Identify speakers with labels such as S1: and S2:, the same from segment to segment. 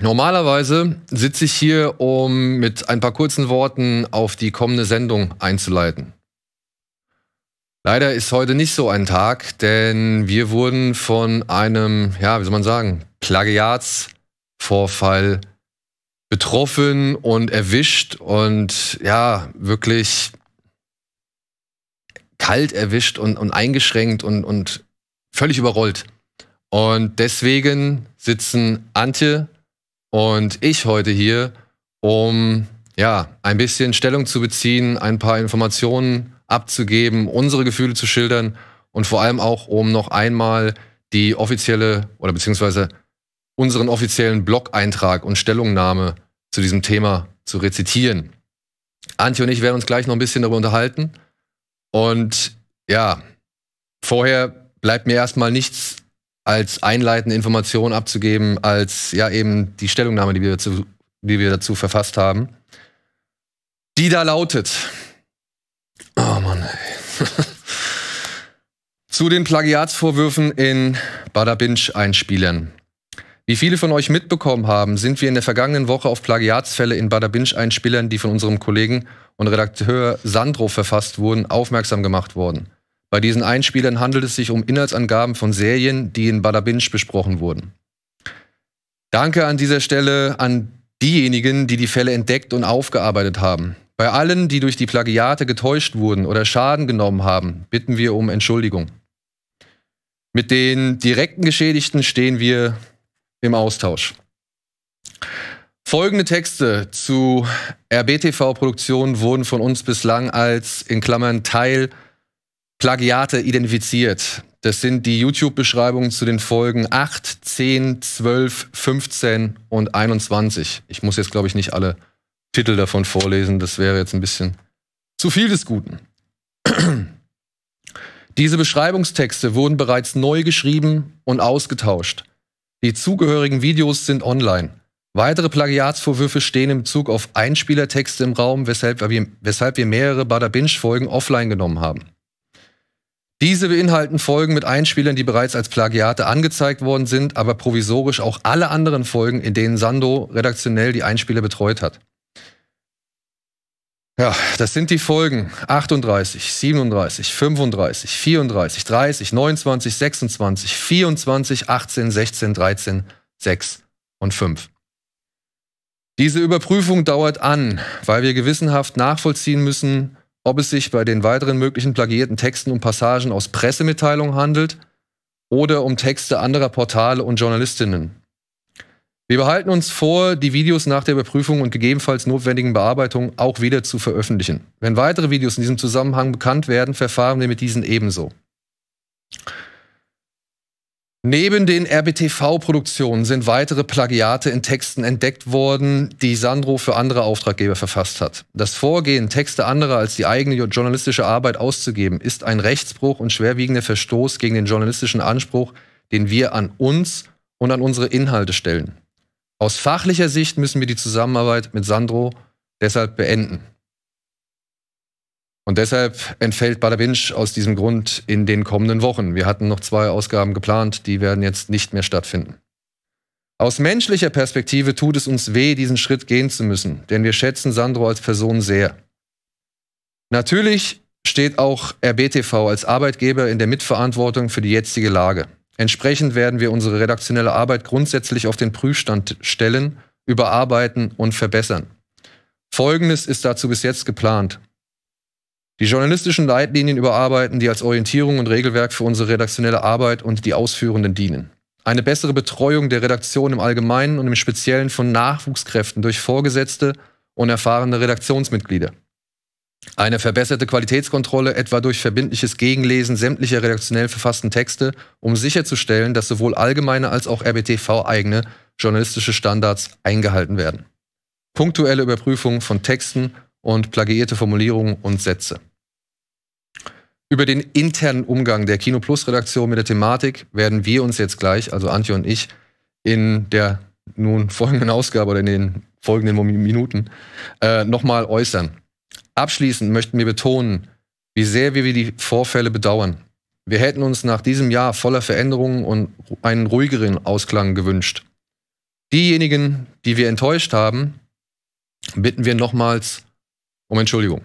S1: Normalerweise sitze ich hier, um mit ein paar kurzen Worten auf die kommende Sendung einzuleiten. Leider ist heute nicht so ein Tag, denn wir wurden von einem, ja, wie soll man sagen, Plagiatsvorfall betroffen und erwischt und ja, wirklich kalt erwischt und, und eingeschränkt und, und völlig überrollt. Und deswegen sitzen Antje und ich heute hier, um ja, ein bisschen Stellung zu beziehen, ein paar Informationen abzugeben, unsere Gefühle zu schildern und vor allem auch, um noch einmal die offizielle oder beziehungsweise unseren offiziellen Blog-Eintrag und Stellungnahme zu diesem Thema zu rezitieren. Antje und ich werden uns gleich noch ein bisschen darüber unterhalten. Und ja, vorher bleibt mir erstmal nichts als einleitende Information abzugeben, als ja eben die Stellungnahme, die wir dazu, die wir dazu verfasst haben. Die da lautet. Oh Mann, ey. Zu den Plagiatsvorwürfen in Badabinch-Einspielern. Wie viele von euch mitbekommen haben, sind wir in der vergangenen Woche auf Plagiatsfälle in Badabinch-Einspielern, die von unserem Kollegen und Redakteur Sandro verfasst wurden, aufmerksam gemacht worden. Bei diesen Einspielern handelt es sich um Inhaltsangaben von Serien, die in Badabinch besprochen wurden. Danke an dieser Stelle an diejenigen, die die Fälle entdeckt und aufgearbeitet haben. Bei allen, die durch die Plagiate getäuscht wurden oder Schaden genommen haben, bitten wir um Entschuldigung. Mit den direkten Geschädigten stehen wir im Austausch. Folgende Texte zu RBTV-Produktionen wurden von uns bislang als in Klammern Teil Plagiate identifiziert. Das sind die YouTube-Beschreibungen zu den Folgen 8, 10, 12, 15 und 21. Ich muss jetzt, glaube ich, nicht alle Titel davon vorlesen. Das wäre jetzt ein bisschen zu viel des Guten. Diese Beschreibungstexte wurden bereits neu geschrieben und ausgetauscht. Die zugehörigen Videos sind online. Weitere Plagiatsvorwürfe stehen im Bezug auf Einspielertexte im Raum, weshalb wir, weshalb wir mehrere Bada Binge-Folgen offline genommen haben. Diese beinhalten Folgen mit Einspielern, die bereits als Plagiate angezeigt worden sind, aber provisorisch auch alle anderen Folgen, in denen Sando redaktionell die Einspieler betreut hat. Ja, das sind die Folgen 38, 37, 35, 34, 30, 29, 26, 24, 18, 16, 13, 6 und 5. Diese Überprüfung dauert an, weil wir gewissenhaft nachvollziehen müssen, ob es sich bei den weiteren möglichen plagierten Texten um Passagen aus Pressemitteilungen handelt oder um Texte anderer Portale und Journalistinnen. Wir behalten uns vor, die Videos nach der Überprüfung und gegebenenfalls notwendigen Bearbeitung auch wieder zu veröffentlichen. Wenn weitere Videos in diesem Zusammenhang bekannt werden, verfahren wir mit diesen ebenso. Neben den RBTV-Produktionen sind weitere Plagiate in Texten entdeckt worden, die Sandro für andere Auftraggeber verfasst hat. Das Vorgehen, Texte anderer als die eigene journalistische Arbeit auszugeben, ist ein Rechtsbruch und schwerwiegender Verstoß gegen den journalistischen Anspruch, den wir an uns und an unsere Inhalte stellen. Aus fachlicher Sicht müssen wir die Zusammenarbeit mit Sandro deshalb beenden. Und deshalb entfällt Bada Binge aus diesem Grund in den kommenden Wochen. Wir hatten noch zwei Ausgaben geplant, die werden jetzt nicht mehr stattfinden. Aus menschlicher Perspektive tut es uns weh, diesen Schritt gehen zu müssen, denn wir schätzen Sandro als Person sehr. Natürlich steht auch RBTV als Arbeitgeber in der Mitverantwortung für die jetzige Lage. Entsprechend werden wir unsere redaktionelle Arbeit grundsätzlich auf den Prüfstand stellen, überarbeiten und verbessern. Folgendes ist dazu bis jetzt geplant die journalistischen Leitlinien überarbeiten, die als Orientierung und Regelwerk für unsere redaktionelle Arbeit und die Ausführenden dienen. Eine bessere Betreuung der Redaktion im Allgemeinen und im Speziellen von Nachwuchskräften durch Vorgesetzte und erfahrene Redaktionsmitglieder. Eine verbesserte Qualitätskontrolle etwa durch verbindliches Gegenlesen sämtlicher redaktionell verfassten Texte, um sicherzustellen, dass sowohl allgemeine als auch RBTV-eigene journalistische Standards eingehalten werden. Punktuelle Überprüfung von Texten und plagiierte Formulierungen und Sätze. Über den internen Umgang der Kino Plus Redaktion mit der Thematik werden wir uns jetzt gleich, also Antje und ich, in der nun folgenden Ausgabe oder in den folgenden Minuten äh, nochmal äußern. Abschließend möchten wir betonen, wie sehr wir die Vorfälle bedauern. Wir hätten uns nach diesem Jahr voller Veränderungen und einen ruhigeren Ausklang gewünscht. Diejenigen, die wir enttäuscht haben, bitten wir nochmals um Entschuldigung.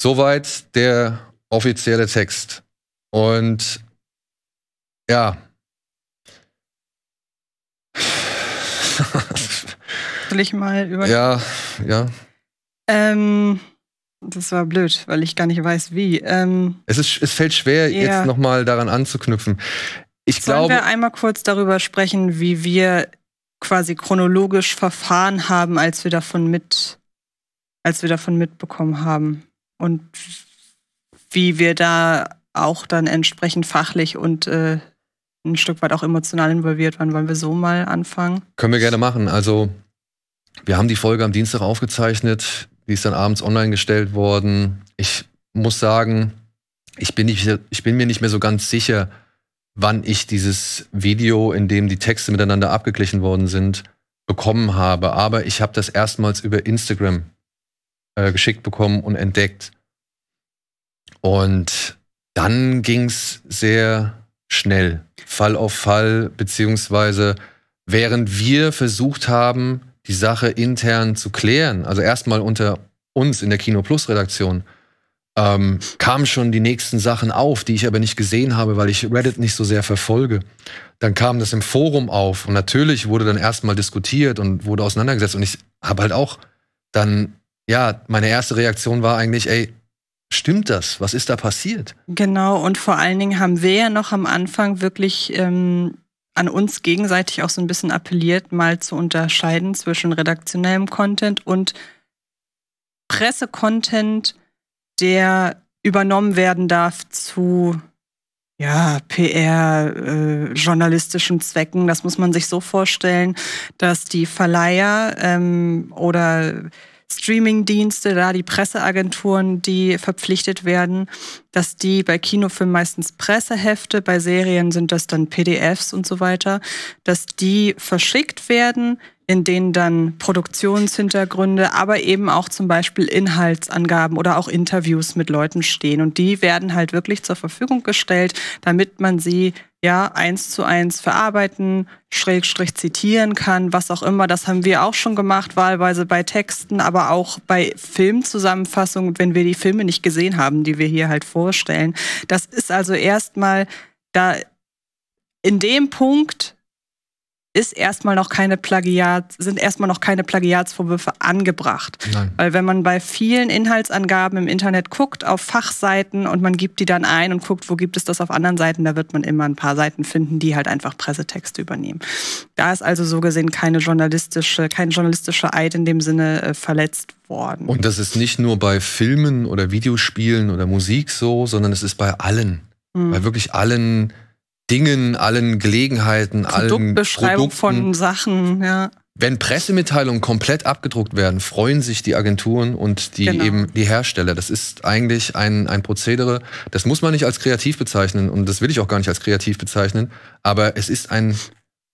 S1: Soweit der offizielle Text. Und ja.
S2: Soll ich mal über. Ja, ja. Ähm, das war blöd, weil ich gar nicht weiß, wie. Ähm,
S1: es, ist, es fällt schwer, ja. jetzt nochmal daran anzuknüpfen. Ich glaube, wir
S2: einmal kurz darüber sprechen, wie wir quasi chronologisch verfahren haben, als wir davon mit, als wir davon mitbekommen haben? und wie wir da auch dann entsprechend fachlich und äh, ein Stück weit auch emotional involviert waren. Wollen wir so mal anfangen?
S1: Können wir gerne machen. Also wir haben die Folge am Dienstag aufgezeichnet, die ist dann abends online gestellt worden. Ich muss sagen, ich bin, nicht, ich bin mir nicht mehr so ganz sicher, wann ich dieses Video, in dem die Texte miteinander abgeglichen worden sind, bekommen habe. Aber ich habe das erstmals über Instagram äh, geschickt bekommen und entdeckt. Und dann ging es sehr schnell, Fall auf Fall, beziehungsweise während wir versucht haben, die Sache intern zu klären, also erstmal unter uns in der Kino Plus Redaktion, ähm, kamen schon die nächsten Sachen auf, die ich aber nicht gesehen habe, weil ich Reddit nicht so sehr verfolge. Dann kam das im Forum auf und natürlich wurde dann erstmal diskutiert und wurde auseinandergesetzt und ich habe halt auch dann ja, meine erste Reaktion war eigentlich, ey, stimmt das? Was ist da passiert?
S2: Genau, und vor allen Dingen haben wir ja noch am Anfang wirklich ähm, an uns gegenseitig auch so ein bisschen appelliert, mal zu unterscheiden zwischen redaktionellem Content und Pressecontent, der übernommen werden darf zu ja, PR, äh, journalistischen Zwecken. Das muss man sich so vorstellen, dass die Verleiher ähm, oder Streaming-Dienste, da die Presseagenturen, die verpflichtet werden, dass die bei Kinofilmen meistens Pressehefte, bei Serien sind das dann PDFs und so weiter, dass die verschickt werden in denen dann Produktionshintergründe, aber eben auch zum Beispiel Inhaltsangaben oder auch Interviews mit Leuten stehen. Und die werden halt wirklich zur Verfügung gestellt, damit man sie ja eins zu eins verarbeiten, Schrägstrich zitieren kann, was auch immer. Das haben wir auch schon gemacht, wahlweise bei Texten, aber auch bei Filmzusammenfassungen, wenn wir die Filme nicht gesehen haben, die wir hier halt vorstellen. Das ist also erstmal da in dem Punkt ist erstmal noch keine Plagiat, sind erstmal noch keine Plagiatsvorwürfe angebracht. Nein. Weil wenn man bei vielen Inhaltsangaben im Internet guckt, auf Fachseiten und man gibt die dann ein und guckt, wo gibt es das auf anderen Seiten, da wird man immer ein paar Seiten finden, die halt einfach Pressetexte übernehmen. Da ist also so gesehen keine journalistische, kein journalistischer Eid in dem Sinne äh, verletzt worden. Und
S1: das ist nicht nur bei Filmen oder Videospielen oder Musik so, sondern es ist bei allen. Mhm. Bei wirklich allen Dingen, allen Gelegenheiten, allen Produkten. von
S2: Sachen, ja.
S1: Wenn Pressemitteilungen komplett abgedruckt werden, freuen sich die Agenturen und die genau. eben die Hersteller. Das ist eigentlich ein, ein Prozedere. Das muss man nicht als kreativ bezeichnen und das will ich auch gar nicht als kreativ bezeichnen. Aber es ist ein,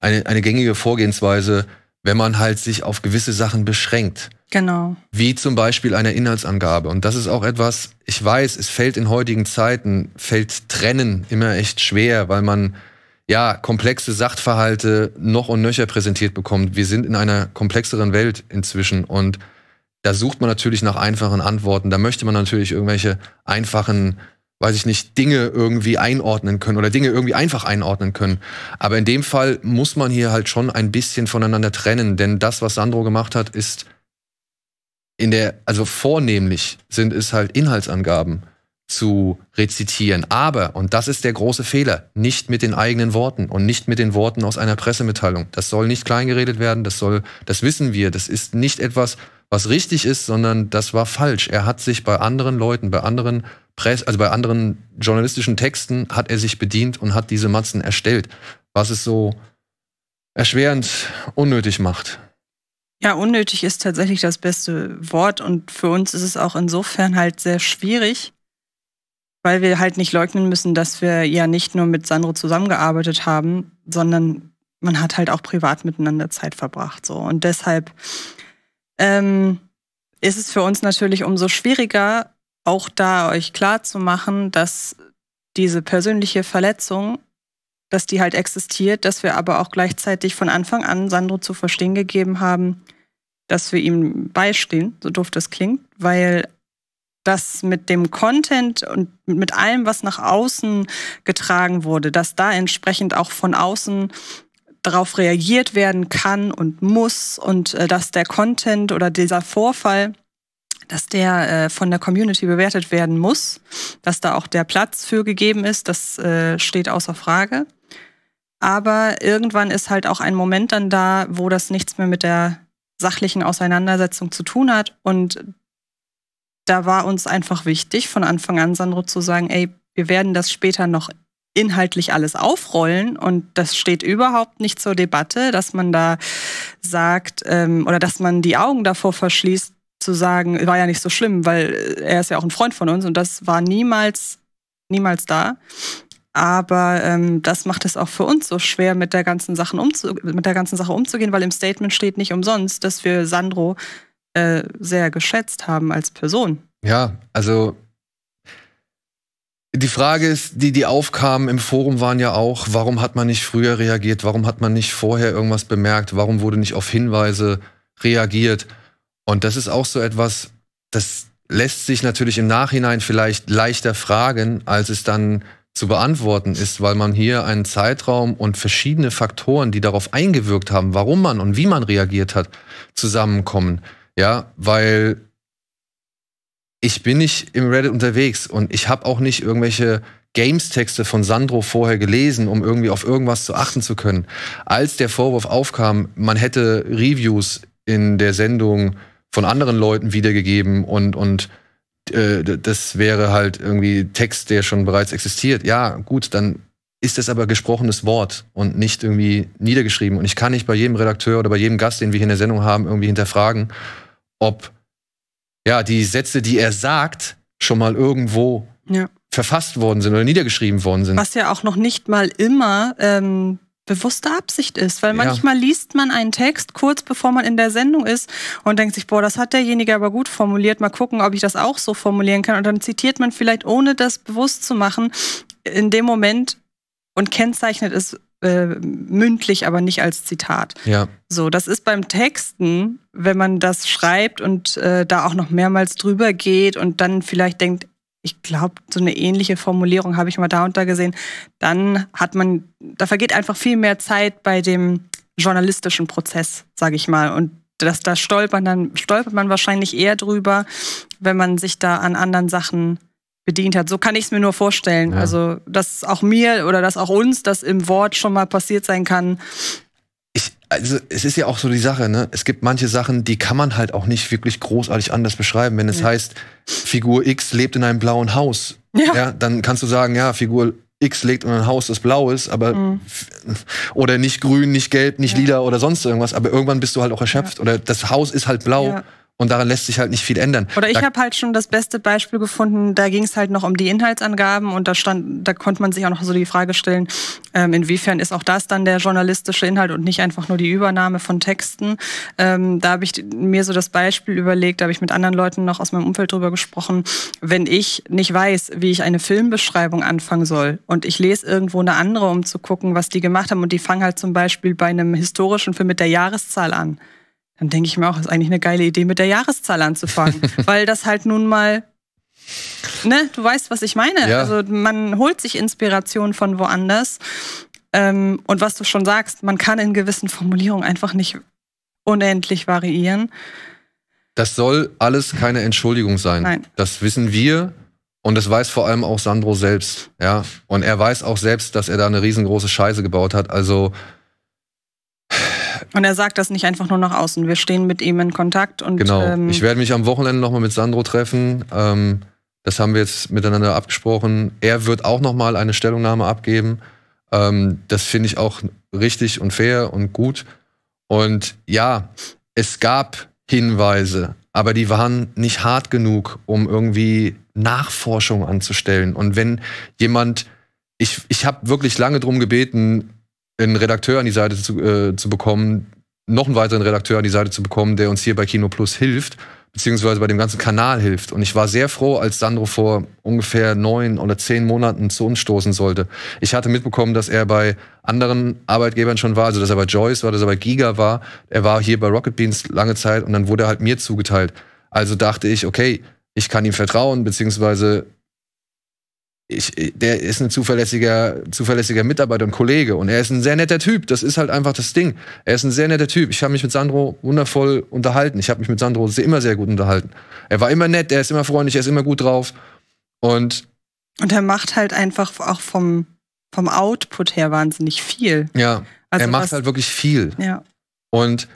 S1: eine, eine gängige Vorgehensweise, wenn man halt sich auf gewisse Sachen beschränkt. Genau. Wie zum Beispiel eine Inhaltsangabe. Und das ist auch etwas, ich weiß, es fällt in heutigen Zeiten, fällt Trennen immer echt schwer, weil man ja komplexe Sachverhalte noch und nöcher präsentiert bekommt. Wir sind in einer komplexeren Welt inzwischen und da sucht man natürlich nach einfachen Antworten. Da möchte man natürlich irgendwelche einfachen weiß ich nicht, Dinge irgendwie einordnen können oder Dinge irgendwie einfach einordnen können. Aber in dem Fall muss man hier halt schon ein bisschen voneinander trennen, denn das, was Sandro gemacht hat, ist in der, also vornehmlich sind es halt Inhaltsangaben zu rezitieren. Aber, und das ist der große Fehler, nicht mit den eigenen Worten und nicht mit den Worten aus einer Pressemitteilung. Das soll nicht kleingeredet werden, das soll, das wissen wir, das ist nicht etwas, was richtig ist, sondern das war falsch. Er hat sich bei anderen Leuten, bei anderen Press, also bei anderen journalistischen Texten hat er sich bedient und hat diese Matzen erstellt, was es so erschwerend unnötig macht.
S2: Ja, unnötig ist tatsächlich das beste Wort und für uns ist es auch insofern halt sehr schwierig, weil wir halt nicht leugnen müssen, dass wir ja nicht nur mit Sandro zusammengearbeitet haben, sondern man hat halt auch privat miteinander Zeit verbracht so und deshalb ähm, ist es für uns natürlich umso schwieriger, auch da euch klar zu machen, dass diese persönliche Verletzung, dass die halt existiert, dass wir aber auch gleichzeitig von Anfang an Sandro zu verstehen gegeben haben, dass wir ihm beistehen, so doof das klingt, weil das mit dem Content und mit allem, was nach außen getragen wurde, dass da entsprechend auch von außen darauf reagiert werden kann und muss und äh, dass der Content oder dieser Vorfall, dass der äh, von der Community bewertet werden muss, dass da auch der Platz für gegeben ist, das äh, steht außer Frage. Aber irgendwann ist halt auch ein Moment dann da, wo das nichts mehr mit der sachlichen Auseinandersetzung zu tun hat. Und da war uns einfach wichtig, von Anfang an, Sandro, zu sagen, ey, wir werden das später noch inhaltlich alles aufrollen und das steht überhaupt nicht zur Debatte, dass man da sagt ähm, oder dass man die Augen davor verschließt, zu sagen, war ja nicht so schlimm, weil er ist ja auch ein Freund von uns und das war niemals, niemals da. Aber ähm, das macht es auch für uns so schwer, mit der, ganzen Sachen umzu mit der ganzen Sache umzugehen, weil im Statement steht nicht umsonst, dass wir Sandro äh, sehr geschätzt haben als Person.
S1: Ja, also die Frage ist, die, die aufkamen im Forum waren ja auch, warum hat man nicht früher reagiert? Warum hat man nicht vorher irgendwas bemerkt? Warum wurde nicht auf Hinweise reagiert? Und das ist auch so etwas, das lässt sich natürlich im Nachhinein vielleicht leichter fragen, als es dann zu beantworten ist, weil man hier einen Zeitraum und verschiedene Faktoren, die darauf eingewirkt haben, warum man und wie man reagiert hat, zusammenkommen. Ja, weil ich bin nicht im Reddit unterwegs und ich habe auch nicht irgendwelche Games-Texte von Sandro vorher gelesen, um irgendwie auf irgendwas zu achten zu können. Als der Vorwurf aufkam, man hätte Reviews in der Sendung von anderen Leuten wiedergegeben und, und äh, das wäre halt irgendwie Text, der schon bereits existiert. Ja, gut, dann ist das aber gesprochenes Wort und nicht irgendwie niedergeschrieben. Und ich kann nicht bei jedem Redakteur oder bei jedem Gast, den wir hier in der Sendung haben, irgendwie hinterfragen, ob ja, die Sätze, die er sagt, schon mal irgendwo ja. verfasst worden sind oder niedergeschrieben worden
S2: sind. Was ja auch noch nicht mal immer ähm, bewusste Absicht ist, weil manchmal liest man einen Text kurz bevor man in der Sendung ist und denkt sich, boah, das hat derjenige aber gut formuliert, mal gucken, ob ich das auch so formulieren kann. Und dann zitiert man vielleicht, ohne das bewusst zu machen, in dem Moment und kennzeichnet es äh, mündlich, aber nicht als Zitat. Ja. So, das ist beim Texten, wenn man das schreibt und äh, da auch noch mehrmals drüber geht und dann vielleicht denkt, ich glaube, so eine ähnliche Formulierung habe ich mal da und da gesehen, dann hat man, da vergeht einfach viel mehr Zeit bei dem journalistischen Prozess, sage ich mal. Und das, da stolpert, dann, stolpert man wahrscheinlich eher drüber, wenn man sich da an anderen Sachen bedient hat. So kann ich es mir nur vorstellen. Ja. Also, dass auch mir oder dass auch uns das im Wort schon mal passiert sein kann. Ich, also,
S1: es ist ja auch so die Sache, ne? Es gibt manche Sachen, die kann man halt auch nicht wirklich großartig anders beschreiben. Wenn es ja. heißt, Figur X lebt in einem blauen Haus, ja. ja. dann kannst du sagen, ja, Figur X lebt in einem Haus, das blau ist, aber mhm. oder nicht grün, nicht gelb, nicht lila oder sonst irgendwas, aber irgendwann bist du halt auch erschöpft oder das Haus ist halt blau. Ja. Und daran lässt sich halt nicht viel ändern. Oder ich habe
S2: halt schon das beste Beispiel gefunden, da ging es halt noch um die Inhaltsangaben und da stand, da konnte man sich auch noch so die Frage stellen, ähm, inwiefern ist auch das dann der journalistische Inhalt und nicht einfach nur die Übernahme von Texten. Ähm, da habe ich mir so das Beispiel überlegt, da habe ich mit anderen Leuten noch aus meinem Umfeld drüber gesprochen, wenn ich nicht weiß, wie ich eine Filmbeschreibung anfangen soll und ich lese irgendwo eine andere, um zu gucken, was die gemacht haben und die fangen halt zum Beispiel bei einem historischen Film mit der Jahreszahl an dann denke ich mir auch, ist eigentlich eine geile Idee, mit der Jahreszahl anzufangen, weil das halt nun mal, ne, du weißt, was ich meine. Ja. Also man holt sich Inspiration von woanders. Ähm, und was du schon sagst, man kann in gewissen Formulierungen einfach nicht unendlich variieren.
S1: Das soll alles keine Entschuldigung sein. Nein. Das wissen wir und das weiß vor allem auch Sandro selbst. Ja, und er weiß auch selbst, dass er da eine riesengroße Scheiße gebaut hat. Also
S2: und er sagt das nicht einfach nur nach außen. Wir stehen mit ihm in Kontakt und. Genau. Ähm ich werde
S1: mich am Wochenende nochmal mit Sandro treffen. Ähm, das haben wir jetzt miteinander abgesprochen. Er wird auch nochmal eine Stellungnahme abgeben. Ähm, das finde ich auch richtig und fair und gut. Und ja, es gab Hinweise, aber die waren nicht hart genug, um irgendwie Nachforschung anzustellen. Und wenn jemand, ich, ich habe wirklich lange darum gebeten, einen Redakteur an die Seite zu, äh, zu bekommen, noch einen weiteren Redakteur an die Seite zu bekommen, der uns hier bei Kino Plus hilft, beziehungsweise bei dem ganzen Kanal hilft. Und ich war sehr froh, als Sandro vor ungefähr neun oder zehn Monaten zu uns stoßen sollte. Ich hatte mitbekommen, dass er bei anderen Arbeitgebern schon war, also dass er bei Joyce war, dass er bei Giga war. Er war hier bei Rocket Beans lange Zeit und dann wurde er halt mir zugeteilt. Also dachte ich, okay, ich kann ihm vertrauen, beziehungsweise ich, äh, der ist ein zuverlässiger, zuverlässiger Mitarbeiter und Kollege und er ist ein sehr netter Typ. Das ist halt einfach das Ding. Er ist ein sehr netter Typ. Ich habe mich mit Sandro wundervoll unterhalten. Ich habe mich mit Sandro immer sehr gut unterhalten. Er war immer nett, er ist immer freundlich, er ist immer gut drauf. Und,
S2: und er macht halt einfach auch vom, vom Output her wahnsinnig viel.
S1: Ja, also er macht halt wirklich viel. Ja. Und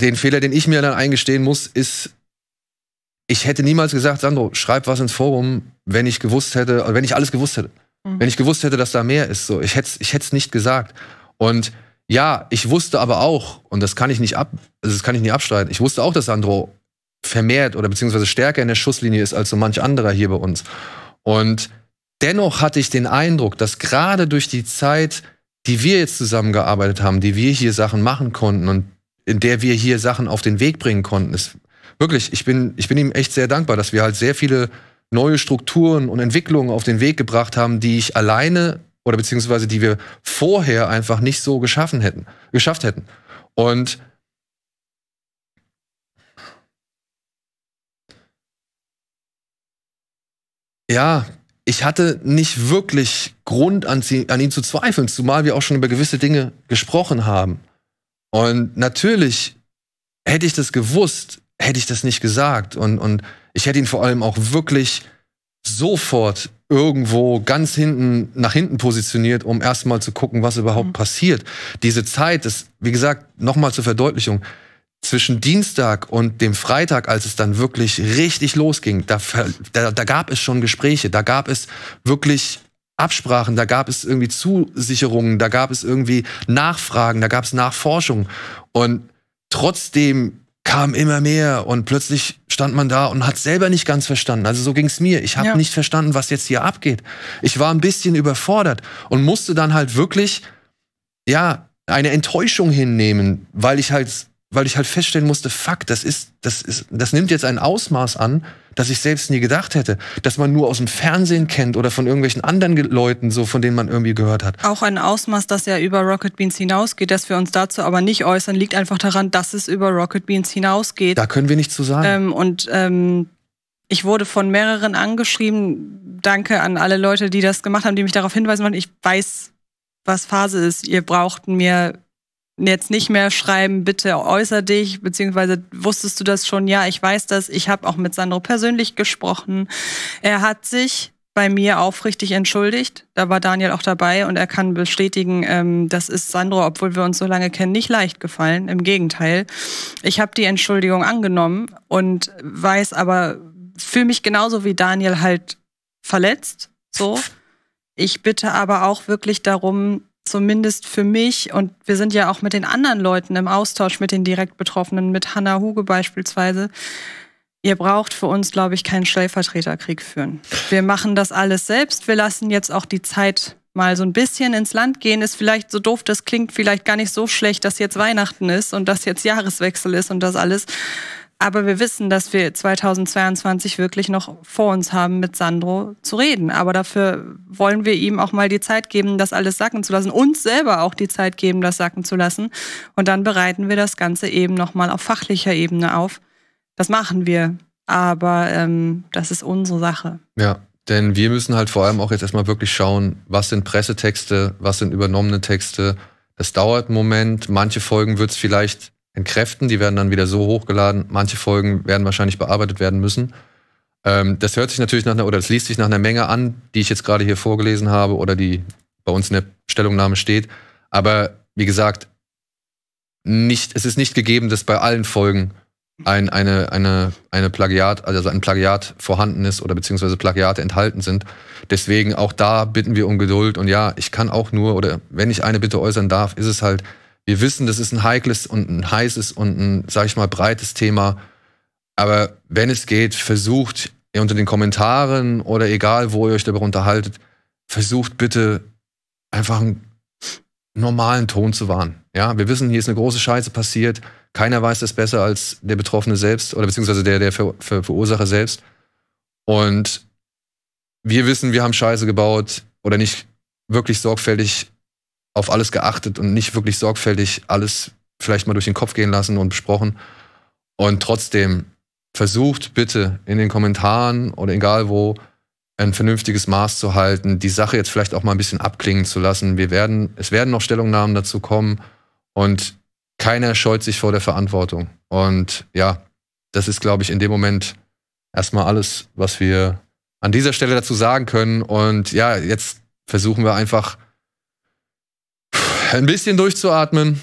S1: den Fehler, den ich mir dann eingestehen muss, ist, ich hätte niemals gesagt, Sandro, schreib was ins Forum, wenn ich gewusst hätte, also wenn ich alles gewusst hätte. Mhm. Wenn ich gewusst hätte, dass da mehr ist. So, ich hätte es ich nicht gesagt. Und ja, ich wusste aber auch, und das kann ich nicht ab, also das kann ich nicht abstreiten, ich wusste auch, dass Sandro vermehrt oder beziehungsweise stärker in der Schusslinie ist als so manch anderer hier bei uns. Und dennoch hatte ich den Eindruck, dass gerade durch die Zeit, die wir jetzt zusammengearbeitet haben, die wir hier Sachen machen konnten und in der wir hier Sachen auf den Weg bringen konnten, es, wirklich, ich bin, ich bin ihm echt sehr dankbar, dass wir halt sehr viele neue Strukturen und Entwicklungen auf den Weg gebracht haben, die ich alleine oder beziehungsweise die wir vorher einfach nicht so geschaffen hätten, geschafft hätten. Und ja, ich hatte nicht wirklich Grund an, an ihn zu zweifeln, zumal wir auch schon über gewisse Dinge gesprochen haben. Und natürlich hätte ich das gewusst, hätte ich das nicht gesagt. Und, und ich hätte ihn vor allem auch wirklich sofort irgendwo ganz hinten nach hinten positioniert, um erstmal zu gucken, was überhaupt mhm. passiert. Diese Zeit ist, wie gesagt, nochmal zur Verdeutlichung, zwischen Dienstag und dem Freitag, als es dann wirklich richtig losging, da, da, da gab es schon Gespräche, da gab es wirklich Absprachen, da gab es irgendwie Zusicherungen, da gab es irgendwie Nachfragen, da gab es Nachforschung. Und trotzdem kam immer mehr und plötzlich stand man da und hat selber nicht ganz verstanden. Also so ging es mir. Ich habe ja. nicht verstanden, was jetzt hier abgeht. Ich war ein bisschen überfordert und musste dann halt wirklich, ja, eine Enttäuschung hinnehmen, weil ich halt, weil ich halt feststellen musste, fuck, das ist, das ist, das nimmt jetzt ein Ausmaß an, das ich selbst nie gedacht hätte, dass man nur aus dem Fernsehen kennt oder von irgendwelchen anderen Leuten, so von denen man irgendwie gehört hat.
S2: Auch ein Ausmaß, das ja über Rocket Beans hinausgeht, dass wir uns dazu aber nicht äußern, liegt einfach daran, dass es über Rocket Beans hinausgeht.
S1: Da können wir nichts zu sagen. Ähm,
S2: und ähm, ich wurde von mehreren angeschrieben. Danke an alle Leute, die das gemacht haben, die mich darauf hinweisen wollen. Ich weiß, was Phase ist. Ihr braucht mir jetzt nicht mehr schreiben, bitte äußer dich, beziehungsweise wusstest du das schon? Ja, ich weiß das. Ich habe auch mit Sandro persönlich gesprochen. Er hat sich bei mir aufrichtig entschuldigt. Da war Daniel auch dabei und er kann bestätigen, ähm, das ist Sandro, obwohl wir uns so lange kennen, nicht leicht gefallen. Im Gegenteil. Ich habe die Entschuldigung angenommen und weiß aber, fühle mich genauso wie Daniel halt verletzt. So. Ich bitte aber auch wirklich darum, zumindest für mich, und wir sind ja auch mit den anderen Leuten im Austausch mit den direkt Betroffenen, mit Hannah Huge beispielsweise, ihr braucht für uns, glaube ich, keinen Stellvertreterkrieg führen. Wir machen das alles selbst. Wir lassen jetzt auch die Zeit mal so ein bisschen ins Land gehen. Ist vielleicht so doof, das klingt vielleicht gar nicht so schlecht, dass jetzt Weihnachten ist und dass jetzt Jahreswechsel ist und das alles. Aber wir wissen, dass wir 2022 wirklich noch vor uns haben, mit Sandro zu reden. Aber dafür wollen wir ihm auch mal die Zeit geben, das alles sacken zu lassen. Uns selber auch die Zeit geben, das sacken zu lassen. Und dann bereiten wir das Ganze eben nochmal auf fachlicher Ebene auf. Das machen wir. Aber ähm, das ist unsere Sache.
S1: Ja, denn wir müssen halt vor allem auch jetzt erstmal wirklich schauen, was sind Pressetexte, was sind übernommene Texte. Das dauert einen Moment. Manche Folgen wird es vielleicht entkräften. Die werden dann wieder so hochgeladen. Manche Folgen werden wahrscheinlich bearbeitet werden müssen. Ähm, das hört sich natürlich nach einer, oder das liest sich nach einer Menge an, die ich jetzt gerade hier vorgelesen habe oder die bei uns in der Stellungnahme steht. Aber wie gesagt, nicht, es ist nicht gegeben, dass bei allen Folgen ein, eine, eine, eine Plagiat, also ein Plagiat vorhanden ist oder beziehungsweise Plagiate enthalten sind. Deswegen auch da bitten wir um Geduld. Und ja, ich kann auch nur, oder wenn ich eine Bitte äußern darf, ist es halt, wir wissen, das ist ein heikles und ein heißes und ein, sag ich mal, breites Thema. Aber wenn es geht, versucht ihr unter den Kommentaren oder egal, wo ihr euch darüber unterhaltet, versucht bitte einfach einen normalen Ton zu wahren. Ja, wir wissen, hier ist eine große Scheiße passiert. Keiner weiß das besser als der Betroffene selbst oder beziehungsweise der, der Ver Ver Verursacher selbst. Und wir wissen, wir haben Scheiße gebaut oder nicht wirklich sorgfältig auf alles geachtet und nicht wirklich sorgfältig alles vielleicht mal durch den Kopf gehen lassen und besprochen. Und trotzdem versucht bitte in den Kommentaren oder egal wo ein vernünftiges Maß zu halten, die Sache jetzt vielleicht auch mal ein bisschen abklingen zu lassen. Wir werden, es werden noch Stellungnahmen dazu kommen und keiner scheut sich vor der Verantwortung. Und ja, das ist, glaube ich, in dem Moment erstmal alles, was wir an dieser Stelle dazu sagen können. Und ja, jetzt versuchen wir einfach ein bisschen durchzuatmen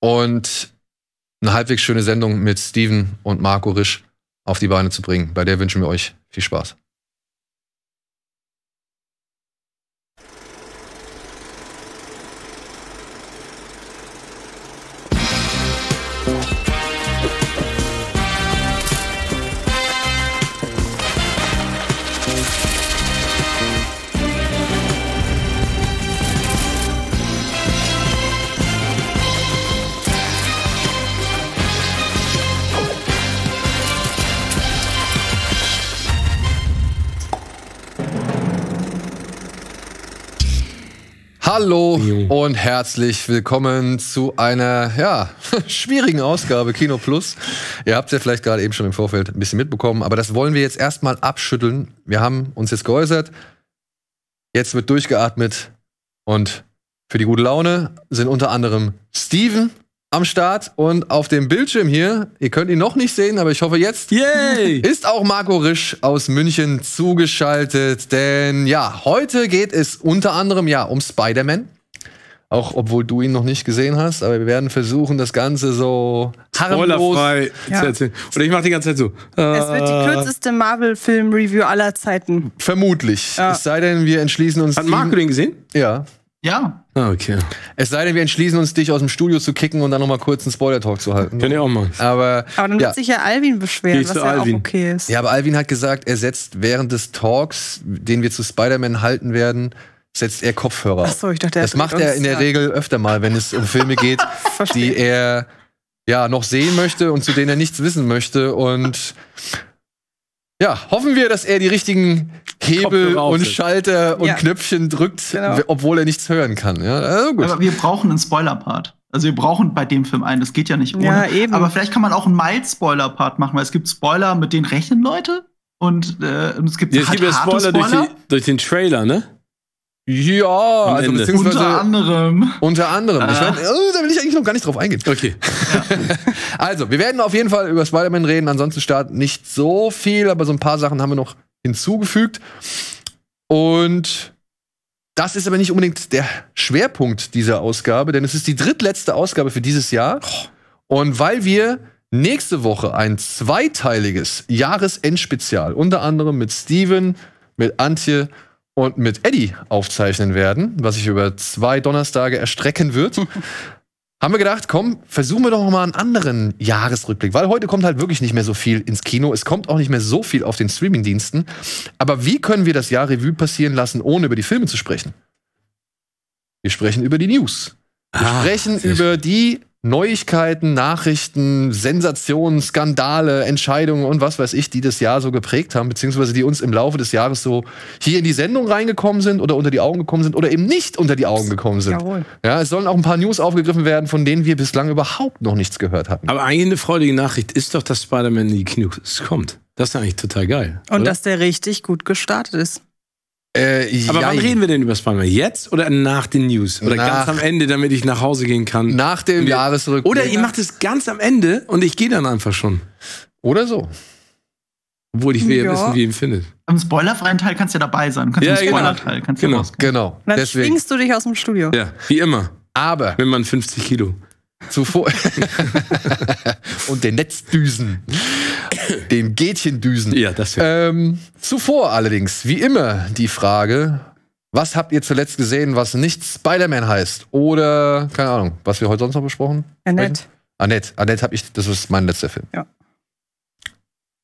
S1: und eine halbwegs schöne Sendung mit Steven und Marco Risch auf die Beine zu bringen. Bei der wünschen wir euch viel Spaß. Hallo und herzlich willkommen zu einer ja, schwierigen Ausgabe Kino Plus. Ihr habt es ja vielleicht gerade eben schon im Vorfeld ein bisschen mitbekommen, aber das wollen wir jetzt erstmal abschütteln. Wir haben uns jetzt geäußert, jetzt wird durchgeatmet und für die gute Laune sind unter anderem Steven am Start und auf dem Bildschirm hier, ihr könnt ihn noch nicht sehen, aber ich hoffe jetzt, Yay! ist auch Marco Risch aus München zugeschaltet. Denn ja, heute geht es unter anderem ja um Spider-Man. Auch obwohl du ihn noch nicht gesehen hast, aber wir werden versuchen, das Ganze so harmlos ja. zu
S2: erzählen.
S3: Oder ich mache die ganze Zeit so.
S1: es wird die äh. kürzeste
S2: Marvel-Film-Review aller Zeiten. Vermutlich. Ja. Es
S1: sei denn, wir entschließen uns. Hat Marco den gesehen? Ja. Ja. Ah, okay. Es sei denn, wir entschließen uns, dich aus dem Studio zu kicken und dann nochmal kurz einen Spoiler-Talk zu halten. Können wir auch machen. Aber, aber dann ja. wird sich
S2: ja Alvin beschweren, was ja Alvin. auch
S1: okay ist. Ja, aber Alvin hat gesagt, er setzt während des Talks, den wir zu Spider-Man halten werden, setzt er Kopfhörer. Ach so, ich dachte, er Das macht er in der Regel öfter mal, wenn es um Filme geht, die er ja noch sehen möchte und zu denen er nichts wissen möchte und ja, hoffen wir, dass er die richtigen Hebel und ist. Schalter und ja.
S4: Knöpfchen drückt, genau. obwohl er nichts hören kann. Ja, also Aber wir brauchen einen Spoiler-Part. Also wir brauchen bei dem Film einen, das geht ja nicht ohne. Ja, eben. Aber vielleicht kann man auch einen Mild-Spoiler-Part machen, weil es gibt Spoiler, mit denen rechnen Leute. Und, äh, und es gibt, ja, es halt gibt ja Spoiler, Spoiler. Durch, den, durch den Trailer, ne? Ja, Am also beziehungsweise unter
S3: anderem. Unter anderem. Ich ah. mein,
S4: oh, äh, da will ich eigentlich noch
S1: gar nicht drauf eingehen. Okay. Ja. also, wir werden auf jeden Fall über Spider-Man reden. Ansonsten starten nicht so viel, aber so ein paar Sachen haben wir noch hinzugefügt. Und das ist aber nicht unbedingt der Schwerpunkt dieser Ausgabe, denn es ist die drittletzte Ausgabe für dieses Jahr. Und weil wir nächste Woche ein zweiteiliges Jahresendspezial, unter anderem mit Steven, mit Antje und mit Eddie aufzeichnen werden, was sich über zwei Donnerstage erstrecken wird, haben wir gedacht, komm, versuchen wir doch mal einen anderen Jahresrückblick, weil heute kommt halt wirklich nicht mehr so viel ins Kino, es kommt auch nicht mehr so viel auf den Streamingdiensten. Aber wie können wir das Jahr Revue passieren lassen, ohne über die Filme zu sprechen? Wir sprechen über die News. Wir ah, sprechen über die Neuigkeiten, Nachrichten, Sensationen, Skandale, Entscheidungen und was weiß ich, die das Jahr so geprägt haben, beziehungsweise die uns im Laufe des Jahres so hier in die Sendung reingekommen sind oder unter die Augen gekommen sind oder eben nicht unter die Augen gekommen sind. Jawohl. Ja, es sollen auch ein paar News aufgegriffen werden, von denen wir bislang überhaupt noch nichts gehört hatten.
S3: Aber eigentlich eine freudige Nachricht ist doch, dass Spider-Man in die Kinos kommt. Das ist eigentlich total geil. Und oder? dass
S2: der richtig gut gestartet ist. Äh, Aber jein. wann reden
S3: wir denn über Spanker? Jetzt oder nach den News? Oder nach, ganz am Ende, damit ich nach Hause gehen kann? Nach dem Jahresrückblick. Oder ihr macht es ganz am Ende und ich gehe dann einfach schon. Oder so. Obwohl ich will ja, ja wissen, wie ihr ihn findet.
S4: Im spoilerfreien Teil kannst du ja dabei sein. Kannst ja, im genau. Spoiler-Teil
S3: kannst du genau, ja genau. Dann Deswegen. schwingst
S2: du dich aus dem Studio.
S3: Ja, wie immer. Aber. Wenn man 50 Kilo. Zuvor. und den Netzdüsen. Den
S1: Gätchendüsen. Ja, das ähm, Zuvor allerdings, wie immer, die Frage: Was habt ihr zuletzt gesehen, was nicht Spider-Man heißt? Oder, keine Ahnung, was wir heute sonst noch besprochen Annette. Annette. Annette habe ich, das ist mein letzter Film. Ja.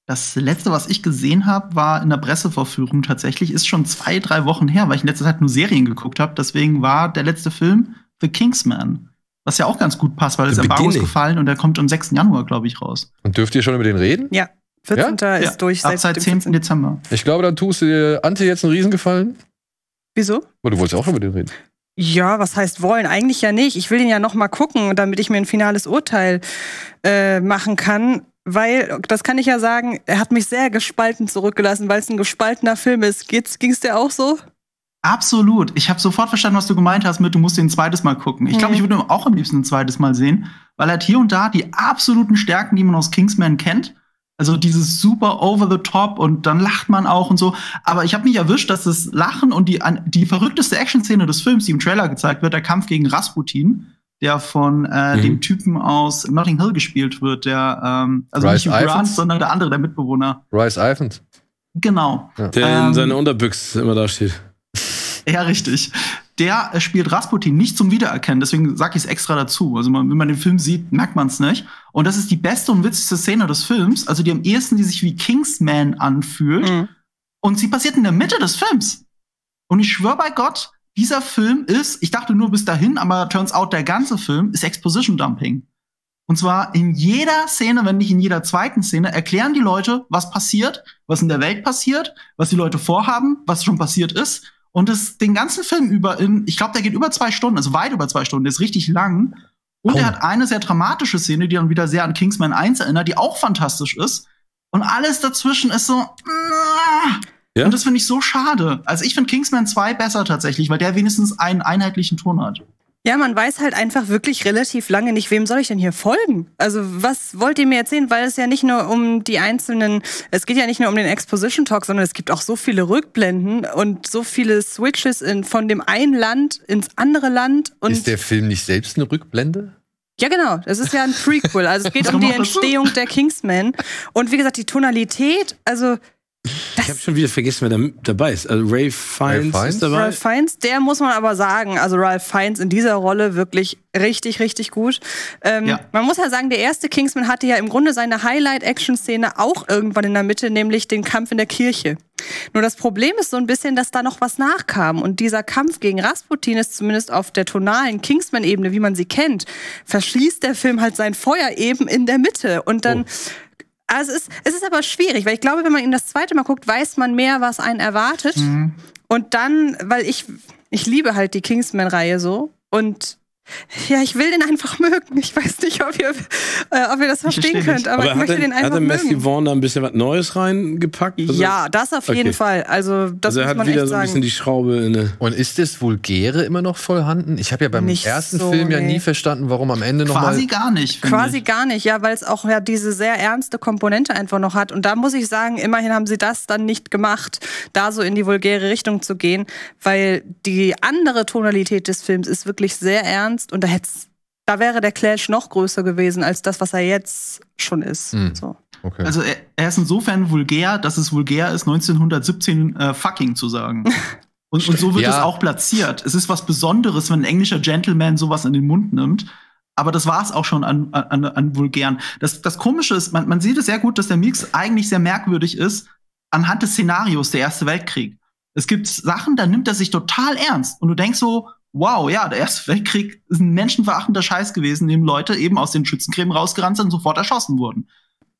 S4: Das letzte, was ich gesehen habe, war in der Pressevorführung tatsächlich, ist schon zwei, drei Wochen her, weil ich in letzter Zeit nur Serien geguckt habe. Deswegen war der letzte Film The Kingsman. Was ja auch ganz gut passt, weil das Embargo ist gefallen und der kommt am 6. Januar, glaube ich, raus. Und dürft ihr schon über den reden? Ja. 14. Ja? ist ja. durch. Ab seit, 10. 14.
S1: Dezember. Ich glaube, dann tust du dir Ante jetzt einen Riesengefallen. Wieso? Weil du wolltest auch über den reden.
S2: Ja, was heißt wollen? Eigentlich ja nicht. Ich will den ja noch mal gucken, damit ich mir ein finales Urteil äh, machen kann. Weil, das kann ich ja sagen, er hat mich sehr gespalten zurückgelassen, weil es ein gespaltener Film ist. Ging es dir auch so?
S4: Absolut. Ich habe sofort verstanden, was du gemeint hast mit, du musst ihn ein zweites Mal gucken. Ich glaube, ich mhm. würde ihn auch am liebsten ein zweites Mal sehen, weil er hat hier und da die absoluten Stärken, die man aus Kingsman kennt, also dieses super over the top und dann lacht man auch und so. Aber ich habe mich erwischt, dass das Lachen und die, die verrückteste Action-Szene des Films, die im Trailer gezeigt wird, der Kampf gegen Rasputin, der von äh, mhm. dem Typen aus Notting Hill gespielt wird, der, ähm, also Rice nicht Grant, sondern der andere, der Mitbewohner.
S3: Rice Iphant.
S4: Genau. Ja. Der in ähm, seiner
S3: Unterbüchse immer da steht.
S4: Ja, richtig. Der äh, spielt Rasputin nicht zum Wiedererkennen, deswegen sag ich es extra dazu. Also man, wenn man den Film sieht, merkt man es nicht. Und das ist die beste und witzigste Szene des Films, also die am ehesten, die sich wie Kingsman anfühlt. Mhm. Und sie passiert in der Mitte des Films. Und ich schwör bei Gott, dieser Film ist, ich dachte nur bis dahin, aber turns out, der ganze Film ist Exposition Dumping. Und zwar in jeder Szene, wenn nicht in jeder zweiten Szene, erklären die Leute, was passiert, was in der Welt passiert, was die Leute vorhaben, was schon passiert ist und es den ganzen Film über, in, ich glaube, der geht über zwei Stunden, also weit über zwei Stunden, der ist richtig lang. Und oh. er hat eine sehr dramatische Szene, die dann wieder sehr an Kingsman 1 erinnert, die auch fantastisch ist. Und alles dazwischen ist so. Ja? Und das finde ich so schade. Also ich finde Kingsman 2 besser tatsächlich, weil der wenigstens einen einheitlichen Ton hat.
S2: Ja, man weiß halt einfach wirklich relativ lange nicht, wem soll ich denn hier folgen? Also was wollt ihr mir erzählen? Weil es ja nicht nur um die einzelnen, es geht ja nicht nur um den Exposition Talk, sondern es gibt auch so viele Rückblenden und so viele Switches in, von dem einen Land ins andere Land. ist
S1: der Film nicht selbst eine Rückblende?
S2: Ja, genau. Es ist ja ein Prequel. Also es geht um die Entstehung der Kingsmen. Und wie gesagt, die Tonalität, also
S3: das ich habe schon wieder vergessen, wer da dabei ist. Also Ralph Fiennes, Ray Fiennes, ist dabei. Ralph
S2: Fiennes, der muss man aber sagen, also Ralph Fiennes in dieser Rolle wirklich richtig, richtig gut. Ähm, ja. Man muss ja halt sagen, der erste Kingsman hatte ja im Grunde seine Highlight-Action-Szene auch irgendwann in der Mitte, nämlich den Kampf in der Kirche. Nur das Problem ist so ein bisschen, dass da noch was nachkam. Und dieser Kampf gegen Rasputin ist zumindest auf der tonalen Kingsman-Ebene, wie man sie kennt, verschließt der Film halt sein Feuer eben in der Mitte. Und dann... Oh also es, ist, es ist aber schwierig, weil ich glaube, wenn man ihn das zweite Mal guckt, weiß man mehr, was einen erwartet. Mhm. Und dann, weil ich, ich liebe halt die Kingsman-Reihe so. Und ja, ich will den einfach mögen. Ich weiß nicht, ob ihr, äh, ob ihr das verstehen könnt, aber, aber ich möchte den, den einfach mögen. Hat Messi
S3: Vaughn da ein bisschen was Neues reingepackt? Also, ja, das auf okay. jeden
S2: Fall. Also, das also er hat wieder so ein bisschen die
S3: Schraube inne.
S1: Und ist das Vulgäre immer noch vorhanden? Ich habe ja beim nicht ersten so, Film nee. ja nie verstanden, warum am Ende nochmal...
S2: Quasi noch gar nicht. Quasi ich. gar nicht, ja, weil es auch ja diese sehr ernste Komponente einfach noch hat. Und da muss ich sagen, immerhin haben sie das dann nicht gemacht, da so in die vulgäre Richtung zu gehen, weil die andere Tonalität des Films ist wirklich sehr ernst ernst und da hätt's, da wäre der Clash noch größer gewesen als das, was er jetzt schon ist. Mhm. So.
S4: Okay. Also er, er, ist insofern vulgär, dass es vulgär ist, 1917 äh, fucking zu sagen. Und, und so wird ja. es auch platziert. Es ist was Besonderes, wenn ein englischer Gentleman sowas in den Mund nimmt. Aber das war es auch schon an, an, an vulgären. Das, das Komische ist, man, man sieht es sehr gut, dass der Mix eigentlich sehr merkwürdig ist anhand des Szenarios der Erste Weltkrieg. Es gibt Sachen, da nimmt er sich total ernst. Und du denkst so, wow, ja, der Erste Weltkrieg ist ein menschenverachtender Scheiß gewesen, in dem Leute eben aus den Schützengräben rausgerannt sind und sofort erschossen wurden.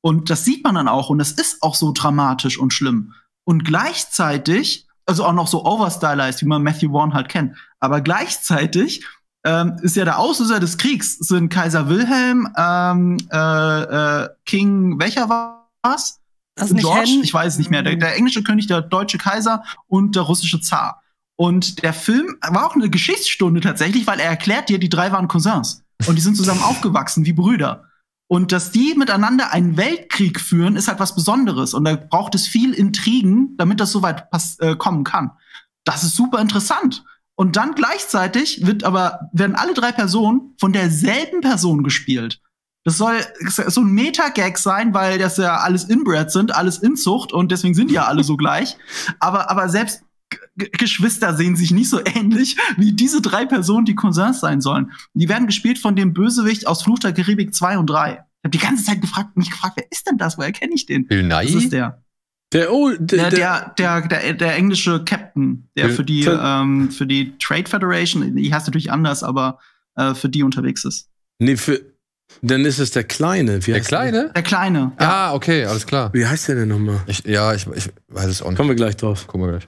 S4: Und das sieht man dann auch und das ist auch so dramatisch und schlimm. Und gleichzeitig, also auch noch so overstylized, wie man Matthew Warren halt kennt, aber gleichzeitig ähm, ist ja der Auslöser des Kriegs, sind Kaiser Wilhelm, ähm, äh, äh, King, welcher war's? Also George, Hen ich weiß nicht mehr, der, der englische König, der deutsche Kaiser und der russische Zar. Und der Film war auch eine Geschichtsstunde tatsächlich, weil er erklärt dir, die drei waren Cousins. Und die sind zusammen aufgewachsen wie Brüder. Und dass die miteinander einen Weltkrieg führen, ist halt was Besonderes. Und da braucht es viel Intrigen, damit das so weit äh, kommen kann. Das ist super interessant. Und dann gleichzeitig wird aber, werden alle drei Personen von derselben Person gespielt. Das soll so ein Meta-Gag sein, weil das ja alles Inbred sind, alles Inzucht und deswegen sind die ja alle so gleich. Aber, aber selbst Geschwister sehen sich nicht so ähnlich wie diese drei Personen, die Cousins sein sollen. Die werden gespielt von dem Bösewicht aus Fluch der Karibik 2 und 3. Ich habe die ganze Zeit gefragt, mich gefragt, wer ist denn das? Woher kenne ich den? Bill Nye? Das ist der. Der, oh, der, der, der, der, der englische Captain, der Bill für die, ähm, für die Trade Federation, die heißt natürlich anders, aber äh, für die unterwegs ist. Nee, für, dann ist es der Kleine. Wie der Kleine? Der, Kleine. Ja. Ah, okay, alles klar. Wie heißt der denn
S3: nochmal? Ich, ja, ich, ich weiß es auch nicht. Kommen wir gleich drauf. Kommen wir gleich.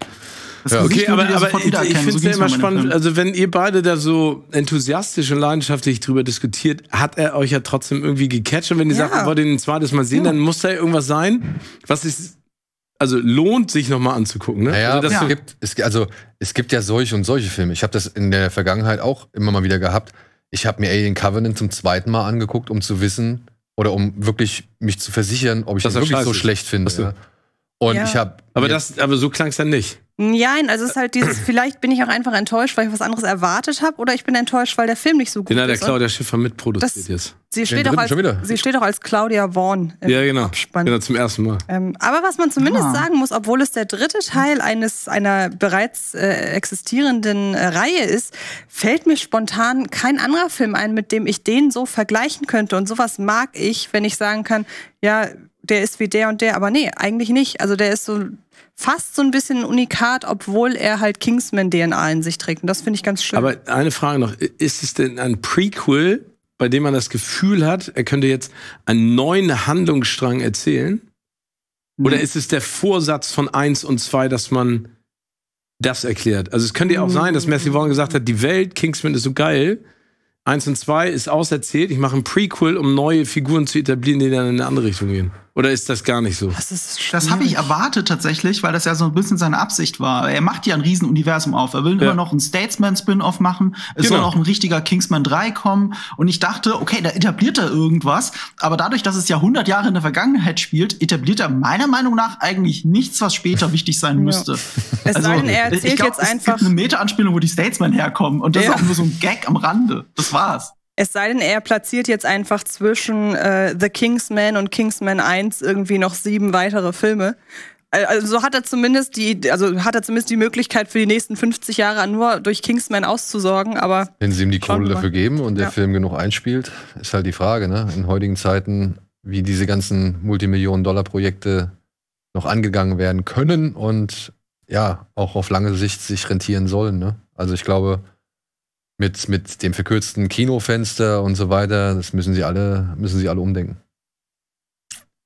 S3: Das ja, okay, aber, aber ich, ich finde es ja immer spannend. Film. Also wenn ihr beide da so enthusiastisch und leidenschaftlich drüber diskutiert, hat er euch ja trotzdem irgendwie gecatcht. Und wenn ihr ja. sagt, wir wollt ihn ein zweites Mal sehen, ja. dann muss da irgendwas sein, was ist also lohnt sich nochmal anzugucken. Ne? Naja, also, ja. gibt, es, also es gibt ja solche
S1: und solche Filme. Ich habe das in der Vergangenheit auch immer mal wieder gehabt. Ich habe mir Alien Covenant zum zweiten Mal angeguckt, um zu wissen oder um wirklich mich zu versichern, ob ich das, wirklich so ist. schlecht finde.
S3: Ne? Und ja. ich habe. Aber aber so klang es dann nicht.
S2: Nein, also es ist halt dieses, vielleicht bin ich auch einfach enttäuscht, weil ich was anderes erwartet habe, oder ich bin enttäuscht, weil der Film nicht so gut ist. Genau, hat der Claudia
S3: Schiffer mitproduziert jetzt. Sie steht, auch als, sie
S2: steht auch als Claudia Vaughn im
S3: Ja, genau. Abspann. Genau, zum ersten Mal.
S2: Ähm, aber was man zumindest ja. Ah. sagen muss, obwohl es der dritte Teil eines einer bereits äh, existierenden äh, Reihe ist, fällt mir spontan kein anderer Film ein, mit dem ich den so vergleichen könnte. Und sowas mag ich, wenn ich sagen kann, ja, der ist wie der und der, aber nee, eigentlich nicht. Also der ist so fast so ein bisschen ein unikat, obwohl er halt Kingsman-DNA in sich trägt. Und das finde ich ganz schön.
S3: Aber eine Frage noch: Ist es denn ein Prequel, bei dem man das Gefühl hat, er könnte jetzt einen neuen Handlungsstrang erzählen? Oder ist es der Vorsatz von 1 und 2, dass man das erklärt? Also es könnte ja auch mm. sein, dass Matthew Vaughn gesagt hat, die Welt, Kingsman ist so geil. 1 und 2 ist auserzählt, ich mache ein Prequel, um neue Figuren zu etablieren, die dann in eine andere Richtung gehen. Oder ist das gar nicht so? Das,
S4: ist schwierig. das habe ich erwartet tatsächlich, weil das ja so ein bisschen seine Absicht war. Er macht ja ein Riesenuniversum auf. Er will ja. immer noch einen Statesman-Spin-Off machen. Es genau. soll auch ein richtiger Kingsman 3 kommen. Und ich dachte, okay, da etabliert er irgendwas. Aber dadurch, dass es ja 100 Jahre in der Vergangenheit spielt, etabliert er meiner Meinung nach eigentlich nichts, was später wichtig sein müsste. Es also, sei denn, er erzählt ich glaub, jetzt es einfach. Es gibt eine Meta-Anspielung, wo die Statesmen herkommen. Und das ja. ist auch nur so ein Gag am Rande. Das war's.
S2: Es sei denn, er platziert jetzt einfach zwischen äh, The Kingsman und Kingsman 1 irgendwie noch sieben weitere Filme. Also so hat er zumindest die, also hat er zumindest die Möglichkeit für die nächsten 50 Jahre nur durch Kingsman auszusorgen, aber.
S1: Wenn sie ihm die Kohle dafür geben und der ja. Film genug einspielt, ist halt die Frage, ne? In heutigen Zeiten, wie diese ganzen Multimillionen-Dollar-Projekte noch angegangen werden können und ja, auch auf lange Sicht sich rentieren sollen, ne? Also ich glaube, mit, mit dem verkürzten Kinofenster und so weiter. Das müssen sie alle, müssen sie alle umdenken.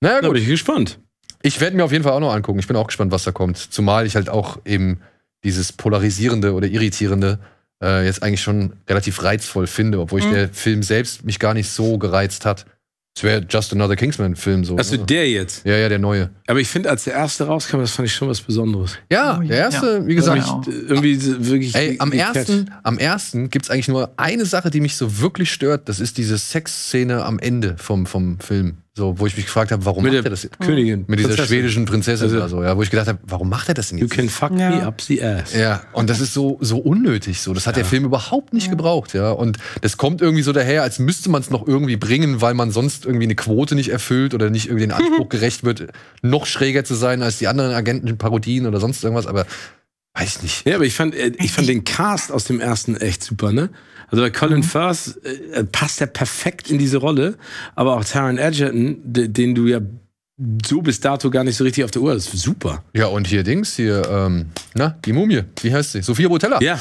S1: Naja, gut. Da bin ich gespannt. Ich werde mir auf jeden Fall auch noch angucken. Ich bin auch gespannt, was da kommt. Zumal ich halt auch eben dieses polarisierende oder irritierende äh, jetzt eigentlich schon relativ reizvoll finde, obwohl mhm. ich der Film selbst mich gar nicht so gereizt hat. Es wäre Just Another Kingsman-Film so. Achso, ne? der jetzt? Ja, ja, der neue.
S3: Aber ich finde, als der erste rauskam, das fand ich schon was Besonderes. Ja, oh, der erste, ja. wie gesagt. Ja,
S1: äh, irgendwie wirklich. Ey, am ersten, am ersten gibt es eigentlich nur eine Sache, die mich so wirklich stört. Das ist diese Sexszene am Ende vom, vom Film. So, wo ich mich gefragt habe, warum mit macht er das? Mhm. Königin. Mit dieser Prinzessin. schwedischen Prinzessin also, oder so, ja, wo ich gedacht habe, warum macht er
S3: das denn jetzt? You can fuck ja. me up the ass. Ja,
S1: und das ist so, so unnötig, so. Das hat ja. der Film überhaupt nicht ja. gebraucht, ja. Und das kommt irgendwie so daher, als müsste man es noch irgendwie bringen, weil man sonst irgendwie eine Quote nicht erfüllt oder nicht irgendwie den Anspruch gerecht wird, noch schräger
S3: zu sein als die anderen Agentenparodien oder sonst irgendwas, aber weiß ich nicht. Ja, aber ich fand, äh, ich fand den Cast aus dem ersten echt super, ne? Also bei Colin mhm. Firth äh, passt er perfekt in diese Rolle, aber auch Taron Edgerton, de, den du ja so bis dato gar nicht so richtig auf der Uhr hast, super.
S1: Ja, und hier Dings, hier, ähm, na, die Mumie, wie heißt sie? Sophia Botella. Ja.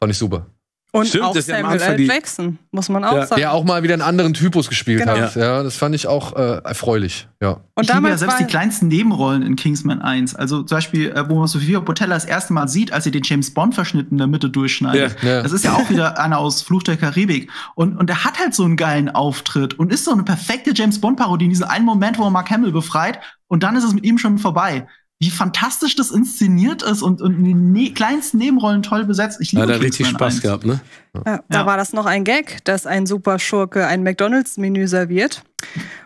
S1: Fand ich super.
S2: Und Stimmt, auch Samuel L. Jackson, muss man auch ja. sagen. Der
S1: auch mal wieder einen anderen Typus gespielt genau. hat. Ja, das fand ich auch äh, erfreulich. Ja.
S2: Und ich damals ja selbst die
S4: kleinsten Nebenrollen in Kingsman 1. Also zum Beispiel, äh, wo man Sofia Botella das erste Mal sieht, als sie den James bond verschnitten in der Mitte durchschneidet. Ja. Das ist ja auch wieder einer aus Fluch der Karibik. Und, und er hat halt so einen geilen Auftritt und ist so eine perfekte James Bond-Parodie in diesem einen Moment, wo er Mark Hamill befreit und dann ist es mit ihm schon vorbei wie fantastisch das inszeniert ist und, und die ne kleinsten Nebenrollen toll besetzt. Ich liebe
S3: Hat er richtig Spaß 1. gehabt, ne?
S2: Ja, da ja. war das noch ein Gag, dass ein Superschurke ein McDonalds-Menü serviert.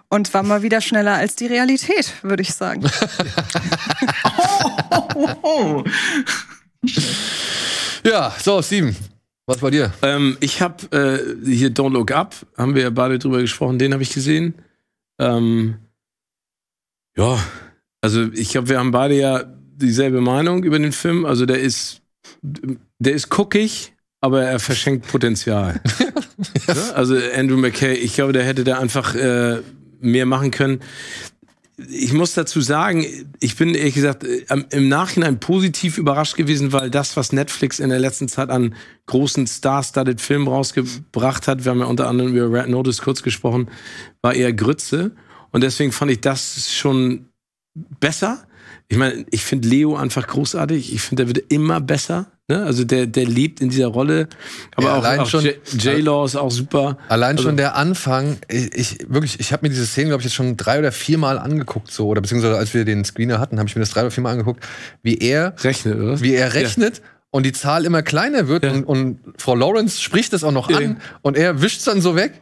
S2: Und war mal wieder schneller als die Realität, würde ich sagen. oh, oh, oh,
S3: ja, so, Steven. Was bei dir? Ähm, ich habe äh, hier Don't Look Up, haben wir ja beide drüber gesprochen, den habe ich gesehen. Ähm, ja, also ich glaube, wir haben beide ja dieselbe Meinung über den Film. Also der ist, der ist guckig, aber er verschenkt Potenzial. Also Andrew McKay, ich glaube, der hätte da einfach äh, mehr machen können. Ich muss dazu sagen, ich bin ehrlich gesagt äh, im Nachhinein positiv überrascht gewesen, weil das, was Netflix in der letzten Zeit an großen Star-Studded Filmen rausgebracht hat, wir haben ja unter anderem über Red Notice kurz gesprochen, war eher Grütze. Und deswegen fand ich das schon besser. Ich meine, ich finde Leo einfach großartig. Ich finde, der wird immer besser. Ne? Also der, der lebt in dieser Rolle. Aber ja, allein auch, schon J-Law ist auch super. Allein also, schon der Anfang.
S1: Ich, ich wirklich, ich habe mir diese Szene, glaube ich, jetzt schon drei oder vier Mal angeguckt, so oder beziehungsweise als wir den Screener hatten, habe ich mir das drei oder vier Mal angeguckt, wie er rechnet, oder? Wie er rechnet. Ja und die Zahl immer kleiner wird ja. und, und, Frau Lawrence spricht das auch noch ja. an und er wischt es dann so weg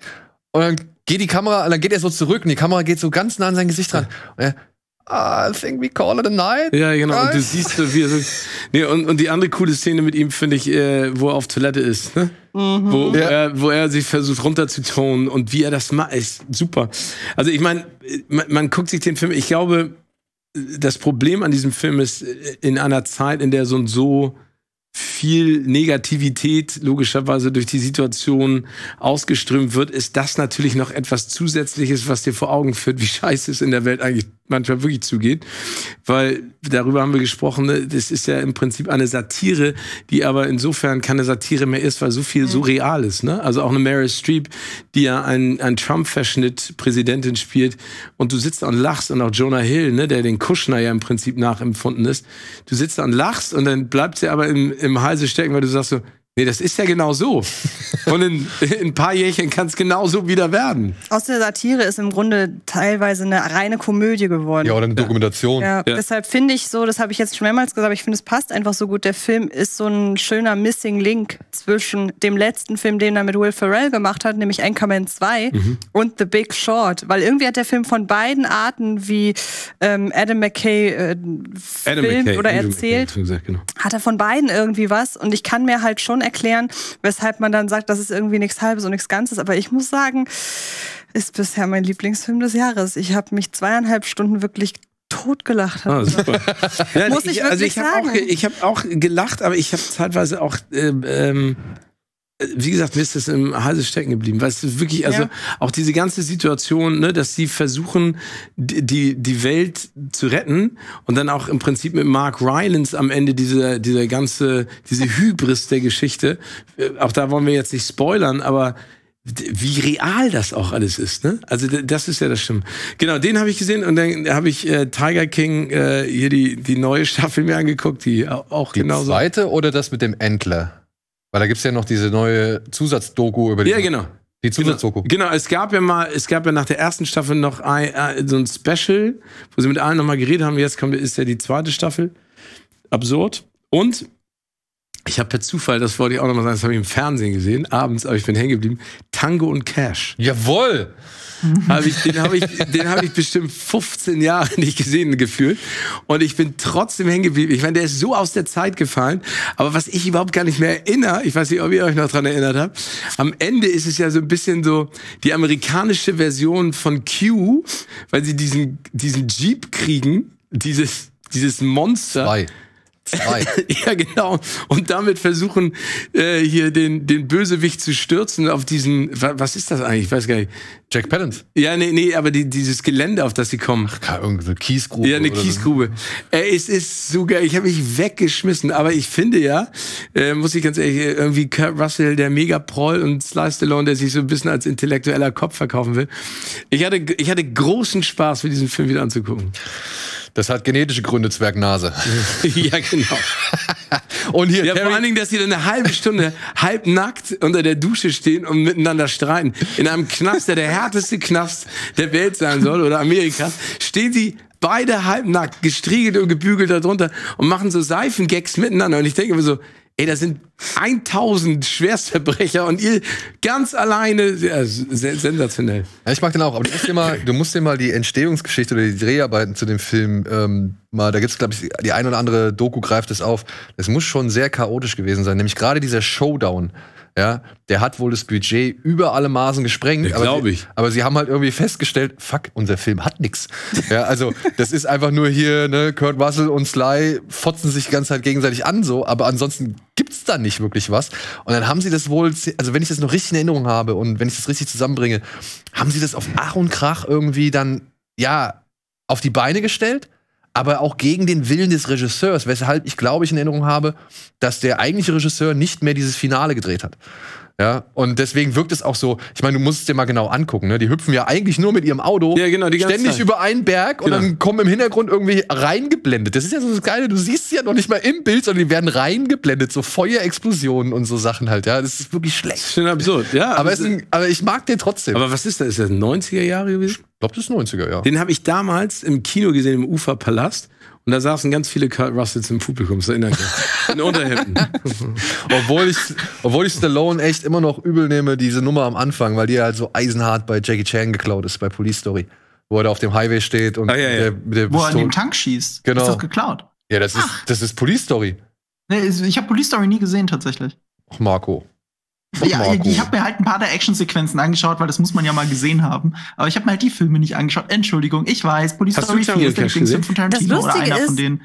S1: und dann geht die Kamera, dann geht er so zurück und die Kamera geht so ganz nah an sein Gesicht ran. Und er, Ah, I think we call it a night. Ja, genau. Guys. Und du
S3: siehst, wie er so. Nee, und, und die andere coole Szene mit ihm finde ich, äh, wo er auf Toilette ist, ne?
S5: Mhm. Wo, ja.
S3: er, wo er sich versucht runterzutonen und wie er das macht, ist super. Also ich meine, man, man guckt sich den Film, ich glaube, das Problem an diesem Film ist, äh, in einer Zeit, in der so und so viel Negativität logischerweise durch die Situation ausgeströmt wird, ist das natürlich noch etwas Zusätzliches, was dir vor Augen führt, wie scheiße es in der Welt eigentlich manchmal wirklich zugeht, weil darüber haben wir gesprochen, ne? das ist ja im Prinzip eine Satire, die aber insofern keine Satire mehr ist, weil so viel mhm. so real ist. Ne? Also auch eine Mary Streep, die ja ein, einen Trump-Verschnitt Präsidentin spielt und du sitzt und lachst und auch Jonah Hill, ne? der den Kushner ja im Prinzip nachempfunden ist, du sitzt und lachst und dann bleibt sie aber im, im Halse stecken, weil du sagst so, Nee, das ist ja genau so. Und in, in ein paar Jährchen kann es genau so wieder werden.
S2: Aus der Satire ist im Grunde teilweise eine reine Komödie geworden. Ja,
S1: oder eine Dokumentation. Ja, ja. Deshalb
S2: finde ich so, das habe ich jetzt schon mehrmals gesagt, aber ich finde, es passt einfach so gut. Der Film ist so ein schöner Missing Link zwischen dem letzten Film, den er mit Will Ferrell gemacht hat, nämlich Anchorman 2 mhm. und The Big Short. Weil irgendwie hat der Film von beiden Arten, wie ähm, Adam McKay äh, filmt Adam McKay, oder Andrew erzählt, McKay, gesagt, genau. hat er von beiden irgendwie was. Und ich kann mir halt schon erklären, weshalb man dann sagt, das ist irgendwie nichts Halbes und nichts Ganzes. Aber ich muss sagen, ist bisher mein Lieblingsfilm des Jahres. Ich habe mich zweieinhalb Stunden wirklich totgelacht Ah, super.
S3: Muss ich, ich also wirklich also ich sagen. Auch, ich habe auch gelacht, aber ich habe zeitweise auch ähm, ähm wie gesagt, mir ist das im Halse stecken geblieben. Weißt du, wirklich, also ja. auch diese ganze Situation, ne, dass sie versuchen, die, die Welt zu retten und dann auch im Prinzip mit Mark Rylance am Ende dieser, dieser ganze, diese Hybris der Geschichte. Äh, auch da wollen wir jetzt nicht spoilern, aber wie real das auch alles ist, ne? Also das ist ja das Schlimme. Genau, den habe ich gesehen und dann habe ich äh, Tiger King äh, hier die, die neue Staffel mir angeguckt, die auch die genauso. Die
S1: zweite oder das mit dem Entler?
S3: Weil da gibt es ja noch diese neue
S1: Zusatzdoku über die. Ja, genau.
S3: Die genau. Zusatzdoku. Genau, genau, es gab ja mal, es gab ja nach der ersten Staffel noch ein, äh, so ein Special, wo sie mit allen nochmal geredet haben. Jetzt kommt, ist ja die zweite Staffel. Absurd. Und ich habe per Zufall, das wollte ich auch nochmal sagen, das habe ich im Fernsehen gesehen, abends, aber ich bin hängen geblieben. Tango und Cash. Jawohl! Hab ich, den habe ich, den hab ich bestimmt 15 Jahre nicht gesehen gefühlt. Und ich bin trotzdem hängen geblieben. Ich meine, der ist so aus der Zeit gefallen. Aber was ich überhaupt gar nicht mehr erinnere, ich weiß nicht, ob ihr euch noch dran erinnert habt, am Ende ist es ja so ein bisschen so die amerikanische Version von Q, weil sie diesen, diesen Jeep kriegen, dieses, dieses Monster. Zwei. Frei. ja, genau. Und damit versuchen, äh, hier den, den Bösewicht zu stürzen auf diesen, was ist das eigentlich? Ich weiß gar nicht. Jack Palance. Ja, nee, nee, aber die, dieses Gelände, auf das sie kommen. Ach, irgendeine Kiesgrube. Ja, eine ne? Kiesgrube. Äh, es ist sogar, ich habe mich weggeschmissen, aber ich finde ja, äh, muss ich ganz ehrlich, äh, irgendwie Kurt Russell, der Mega-Proll und Sly Stallone, der sich so ein bisschen als intellektueller Kopf verkaufen will. Ich hatte, ich hatte großen Spaß, mir diesen Film wieder anzugucken. Das hat genetische Gründe, Zwergnase. ja, genau. und hier, ja, Terry vor allen Dingen, dass sie dann eine halbe Stunde halbnackt unter der Dusche stehen und miteinander streiten. In einem Knast, der der härteste Knast der Welt sein soll oder Amerikas, stehen sie beide halbnackt, gestriegelt und gebügelt darunter und machen so Seifengags miteinander. Und ich denke mir so, Ey, da sind 1000 Schwerstverbrecher und ihr ganz alleine. Ja, sensationell.
S1: Ja, ich mag den auch, aber du musst dir mal, du musst dir mal die Entstehungsgeschichte oder die Dreharbeiten zu dem Film ähm, mal, da gibt es, glaube ich, die ein oder andere Doku greift es auf. Es muss schon sehr chaotisch gewesen sein, nämlich gerade dieser Showdown ja, der hat wohl das Budget über alle Maßen gesprengt. Ja, glaube ich. Aber sie haben halt irgendwie festgestellt, fuck, unser Film hat nichts. Ja, also das ist einfach nur hier, ne, Kurt Russell und Sly fotzen sich die ganze Zeit gegenseitig an so, aber ansonsten gibt's da nicht wirklich was. Und dann haben sie das wohl, also wenn ich das noch richtig in Erinnerung habe und wenn ich das richtig zusammenbringe, haben sie das auf Ach und Krach irgendwie dann, ja, auf die Beine gestellt aber auch gegen den Willen des Regisseurs, weshalb ich glaube ich in Erinnerung habe, dass der eigentliche Regisseur nicht mehr dieses Finale gedreht hat. Ja, und deswegen wirkt es auch so, ich meine, du musst es dir mal genau angucken, ne? Die hüpfen ja eigentlich nur mit ihrem Auto ja, genau, ständig Zeit. über einen Berg genau. und dann kommen im Hintergrund irgendwie reingeblendet. Das ist ja so das Geile, du siehst sie ja noch nicht mal im Bild, sondern die werden reingeblendet, so Feuerexplosionen
S3: und so Sachen halt, ja. Das ist wirklich schlecht. Schön absurd, ja. Aber, also ist, ein, aber ich mag den trotzdem. Aber was ist das? Ist das 90er Jahre gewesen? Ich glaube, das ist 90er, ja. Den habe ich damals im Kino gesehen, im Uferpalast. Und da saßen ganz viele Kurt Russells im Publikum, das erinnert mich. In Unterhemden. obwohl
S1: ich, obwohl ich Stallone echt immer noch übel nehme, diese Nummer am Anfang, weil die halt so eisenhart bei Jackie Chan geklaut ist, bei Police Story. Wo er da auf dem Highway steht und ah, ja, ja. Der, der wo er an dem Tank
S4: schießt. Genau. Ist doch geklaut.
S1: Ja, das ist, das ist Police Story.
S4: Nee, ich habe Police Story nie gesehen, tatsächlich. Ach, Marco. Ja, ich, habe mir halt ein paar der Actionsequenzen angeschaut, weil das muss man ja mal gesehen haben. Aber ich habe mir halt die Filme nicht angeschaut. Entschuldigung, ich weiß, Police Hast Story 4 ist der Lieblingsfilm von Tarantino oder einer ist, von denen.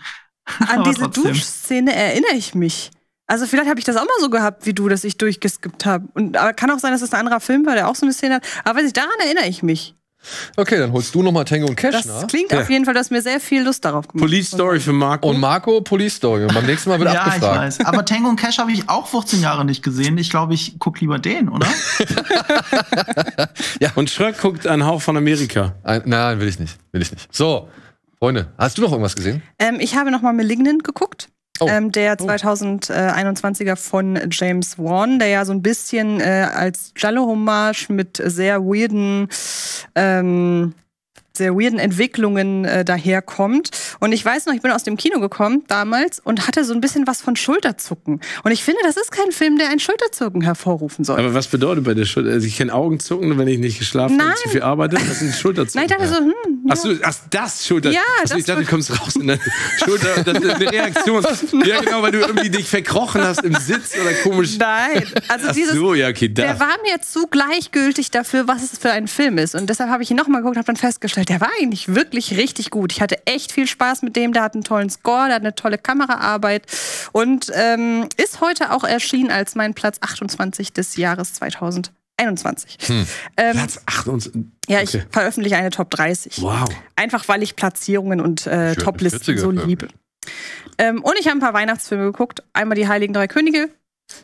S4: An diese Duschszene
S2: erinnere ich mich. Also vielleicht habe ich das auch mal so gehabt wie du, dass ich durchgeskippt habe. Und aber kann auch sein, dass es das ein anderer Film war, der auch so eine Szene hat. Aber weiß ich, daran erinnere ich mich.
S1: Okay, dann holst du nochmal Tango und Cash. Das na? Ne? klingt ja. auf
S2: jeden Fall, dass mir sehr viel Lust darauf gemacht. Police
S1: Story für Marco. Und Marco, Police Story. Und beim nächsten Mal wird ja, abgefragt. Ich
S4: weiß. Aber Tango und Cash habe ich auch 15 Jahre nicht gesehen. Ich glaube, ich gucke lieber den, oder?
S1: ja. Und Schröck guckt einen Hauch von Amerika. Ein, nein, will ich nicht. Will ich nicht. So, Freunde, hast du noch irgendwas gesehen?
S2: Ähm, ich habe nochmal Malignant geguckt. Oh. Ähm, der 2021er von James Wan, der ja so ein bisschen äh, als Giallo-Hommage mit sehr weirden ähm, sehr weirden Entwicklungen äh, daherkommt. Und ich weiß noch, ich bin aus dem Kino gekommen damals und hatte so ein bisschen was von Schulterzucken. Und ich finde, das ist kein Film, der ein Schulterzucken hervorrufen soll.
S3: Aber was bedeutet bei der Schulter? Also ich kenne Augenzucken, wenn ich nicht geschlafen habe und zu viel arbeite. Das sind Schulterzucken. Nein, ich dachte so, hm. Ja. Ach, so, ach, das Schulter. Ja, also das ich dachte, du kommst raus und Schulter. Das ist eine Reaktion. ja, genau, weil du irgendwie dich verkrochen hast im Sitz oder komisch.
S2: Nein,
S5: also dieses. Ach so, ja, okay, da. Der
S2: war mir zu gleichgültig dafür, was es für ein Film ist. Und deshalb habe ich ihn nochmal geguckt und habe dann festgestellt, der war eigentlich wirklich richtig gut. Ich hatte echt viel Spaß mit dem. Der hat einen tollen Score, der hat eine tolle Kameraarbeit und ähm, ist heute auch erschienen als mein Platz 28 des Jahres 2021.
S3: Hm. Ähm, Platz 28.
S2: Ja, ich veröffentliche eine Top 30. Wow. Einfach weil ich Platzierungen und äh, Toplisten so liebe. Ähm, und ich habe ein paar Weihnachtsfilme geguckt. Einmal die Heiligen Drei Könige,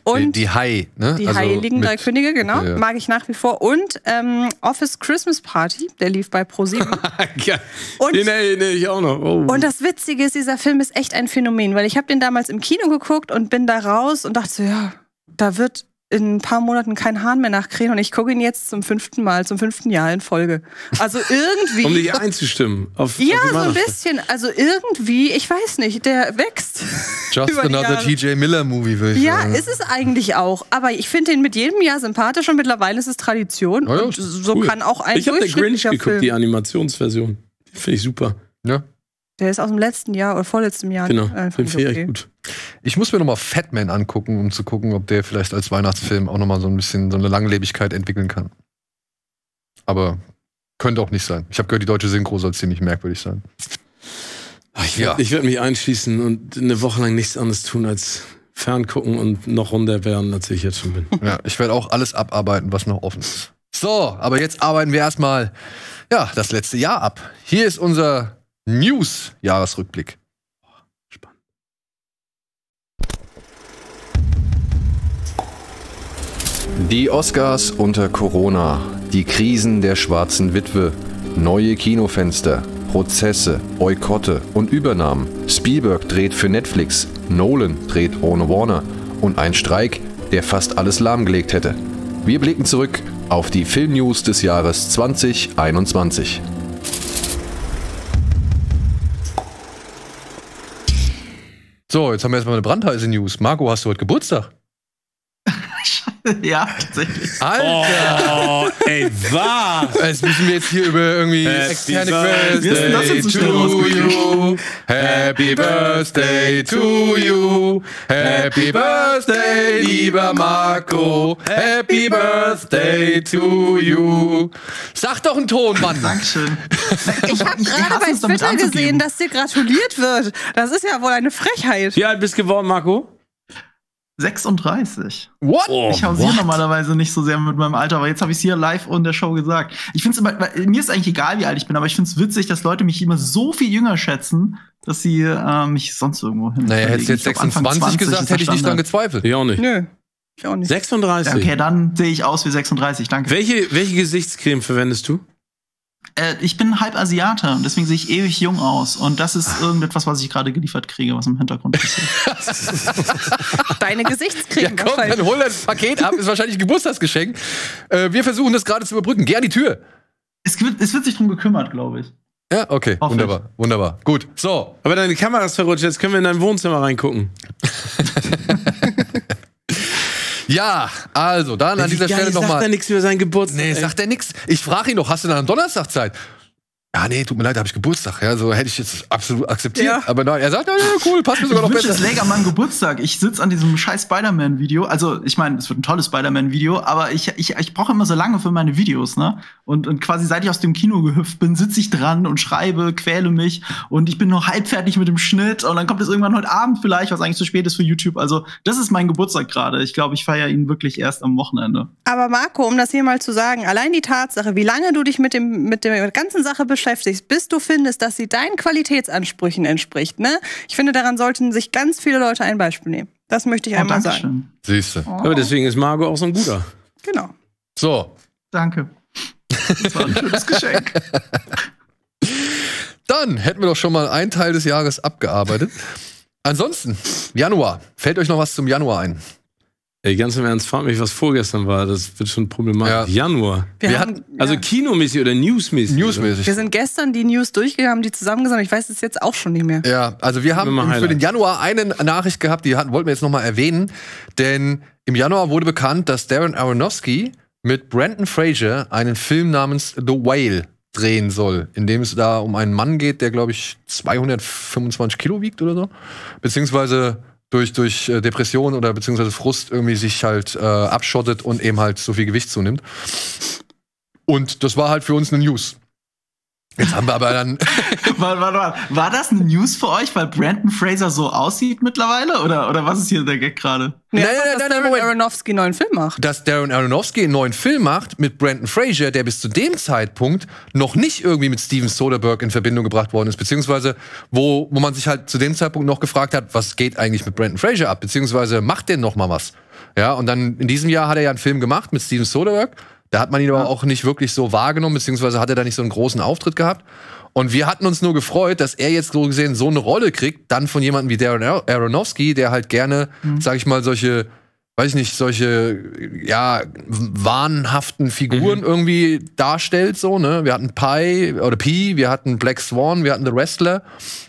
S2: und die, die
S3: High, ne? Die also liegen Drei Könige,
S2: genau. Ja. Mag ich nach wie vor. Und ähm, Office Christmas Party, der lief bei Pro7. ja, nee, nee, erinnere ich auch noch. Oh. Und das Witzige ist, dieser Film ist echt ein Phänomen, weil ich habe den damals im Kino geguckt und bin da raus und dachte so, ja, da wird in ein paar Monaten kein Hahn mehr nach Krähen und ich gucke ihn jetzt zum fünften Mal, zum fünften Jahr in Folge. Also irgendwie. um dich
S3: einzustimmen. Auf, ja, auf so ein
S2: bisschen. Also irgendwie, ich weiß nicht, der wächst.
S1: Just another TJ Miller Movie, würde ich ja, sagen. Ja, ist
S2: es eigentlich auch. Aber ich finde ihn mit jedem Jahr sympathisch und mittlerweile ist es Tradition. Ja, und so cool. kann auch ein Ich habe den Grinch geguckt, Film. die
S3: Animationsversion. Finde ich super. Ja.
S2: Der ist aus dem letzten Jahr oder vorletzten Jahr. Genau, den äh, finde ich okay.
S1: gut. Ich muss mir nochmal Fatman angucken, um zu gucken, ob der vielleicht als Weihnachtsfilm auch nochmal so ein bisschen so eine Langlebigkeit entwickeln kann. Aber könnte auch nicht sein. Ich habe gehört, die deutsche Synchro soll ziemlich merkwürdig sein.
S3: ich werde ja. werd mich einschließen und eine Woche lang nichts anderes tun als ferngucken und noch runter werden, als ich jetzt schon bin. Ja, ich werde auch alles abarbeiten, was noch offen ist. So, aber jetzt arbeiten wir
S1: erstmal ja, das letzte Jahr ab. Hier ist unser News-Jahresrückblick. Die Oscars unter Corona, die Krisen der schwarzen Witwe, neue Kinofenster, Prozesse, Boykotte und Übernahmen. Spielberg dreht für Netflix, Nolan dreht ohne Warner und ein Streik, der fast alles lahmgelegt hätte. Wir blicken zurück auf die Filmnews des Jahres 2021. So, jetzt haben wir erstmal eine brandheiße News. Marco, hast du heute Geburtstag?
S4: ja, tatsächlich. Alter! Oh, ey, was? Jetzt
S3: müssen wir jetzt hier über irgendwie Happy externe Birthday to you. Happy Birthday to you. Happy Birthday, lieber
S1: Marco. Happy Birthday to you. Sag
S2: doch einen Ton, Mann. Dankeschön. Ich habe gerade bei Twitter gesehen, dass dir gratuliert wird. Das ist ja wohl eine Frechheit. Wie alt bist du geworden, Marco? 36.
S4: What? Oh, ich hausiere normalerweise nicht so sehr mit meinem Alter, aber jetzt habe ich es hier live in der Show gesagt. Ich finde immer, mir ist eigentlich egal, wie alt ich bin, aber ich finde es witzig, dass Leute mich immer so viel jünger schätzen, dass sie äh, mich sonst irgendwo hin. Naja, hättest du jetzt 26 gesagt, hätte ich nicht dran
S3: gezweifelt. Ich auch nicht.
S4: Nö. Ich auch nicht. 36. okay, dann sehe ich aus wie 36, danke. Welche, welche Gesichtscreme verwendest du? Äh, ich bin halb Asiater und deswegen sehe ich ewig jung aus. Und das ist irgendetwas, was ich gerade geliefert kriege, was im Hintergrund passiert.
S2: Deine Gesichtskriege. Ja, komm, dann
S4: hol dein Paket ab, ist wahrscheinlich ein Geburtstagsgeschenk. Äh, wir versuchen das gerade zu überbrücken. Geh an die Tür. Es wird, es wird sich drum gekümmert, glaube ich.
S3: Ja, okay, Hoffentlich. wunderbar, wunderbar. Gut, so. Aber deine Kamera ist verrutscht, jetzt können wir in dein Wohnzimmer reingucken. Ja, also, dann ja, an dieser Stelle nochmal. Sagt er nichts über seinen Geburtstag? Nee, ey. sagt er nichts. Ich frage ihn doch, hast
S1: du dann am Donnerstag Zeit? ja, ah, nee, tut mir leid, da habe ich Geburtstag. Ja, so hätte ich jetzt absolut akzeptiert. Ja. Aber nein, er sagt, ja, cool, passt mir sogar ich noch besser. Das Legermann
S4: Geburtstag. Ich sitze an diesem scheiß Spider-Man-Video. Also, ich meine, es wird ein tolles Spider-Man-Video, aber ich, ich, ich brauche immer so lange für meine Videos, ne? Und, und quasi seit ich aus dem Kino gehüpft bin, sitze ich dran und schreibe, quäle mich und ich bin noch halb fertig mit dem Schnitt und dann kommt es irgendwann heute Abend vielleicht, was eigentlich zu spät ist für YouTube. Also, das ist mein Geburtstag gerade. Ich glaube, ich feiere ihn wirklich erst am Wochenende.
S2: Aber Marco, um das hier mal zu sagen, allein die Tatsache, wie lange du dich mit dem, mit der ganzen Sache beschäftigst, beschäftigst, bis du findest, dass sie deinen Qualitätsansprüchen entspricht. Ne? Ich finde, daran sollten sich ganz viele Leute ein Beispiel nehmen. Das möchte ich oh, einmal sagen.
S3: Siehst du. Oh. Aber deswegen ist Margot auch so ein guter. Genau. So.
S2: Danke.
S4: Das war ein schönes Geschenk.
S1: Dann hätten wir doch schon mal einen Teil des Jahres
S3: abgearbeitet. Ansonsten, Januar. Fällt euch noch was zum Januar ein? Ey, ganz im Ernst, frag mich, was vorgestern war. Das wird schon problematisch. Ja. Januar. Wir, wir haben, hatten, also ja. kinomäßig oder newsmäßig? Newsmäßig. Wir
S2: sind gestern die News durchgegangen, haben die zusammengesammelt. Ich weiß es jetzt auch schon nicht mehr. Ja,
S1: also wir haben wir für den Januar eine Nachricht gehabt, die wollten wir jetzt nochmal erwähnen. Denn im Januar wurde bekannt, dass Darren Aronofsky mit Brandon Fraser einen Film namens The Whale drehen soll, in dem es da um einen Mann geht, der, glaube ich, 225 Kilo wiegt oder so. Beziehungsweise durch, durch äh, Depression oder beziehungsweise Frust irgendwie sich halt äh, abschottet und eben halt so viel Gewicht zunimmt. Und das war halt für uns
S4: eine News. Jetzt haben wir aber dann. warte, warte, warte. War das eine News für euch, weil Brandon Fraser so aussieht mittlerweile? Oder, oder was ist hier der Gag gerade?
S2: nein, nein, nein, dass Darren Aronofsky einen neuen Film macht.
S1: Dass Darren Aronofsky einen neuen Film macht mit Brandon Fraser, der bis zu dem Zeitpunkt noch nicht irgendwie mit Steven Soderbergh in Verbindung gebracht worden ist. Beziehungsweise, wo, wo man sich halt zu dem Zeitpunkt noch gefragt hat, was geht eigentlich mit Brandon Fraser ab? Beziehungsweise, macht der noch mal was? Ja, und dann in diesem Jahr hat er ja einen Film gemacht mit Steven Soderbergh da hat man ihn aber auch nicht wirklich so wahrgenommen, beziehungsweise hat er da nicht so einen großen Auftritt gehabt. Und wir hatten uns nur gefreut, dass er jetzt so gesehen so eine Rolle kriegt, dann von jemandem wie Darren Aronofsky, der halt gerne, mhm. sag ich mal, solche weiß ich nicht, solche, ja, wahnhaften Figuren mhm. irgendwie darstellt, so, ne? Wir hatten Pi oder Pi, wir hatten Black Swan, wir hatten The Wrestler.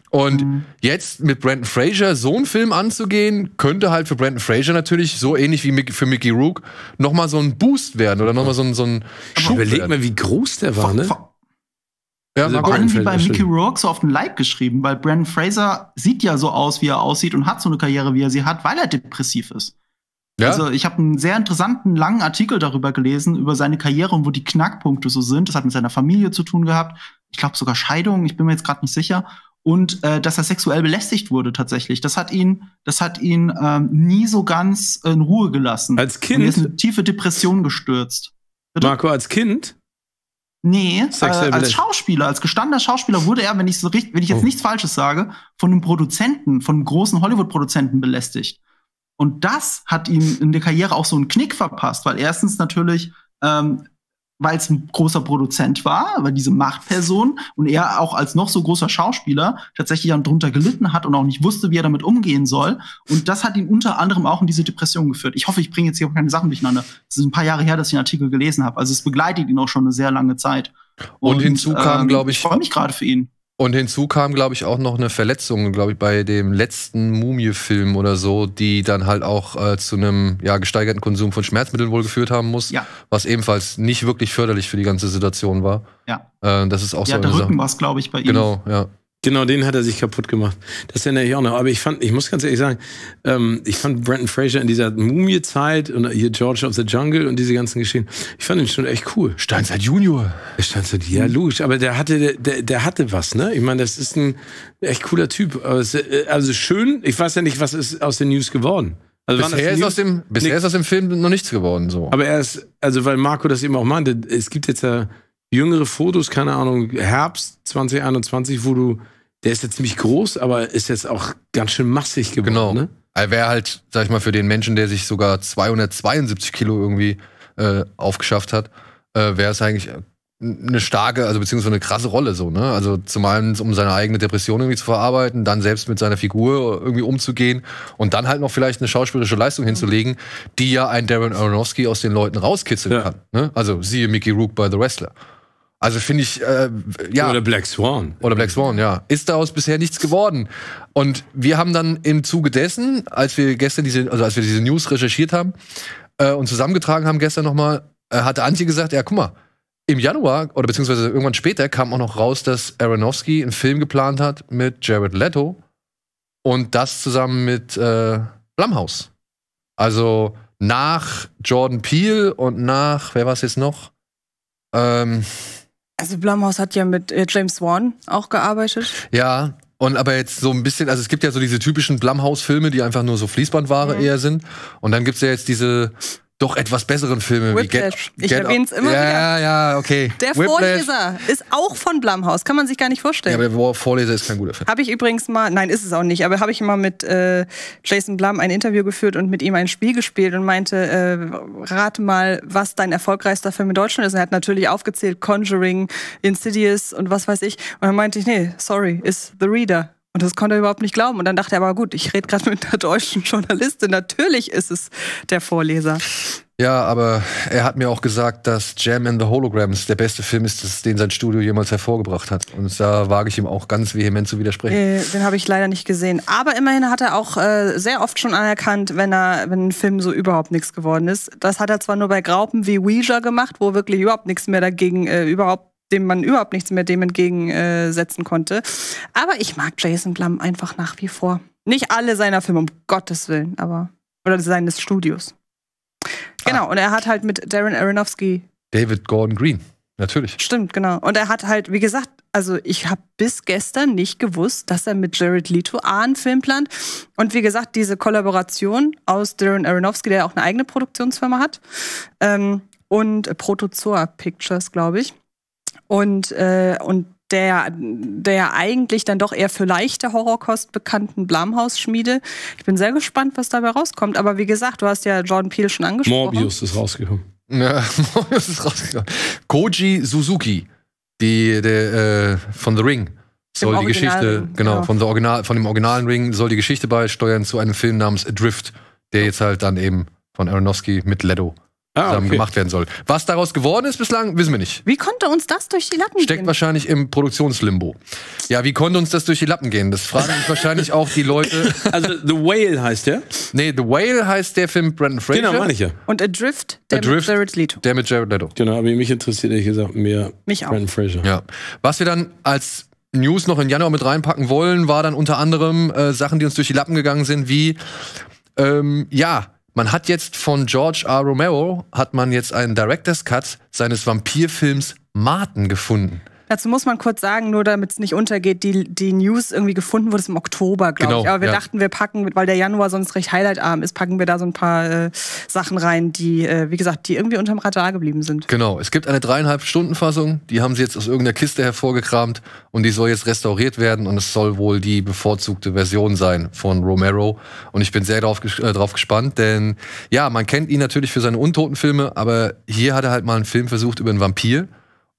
S1: Und mhm. jetzt mit Brandon Fraser so einen Film anzugehen, könnte halt für Brandon Fraser natürlich so ähnlich wie für Mickey Rook nochmal so ein Boost werden oder nochmal so ein, so ein Schub. Überleg mal, wie groß der war,
S5: ne? Ja, also auch irgendwie bei Mickey
S4: Rourke so auf den Leib geschrieben, weil Brandon Fraser sieht ja so aus, wie er aussieht und hat so eine Karriere, wie er sie hat, weil er depressiv ist. Ja? Also ich habe einen sehr interessanten, langen Artikel darüber gelesen, über seine Karriere und wo die Knackpunkte so sind. Das hat mit seiner Familie zu tun gehabt. Ich glaube sogar Scheidung, ich bin mir jetzt gerade nicht sicher. Und äh, dass er sexuell belästigt wurde tatsächlich. Das hat ihn, das hat ihn ähm, nie so ganz in Ruhe gelassen. Als Kind? Und er ist in tiefe Depression gestürzt. Bitte? Marco, als Kind? Nee, äh, als Schauspieler, als gestandener Schauspieler wurde er, wenn ich, so richtig, wenn ich jetzt oh. nichts Falsches sage, von einem Produzenten, von einem großen Hollywood-Produzenten belästigt. Und das hat ihm in der Karriere auch so einen Knick verpasst, weil erstens natürlich, ähm, weil es ein großer Produzent war, weil diese Machtperson und er auch als noch so großer Schauspieler tatsächlich dann drunter gelitten hat und auch nicht wusste, wie er damit umgehen soll. Und das hat ihn unter anderem auch in diese Depression geführt. Ich hoffe, ich bringe jetzt hier auch keine Sachen durcheinander. Es ist ein paar Jahre her, dass ich den Artikel gelesen habe. Also es begleitet ihn auch schon eine sehr lange Zeit. Und, und hinzu kam, ähm, glaube ich. Ich freue mich gerade für ihn.
S1: Und hinzu kam, glaube ich, auch noch eine Verletzung, glaube ich, bei dem letzten Mumie-Film oder so, die dann halt auch äh, zu einem ja, gesteigerten Konsum von Schmerzmitteln wohl geführt haben muss, ja. was ebenfalls nicht wirklich förderlich für die ganze Situation war.
S4: Ja.
S3: Äh, das ist auch ja, so. Ja, der Rücken war es,
S4: glaube ich, bei ihm. Genau,
S3: ja. Genau, den hat er sich kaputt gemacht. Das ist ja auch noch. Aber ich fand, ich muss ganz ehrlich sagen, ähm, ich fand Brandon Fraser in dieser Mumie-Zeit und hier George of the Jungle und diese ganzen Geschehen, ich fand ihn schon echt cool. Steinzeit Junior. Steinzeit, ja, logisch. Aber der hatte, der, der hatte was, ne? Ich meine, das ist ein echt cooler Typ. Äh, also schön, ich weiß ja nicht, was ist aus den News geworden. Also bisher, ist aus dem, bisher nee. ist aus dem Film noch nichts geworden, so. Aber er ist, also weil Marco das eben auch meinte, es gibt jetzt ja jüngere Fotos, keine Ahnung, Herbst 2021, wo du der ist jetzt ziemlich groß, aber ist jetzt auch ganz schön massig geworden. Genau. Ne? Also er wäre halt, sag ich mal, für den Menschen, der sich sogar
S1: 272 Kilo irgendwie äh, aufgeschafft hat, äh, wäre es eigentlich äh, eine starke, also beziehungsweise eine krasse Rolle so, ne? Also zum einen, um seine eigene Depression irgendwie zu verarbeiten, dann selbst mit seiner Figur irgendwie umzugehen und dann halt noch vielleicht eine schauspielerische Leistung hinzulegen, die ja ein Darren Aronofsky aus den Leuten rauskitzeln ja. kann. Ne? Also siehe Mickey Rook bei The Wrestler. Also finde ich, äh, ja. Oder Black Swan. Oder Black Swan, ja. Ist daraus bisher nichts geworden. Und wir haben dann im Zuge dessen, als wir gestern diese, also als wir diese News recherchiert haben äh, und zusammengetragen haben gestern nochmal, äh, hatte Antje gesagt, ja, guck mal, im Januar oder beziehungsweise irgendwann später kam auch noch raus, dass Aronofsky einen Film geplant hat mit Jared Leto und das zusammen mit äh, Blumhouse. Also nach Jordan Peele und nach, wer war es jetzt noch? Ähm,
S2: also Blumhouse hat ja mit äh, James Wan auch gearbeitet.
S1: Ja, und aber jetzt so ein bisschen, also es gibt ja so diese typischen Blumhouse-Filme, die einfach nur so Fließbandware mhm. eher sind. Und dann gibt es ja jetzt diese doch etwas besseren Filme Whiplash. wie Get, Get Ich erwähne es immer ja, wieder. Ja, ja, okay. Der Whiplash. Vorleser
S2: ist auch von Blumhaus. Kann man sich gar nicht vorstellen. Ja, aber der Vorleser ist kein guter Film. Habe ich übrigens mal, nein, ist es auch nicht, aber habe ich mal mit äh, Jason Blum ein Interview geführt und mit ihm ein Spiel gespielt und meinte, äh, rate mal, was dein erfolgreichster Film in Deutschland ist. Und er hat natürlich aufgezählt Conjuring, Insidious und was weiß ich. Und dann meinte ich, nee, sorry, ist The Reader. Und das konnte er überhaupt nicht glauben. Und dann dachte er, aber gut, ich rede gerade mit einer deutschen Journalistin, natürlich ist es der Vorleser.
S1: Ja, aber er hat mir auch gesagt, dass Jam and the Holograms der beste Film ist, den sein Studio jemals hervorgebracht hat. Und da wage ich ihm auch ganz vehement zu widersprechen.
S2: Äh, den habe ich leider nicht gesehen. Aber immerhin hat er auch äh, sehr oft schon anerkannt, wenn, er, wenn ein Film so überhaupt nichts geworden ist. Das hat er zwar nur bei Graupen wie Ouija gemacht, wo wirklich überhaupt nichts mehr dagegen, äh, überhaupt dem man überhaupt nichts mehr dem entgegensetzen konnte. Aber ich mag Jason Blum einfach nach wie vor. Nicht alle seiner Filme, um Gottes Willen, aber. Oder seines Studios. Genau, ah. und er hat halt mit Darren Aronofsky.
S1: David Gordon Green, natürlich.
S2: Stimmt, genau. Und er hat halt, wie gesagt, also ich habe bis gestern nicht gewusst, dass er mit Jared Leto A einen Film plant. Und wie gesagt, diese Kollaboration aus Darren Aronofsky, der auch eine eigene Produktionsfirma hat, ähm, und Protozoa Pictures, glaube ich. Und, äh, und der, der eigentlich dann doch eher für leichte Horrorkost bekannten Blamhaus-Schmiede. Ich bin sehr gespannt, was dabei rauskommt. Aber wie gesagt, du hast ja Jordan Peele schon angesprochen.
S1: Morbius ist rausgekommen. Ja, Morbius ist rausgekommen. Koji Suzuki, die, der, äh, von The Ring soll Im die Geschichte, genau, ja. Genau. von, der Original, von dem originalen Ring soll die Geschichte beisteuern zu einem Film namens Adrift, der jetzt halt dann eben von Aronofsky mit Leto ah, okay. gemacht werden soll. Was daraus geworden ist bislang, wissen wir nicht.
S2: Wie konnte uns das durch
S1: die Lappen gehen? Steckt wahrscheinlich im Produktionslimbo. Ja, wie konnte uns das durch die Lappen gehen? Das fragen sich wahrscheinlich auch die Leute. Also The Whale heißt der? Nee, The Whale
S3: heißt der Film Brandon
S5: Fraser. Genau, meine ich ja.
S2: Und Adrift,
S3: der Adrift, mit Jared Leto. Der mit Jared Leto. Genau, aber mich interessiert ehrlich gesagt mehr mich auch. Brandon
S1: Fraser. Ja. Was wir dann als News noch im Januar mit reinpacken wollen, war dann unter anderem äh, Sachen, die uns durch die Lappen gegangen sind, wie ähm, ja, man hat jetzt von George R. Romero, hat man jetzt einen Director's Cut seines Vampirfilms Martin gefunden.
S2: Dazu muss man kurz sagen, nur damit es nicht untergeht, die, die News irgendwie gefunden wurde, ist im Oktober, glaube genau, ich. Aber wir ja. dachten, wir packen, weil der Januar sonst recht highlightarm ist, packen wir da so ein paar äh, Sachen rein, die, äh, wie gesagt, die irgendwie unterm Radar geblieben sind.
S1: Genau, es gibt eine dreieinhalb Stunden Fassung, die haben sie jetzt aus irgendeiner Kiste hervorgekramt und die soll jetzt restauriert werden und es soll wohl die bevorzugte Version sein von Romero. Und ich bin sehr darauf ges äh, drauf gespannt, denn ja, man kennt ihn natürlich für seine untoten Filme, aber hier hat er halt mal einen Film versucht über einen Vampir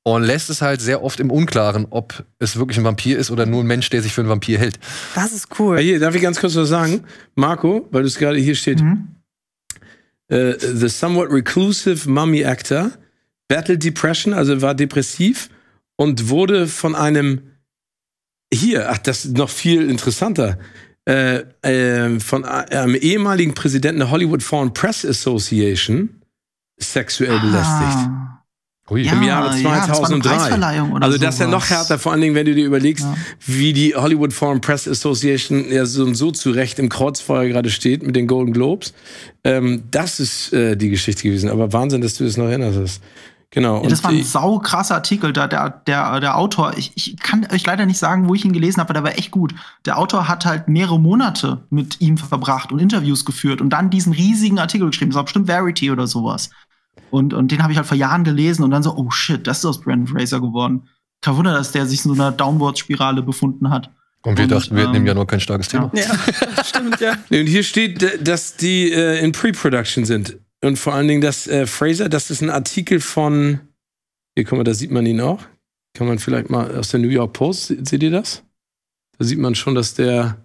S1: und lässt es halt sehr oft im Unklaren, ob es wirklich ein Vampir ist oder nur ein Mensch, der sich für einen Vampir hält. Das ist cool.
S3: Hier, darf ich ganz kurz was sagen? Marco, weil es gerade hier steht. Mhm. Uh, the somewhat reclusive mummy actor battled depression, also war depressiv und wurde von einem hier, ach, das ist noch viel interessanter. Uh, uh, von einem ehemaligen Präsidenten der Hollywood Foreign Press Association sexuell ah. belästigt. Ui, ja, Im Jahre 2003. Ja, also das ist ja noch härter, vor allen Dingen, wenn du dir überlegst, ja. wie die Hollywood Foreign Press Association ja so und so zurecht im Kreuzfeuer gerade steht mit den Golden Globes. Ähm, das ist äh,
S4: die Geschichte gewesen. Aber Wahnsinn, dass du das noch erinnerst. Hast. Genau. Ja, das war ein sau krasser Artikel. Da, der, der, der Autor, ich, ich kann euch leider nicht sagen, wo ich ihn gelesen habe, aber der war echt gut. Der Autor hat halt mehrere Monate mit ihm verbracht und Interviews geführt und dann diesen riesigen Artikel geschrieben. Das war bestimmt Verity oder sowas. Und, und den habe ich halt vor Jahren gelesen und dann so, oh shit, das ist aus Brandon Fraser geworden. Kein Wunder, dass der sich in so einer Downward-Spirale befunden hat. Und wir und, dachten, wir ähm, nehmen ja
S3: nur kein starkes Thema.
S4: Ja, ja stimmt, ja.
S3: Und hier steht, dass die äh, in Pre-Production sind. Und vor allen Dingen, dass äh, Fraser, das ist ein Artikel von, hier guck mal, da sieht man ihn auch. Kann man vielleicht mal aus der New York Post, seht ihr das? Da sieht man schon, dass der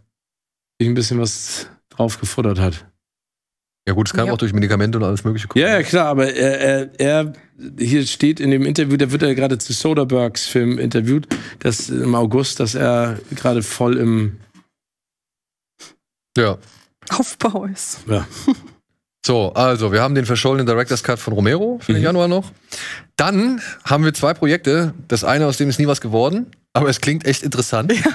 S3: sich ein bisschen was drauf gefordert hat. Ja gut, es kam ja. auch durch Medikamente und alles mögliche. Kommen. Ja, ja, klar, aber er, er, er, hier steht in dem Interview, da wird er gerade zu Soderbergs Film interviewt, dass im August, dass er gerade voll im ja.
S2: Aufbau ist.
S3: Ja.
S1: So, also wir haben den verschollenen Director's Cut von Romero für den mhm. Januar noch. Dann haben wir zwei Projekte. Das eine, aus dem ist nie was geworden, aber es klingt echt interessant. Ja.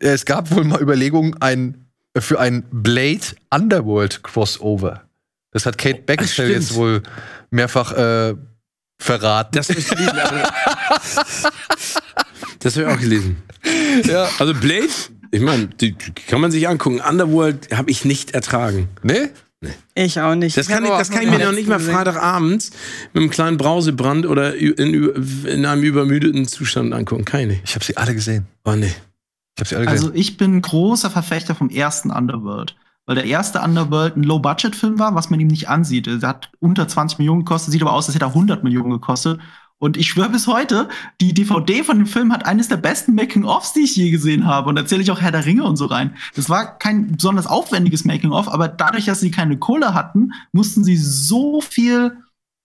S1: Es gab wohl mal Überlegungen, ein, für ein Blade Underworld Crossover das hat Kate Beckinsale
S3: jetzt wohl mehrfach äh, verraten. Das habe ich gelesen. das habe ich auch gelesen. Ja. Also Blade, ich meine, die kann man sich angucken. Underworld habe ich nicht ertragen. Nee?
S2: Nee. Ich auch nicht. Das kann, ich, das kann ich mir noch nicht mal
S3: Freitagabends mit einem kleinen Brausebrand oder in, in einem übermüdeten Zustand angucken. Keine. Ich habe sie alle gesehen. Oh nee. Ich hab sie alle gesehen.
S4: Also ich bin großer Verfechter vom ersten Underworld weil der erste Underworld ein Low-Budget-Film war, was man ihm nicht ansieht. Er hat unter 20 Millionen gekostet, sieht aber aus, als hätte er 100 Millionen gekostet. Und ich schwöre bis heute, die DVD von dem Film hat eines der besten making offs die ich je gesehen habe. Und da zähle ich auch Herr der Ringe und so rein. Das war kein besonders aufwendiges making off aber dadurch, dass sie keine Kohle hatten, mussten sie so viel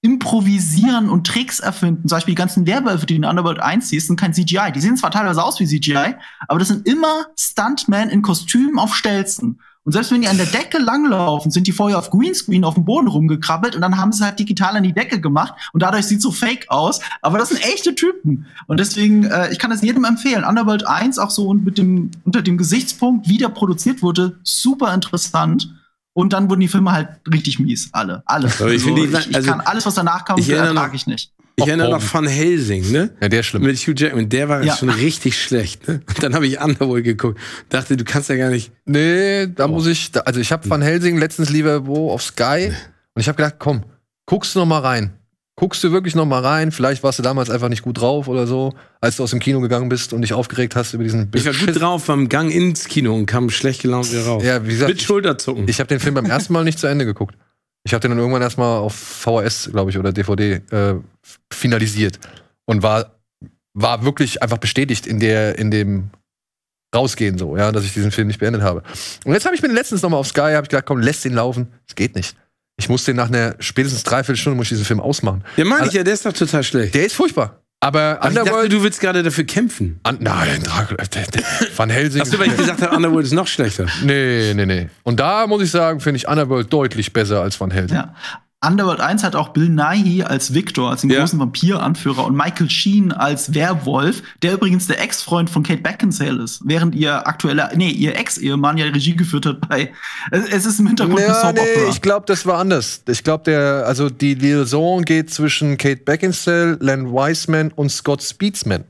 S4: improvisieren und Tricks erfinden. Zum Beispiel die ganzen Werwölfe, die in Underworld 1 siehst, sind kein CGI. Die sehen zwar teilweise aus wie CGI, aber das sind immer Stuntmen in Kostümen auf Stelzen. Und selbst wenn die an der Decke langlaufen, sind die vorher auf Greenscreen auf dem Boden rumgekrabbelt und dann haben sie halt digital an die Decke gemacht und dadurch sieht so fake aus. Aber das sind echte Typen. Und deswegen, äh, ich kann das jedem empfehlen. Underworld 1 auch so und mit dem, unter dem Gesichtspunkt, wie der produziert wurde, super interessant. Und dann wurden die Filme halt richtig mies, alle. Alles. Also, ich, also, ich, ich also, kann alles, was danach kam, ertrage ich nicht.
S3: Ich erinnere noch Van Helsing, ne? Ja, der ist schlimm. Mit Hugh Jackman, der war ja. schon richtig schlecht, ne? Und dann habe ich Underworld geguckt. Dachte, du kannst ja gar nicht.
S1: Nee, da oh. muss ich. also ich habe Van Helsing letztens lieber wo auf Sky nee. und ich habe gedacht, komm, guckst du noch mal rein guckst du wirklich noch mal rein. Vielleicht warst du damals einfach nicht gut drauf oder so, als du aus dem Kino gegangen bist und dich aufgeregt hast über diesen
S3: Ich war gut drauf beim Gang ins Kino und kam schlecht gelaunt wieder raus. Ja, wie gesagt, Mit Schulterzucken. Ich, ich habe den Film beim ersten Mal nicht zu Ende geguckt. Ich habe den dann irgendwann erstmal auf
S1: VHS, glaube ich, oder DVD äh, finalisiert und war, war wirklich einfach bestätigt in, der, in dem Rausgehen so, ja, dass ich diesen Film nicht beendet habe. Und jetzt habe ich mir letztens nochmal auf Sky, habe ich gedacht, komm, lässt ihn laufen. Es geht nicht. Ich muss den nach einer spätestens dreiviertel Stunde muss ich diesen Film ausmachen. Der meine also ich ja, der ist doch total schlecht. Der ist furchtbar.
S3: Aber, aber also Underworld, dachte, du willst gerade dafür kämpfen. An, nein, Dracula, Van Helsing. Hast du, weil ich gesagt habe, Underworld ist noch schlechter?
S4: Nee, nee, nee. Und da muss ich sagen, finde ich Underworld deutlich besser als Van Helsing. Ja. Underworld 1 hat auch Bill Nighy als Victor, als den ja. großen Vampiranführer und Michael Sheen als Werwolf, der übrigens der Ex-Freund von Kate Beckinsale ist, während ihr aktueller, nee, ihr Ex-Ehemann ja Regie geführt hat bei, es ist im Hintergrund ja, eine Soap nee, Ich
S1: glaube, das war anders. Ich glaube, der, also die Liaison geht zwischen Kate Beckinsale, Len Wiseman und Scott Speedsman.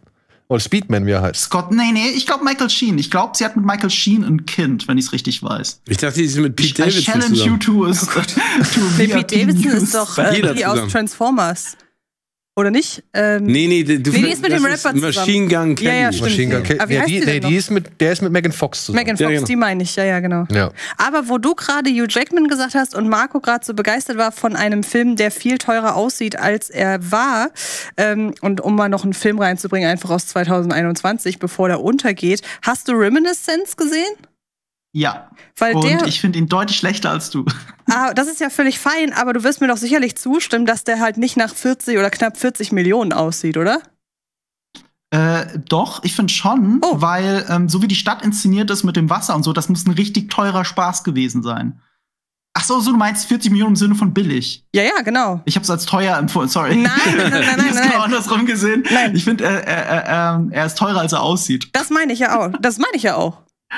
S4: Oder Speedman, wie er heißt. Scott, nee, nee, ich glaube Michael Sheen. Ich glaube, sie hat mit Michael Sheen ein Kind, wenn ich es richtig weiß. Ich dachte, sie ist mit Pete Davidson. I challenge zusammen. you to, a, oh to Pete Davidson ist doch äh, die aus
S2: Transformers. Oder nicht? Ähm, nee,
S4: nee, du nee, die ist mit dem Rapper zusammen.
S2: Machine Gun Kelly. Ja, ja, Machine Gun Kelly. Ja, die, nee, die ist
S1: mit, der ist mit Megan Fox zusammen. Megan Fox, ja, genau. die
S2: meine ich, ja, ja, genau. Ja. Aber wo du gerade Hugh Jackman gesagt hast und Marco gerade so begeistert war von einem Film, der viel teurer aussieht, als er war, ähm, und um mal noch einen Film reinzubringen, einfach aus 2021, bevor der untergeht, hast du Reminiscence gesehen? Ja. Weil und der, ich
S4: finde ihn deutlich schlechter als du.
S2: Ah, das ist ja völlig fein, aber du wirst mir doch sicherlich zustimmen, dass der halt nicht nach 40 oder knapp 40 Millionen aussieht, oder?
S4: Äh, doch, ich finde schon, oh. weil ähm, so wie die Stadt inszeniert ist mit dem Wasser und so, das muss ein richtig teurer Spaß gewesen sein. Ach so, so du meinst 40 Millionen im Sinne von billig. Ja, ja, genau. Ich habe es als teuer empfohlen, sorry. Nein, nein, nein, nein. ich habe genau andersrum gesehen. Nein. Ich finde, äh, äh,
S2: er ist teurer, als er aussieht. Das meine ich ja auch. Das meine ich ja auch.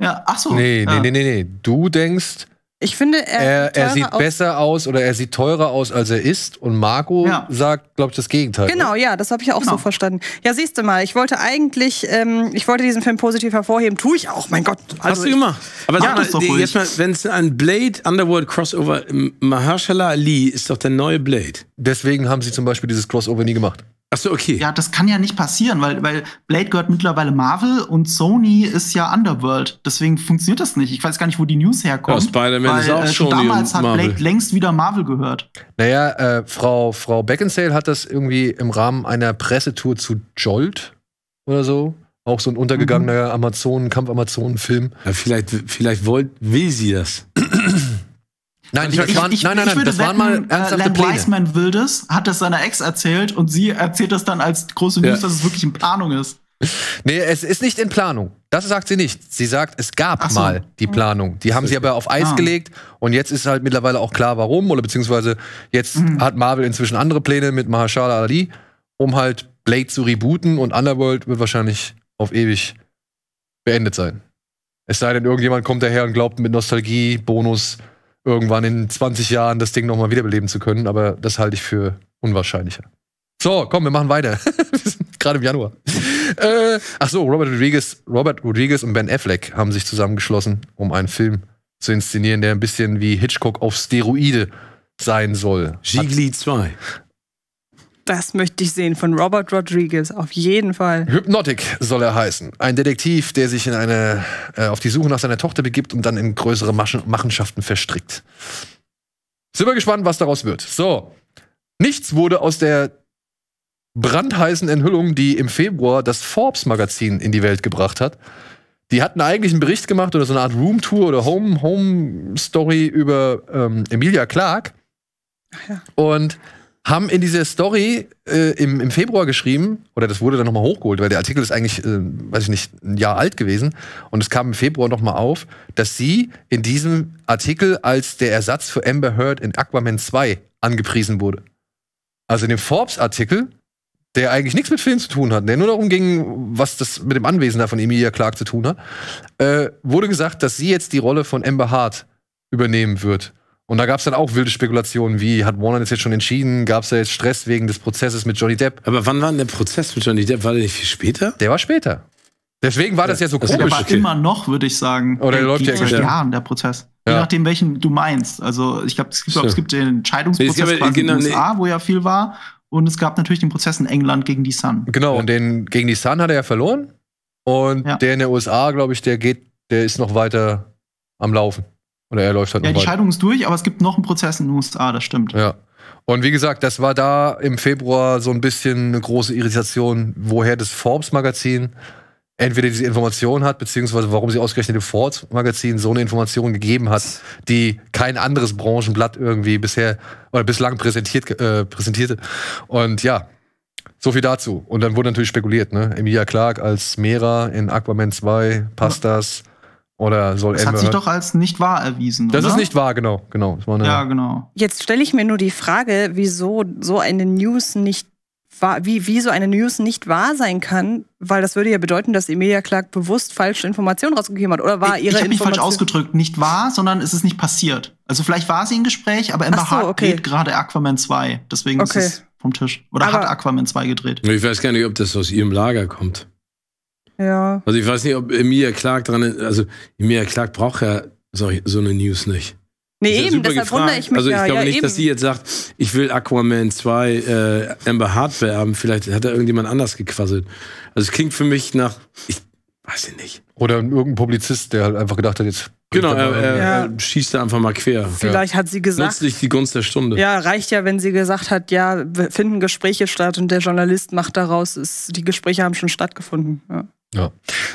S2: Ja, ach so. Nee, nee, ja. nee,
S1: nee, nee. Du denkst,
S2: ich finde, er, er, er sieht aus besser
S1: aus oder er sieht teurer aus, als er ist. Und Marco ja. sagt, glaube ich, das Gegenteil. Ne?
S2: Genau, ne? ja, das habe ich auch genau. so verstanden. Ja, siehst du mal, ich wollte eigentlich, ähm, ich wollte diesen Film positiv hervorheben. Tue ich auch, mein Gott.
S3: Also Hast du gemacht. Aber sag mal, jetzt mal, wenn es ein Blade Underworld Crossover, Mahershala Ali ist doch der neue Blade. Deswegen haben sie zum Beispiel dieses Crossover nie gemacht.
S4: Ach so, okay. Ja, das kann ja nicht passieren, weil, weil Blade gehört mittlerweile Marvel und Sony ist ja Underworld. Deswegen funktioniert das nicht. Ich weiß gar nicht, wo die News herkommt. Ja, Spider-Man ist auch äh, schon. Damals hat Marvel. Blade längst wieder Marvel gehört.
S1: Naja, äh, Frau, Frau Beckinsale hat das irgendwie im Rahmen einer Pressetour zu Jolt oder so. Auch so ein untergegangener mhm. Amazonen, Kampf-Amazonen-Film. Ja, vielleicht,
S3: vielleicht wollt, will sie das. Nein, ich, ich, waren, ich, nein, nein, nein, das wetten, waren mal ernsthafte äh, Pläne.
S4: Weisman will das, hat das seiner Ex erzählt und sie erzählt das dann als große News, ja. dass es wirklich in Planung ist. Nee,
S1: es ist nicht in Planung. Das sagt sie nicht. Sie sagt, es
S4: gab so. mal
S1: die Planung. Die haben sie aber auf Eis ah. gelegt und jetzt ist halt mittlerweile auch klar, warum. Oder beziehungsweise jetzt mhm. hat Marvel inzwischen andere Pläne mit Mahershala Ali, um halt Blade zu rebooten und Underworld wird wahrscheinlich auf ewig beendet sein. Es sei denn, irgendjemand kommt daher und glaubt mit Nostalgie, Bonus, irgendwann in 20 Jahren das Ding nochmal wiederbeleben zu können, aber das halte ich für unwahrscheinlicher. So, komm, wir machen weiter. wir sind gerade im Januar. äh, ach so, Robert Rodriguez, Robert Rodriguez und Ben Affleck haben sich zusammengeschlossen, um einen Film zu inszenieren, der ein bisschen wie Hitchcock auf Steroide sein soll.
S3: Gigli 2.
S2: Das möchte ich sehen von Robert Rodriguez, auf jeden
S1: Fall. Hypnotic soll er heißen. Ein Detektiv, der sich in eine, äh, auf die Suche nach seiner Tochter begibt und dann in größere Maschen Machenschaften verstrickt. Sind wir gespannt, was daraus wird. So, nichts wurde aus der brandheißen Enthüllung, die im Februar das Forbes-Magazin in die Welt gebracht hat. Die hatten eigentlich einen Bericht gemacht oder so eine Art Roomtour oder Home-Story Home über ähm, Emilia Clark. Ach Ja. Und haben in dieser Story äh, im, im Februar geschrieben, oder das wurde dann nochmal hochgeholt, weil der Artikel ist eigentlich, äh, weiß ich nicht, ein Jahr alt gewesen. Und es kam im Februar nochmal auf, dass sie in diesem Artikel als der Ersatz für Amber Heard in Aquaman 2 angepriesen wurde. Also in dem Forbes-Artikel, der eigentlich nichts mit Film zu tun hat, der nur darum ging, was das mit dem Anwesen da von Emilia Clarke zu tun hat, äh, wurde gesagt, dass sie jetzt die Rolle von Amber Heard übernehmen wird. Und da gab es dann auch wilde Spekulationen, wie hat Warner das jetzt schon entschieden? Gab es da jetzt Stress wegen des Prozesses mit Johnny Depp? Aber wann war denn der Prozess mit Johnny Depp? War der nicht viel später? Der war später. Deswegen war das ja so das komisch. Aber okay. immer
S4: noch, würde ich sagen, Oder der läuft ja seit Jahren der Prozess. Ja. Je nachdem, welchen du meinst. Also ich glaube, es, gibt, es gibt den Entscheidungsprozess genau, nee, in den USA, wo ja viel war. Und es gab natürlich den Prozess in England gegen die Sun. Genau, ja. und den
S1: gegen die Sun hat er ja verloren. Und ja. der in den USA, glaube ich, der geht, der ist noch weiter am Laufen. Oder er läuft halt Ja, die weit. Scheidung ist
S4: durch, aber es gibt noch einen Prozess in den USA, das stimmt. Ja.
S1: Und wie gesagt, das war da im Februar so ein bisschen eine große Irritation, woher das Forbes-Magazin entweder diese Information hat, beziehungsweise warum sie ausgerechnet dem Forbes-Magazin so eine Information gegeben hat, die kein anderes Branchenblatt irgendwie bisher oder bislang präsentiert, äh, präsentierte. Und ja, so viel dazu. Und dann wurde natürlich spekuliert, ne? Emilia Clark als Mera in Aquaman 2, passt das? Oder soll Das hat sich doch
S4: als nicht wahr erwiesen. Das oder? ist nicht wahr, genau. genau. ja, genau.
S2: Jetzt stelle ich mir nur die Frage, wieso so eine News nicht wahr, wie, wie so eine News nicht wahr sein kann, weil das würde ja bedeuten, dass Emilia Clark bewusst falsche Informationen rausgegeben hat. Oder war ich, ich Ich habe mich falsch
S4: ausgedrückt. Nicht wahr, sondern es ist nicht passiert. Also vielleicht war sie im Gespräch, aber Emma so, Hart okay. dreht gerade Aquaman 2. Deswegen okay. ist es vom Tisch. Oder aber hat Aquaman 2 gedreht.
S3: Ich weiß gar nicht, ob das aus ihrem Lager kommt. Ja. Also ich weiß nicht, ob Emilia Clark dran ist. Also Emilia Clark braucht ja so, so eine News nicht. Nee, ja eben, deshalb
S2: gefragt. wundere ich mich. Also ich glaube ja, nicht, eben. dass
S3: sie jetzt sagt, ich will Aquaman 2 äh, Amber Hart vererben. Vielleicht hat da irgendjemand anders gequasselt. Also es klingt für mich nach, ich weiß ich nicht. Oder irgendein Publizist, der halt einfach gedacht hat, jetzt. Genau, er, er schießt da einfach mal quer. Vielleicht hat sie gesagt. Nützlich die Gunst der Stunde.
S2: Ja, reicht ja, wenn sie gesagt hat, ja, finden Gespräche statt und der Journalist macht daraus, ist, die Gespräche haben schon stattgefunden. Ja.
S1: Ja.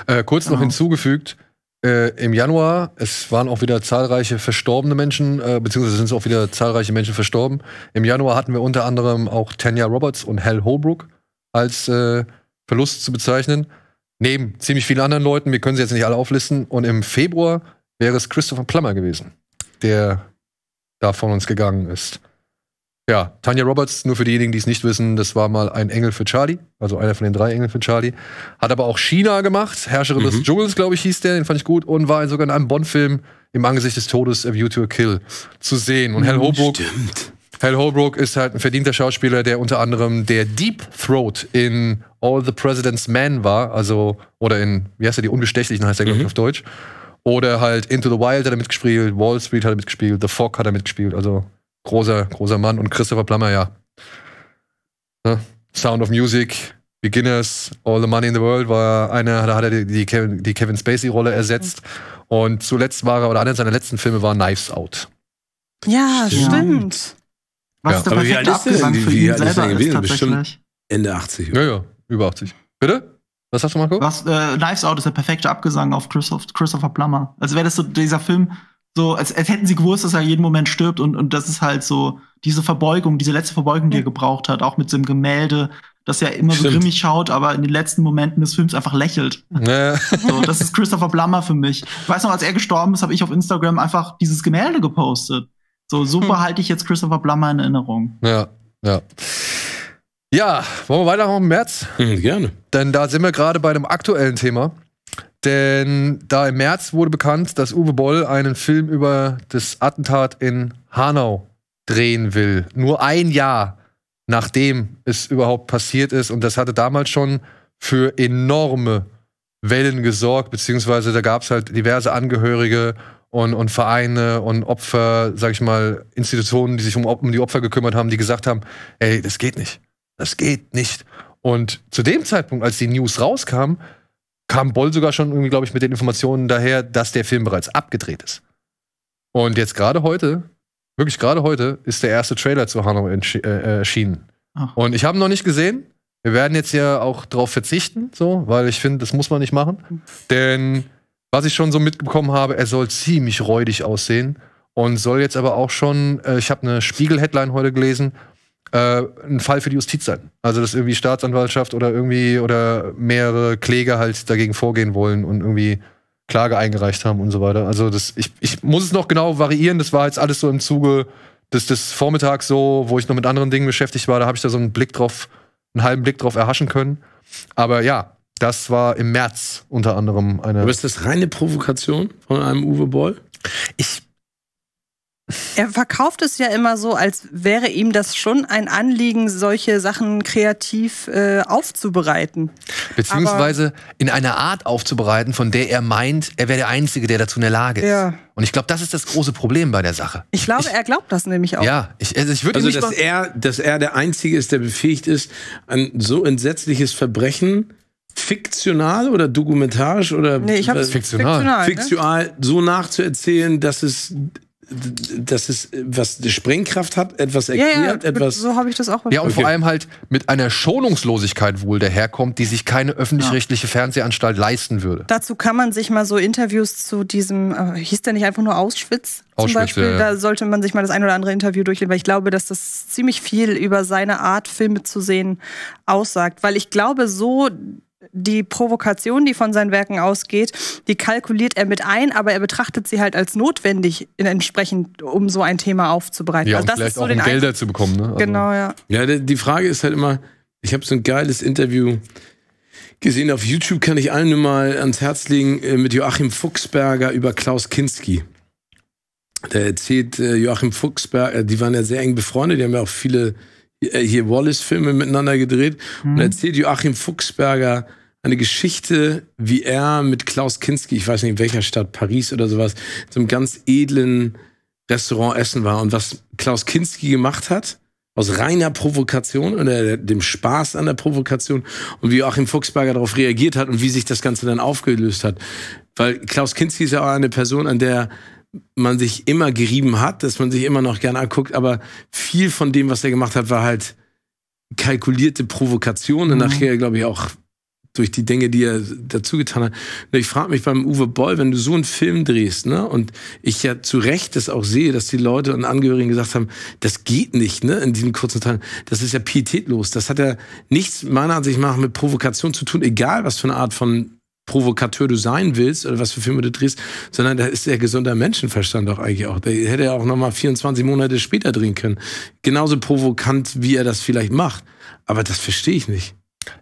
S1: Äh, kurz noch genau. hinzugefügt, äh, im Januar, es waren auch wieder zahlreiche verstorbene Menschen, äh, beziehungsweise sind es auch wieder zahlreiche Menschen verstorben. Im Januar hatten wir unter anderem auch Tanya Roberts und Hal Holbrook als äh, Verlust zu bezeichnen. Neben ziemlich vielen anderen Leuten, wir können sie jetzt nicht alle auflisten. Und im Februar wäre es Christopher Plummer gewesen, der da von uns gegangen ist. Ja, Tanja Roberts, nur für diejenigen, die es nicht wissen, das war mal ein Engel für Charlie, also einer von den drei Engeln für Charlie. Hat aber auch China gemacht, Herrscherin mhm. des Dschungels, glaube ich, hieß der, den fand ich gut, und war sogar in einem Bond-Film im Angesicht des Todes, A View to a Kill, zu sehen. Und Hal Holbrook, Stimmt. Hal Holbrook ist halt ein verdienter Schauspieler, der unter anderem der Deep Throat in All the President's Men war, also, oder in, wie heißt er, die Unbestechlichen heißt er, glaube ich, mhm. auf Deutsch. Oder halt Into the Wild hat er mitgespielt, Wall Street hat er mitgespielt, The Fog hat er mitgespielt, also großer, großer Mann. Und Christopher Plummer, ja. Ne? Sound of Music, Beginners, All the Money in the World war einer, da hat er die, die Kevin, Kevin Spacey-Rolle ersetzt. Mhm. Und zuletzt war er, oder einer seiner letzten Filme war Knives Out.
S2: Ja, stimmt. Was ja. Aber wie alt ist der denn? Wie, wie alt ist der gewesen? Bestimmt
S4: Ende 80. Oder? Ja, ja, über 80. Bitte? Was sagst du, Marco? Was, äh, Knives Out ist der perfekte Abgesang auf Christoph, Christopher Plummer. Also wäre das so dieser Film, so, als, als hätten sie gewusst, dass er jeden Moment stirbt und, und das ist halt so diese Verbeugung, diese letzte Verbeugung, die er gebraucht hat, auch mit so einem Gemälde, dass er immer Stimmt. so grimmig schaut, aber in den letzten Momenten des Films einfach lächelt.
S5: Naja. So, das ist
S4: Christopher Blummer für mich. Ich weiß noch, als er gestorben ist, habe ich auf Instagram einfach dieses Gemälde gepostet. So, so behalte hm. ich jetzt Christopher Blummer in Erinnerung.
S1: Ja, ja. Ja, wollen wir weitermachen im März? Mhm, gerne. Denn da sind wir gerade bei einem aktuellen Thema. Denn da im März wurde bekannt, dass Uwe Boll einen Film über das Attentat in Hanau drehen will. Nur ein Jahr nachdem es überhaupt passiert ist. Und das hatte damals schon für enorme Wellen gesorgt, beziehungsweise da gab es halt diverse Angehörige und, und Vereine und Opfer, sag ich mal, Institutionen, die sich um, um die Opfer gekümmert haben, die gesagt haben, ey, das geht nicht. Das geht nicht. Und zu dem Zeitpunkt, als die News rauskam, kam Boll sogar schon irgendwie, glaube ich, mit den Informationen daher, dass der Film bereits abgedreht ist. Und jetzt gerade heute, wirklich gerade heute, ist der erste Trailer zu Hanau äh, äh, erschienen. Ach. Und ich habe ihn noch nicht gesehen. Wir werden jetzt ja auch darauf verzichten, so, weil ich finde, das muss man nicht machen. Denn was ich schon so mitbekommen habe, er soll ziemlich räudig aussehen und soll jetzt aber auch schon, äh, ich habe eine Spiegel-Headline heute gelesen, äh, ein Fall für die Justiz sein. Also dass irgendwie Staatsanwaltschaft oder irgendwie oder mehrere Kläger halt dagegen vorgehen wollen und irgendwie Klage eingereicht haben und so weiter. Also das, ich, ich muss es noch genau variieren. Das war jetzt alles so im Zuge des, des Vormittags so, wo ich noch mit anderen Dingen beschäftigt war. Da habe ich da so einen Blick drauf, einen halben Blick drauf erhaschen können. Aber ja, das war im März unter anderem eine. Aber ist das reine Provokation von einem Uwe Boll?
S2: Ich er verkauft es ja immer so, als wäre ihm das schon ein Anliegen, solche Sachen kreativ äh, aufzubereiten. Beziehungsweise
S1: Aber in einer Art aufzubereiten, von der er meint, er wäre der Einzige, der dazu in der Lage ist. Ja.
S3: Und ich glaube, das ist das große Problem bei der Sache.
S2: Ich glaube, ich, er glaubt das nämlich auch. Ja, ich, also ich würde Also, dass
S3: er, dass er der Einzige ist, der befähigt ist, ein so entsetzliches Verbrechen fiktional oder dokumentarisch oder nee, ich hab's fiktional, fiktional, ne? fiktional so nachzuerzählen, dass es dass es was Sprengkraft hat, etwas erklärt, ja, ja,
S2: etwas. So habe ich das auch Ja, und okay. vor allem
S1: halt mit einer Schonungslosigkeit wohl daherkommt, die sich keine öffentlich-rechtliche Fernsehanstalt leisten würde.
S2: Dazu kann man sich mal so Interviews zu diesem, äh, hieß der nicht einfach nur Auschwitz? Zum Auschwitz, Beispiel, ja, da sollte man sich mal das ein oder andere Interview durchlesen, weil ich glaube, dass das ziemlich viel über seine Art, Filme zu sehen, aussagt. Weil ich glaube, so die Provokation, die von seinen Werken ausgeht, die kalkuliert er mit ein, aber er betrachtet sie halt als notwendig, entsprechend, um so ein Thema aufzubereiten. Ja, also das vielleicht so auch um Gelder
S3: zu bekommen. Ne? Also genau, ja. Ja, die Frage ist halt immer, ich habe so ein geiles Interview gesehen auf YouTube, kann ich allen nur mal ans Herz legen, äh, mit Joachim Fuchsberger über Klaus Kinski. Da erzählt äh, Joachim Fuchsberger, äh, die waren ja sehr eng befreundet, die haben ja auch viele hier Wallace-Filme miteinander gedreht. Mhm. Und erzählt Joachim Fuchsberger, eine Geschichte, wie er mit Klaus Kinski, ich weiß nicht in welcher Stadt, Paris oder sowas, in so einem ganz edlen Restaurant essen war und was Klaus Kinski gemacht hat, aus reiner Provokation oder dem Spaß an der Provokation und wie Joachim Fuchsberger darauf reagiert hat und wie sich das Ganze dann aufgelöst hat. Weil Klaus Kinski ist ja auch eine Person, an der man sich immer gerieben hat, dass man sich immer noch gerne anguckt, aber viel von dem, was er gemacht hat, war halt kalkulierte Provokationen. Mhm. Nachher, glaube ich, auch durch die Dinge, die er dazu getan hat. Ich frage mich beim Uwe Boll, wenn du so einen Film drehst, ne, und ich ja zu Recht das auch sehe, dass die Leute und Angehörigen gesagt haben, das geht nicht, ne, in diesen kurzen Teilen, Das ist ja pietätlos. Das hat ja nichts meiner Ansicht nach mit Provokation zu tun, egal was für eine Art von Provokateur du sein willst oder was für Filme du drehst, sondern da ist der gesunder Menschenverstand doch eigentlich auch. Der hätte er auch nochmal 24 Monate später drehen können. Genauso provokant, wie er das vielleicht macht. Aber das verstehe ich nicht.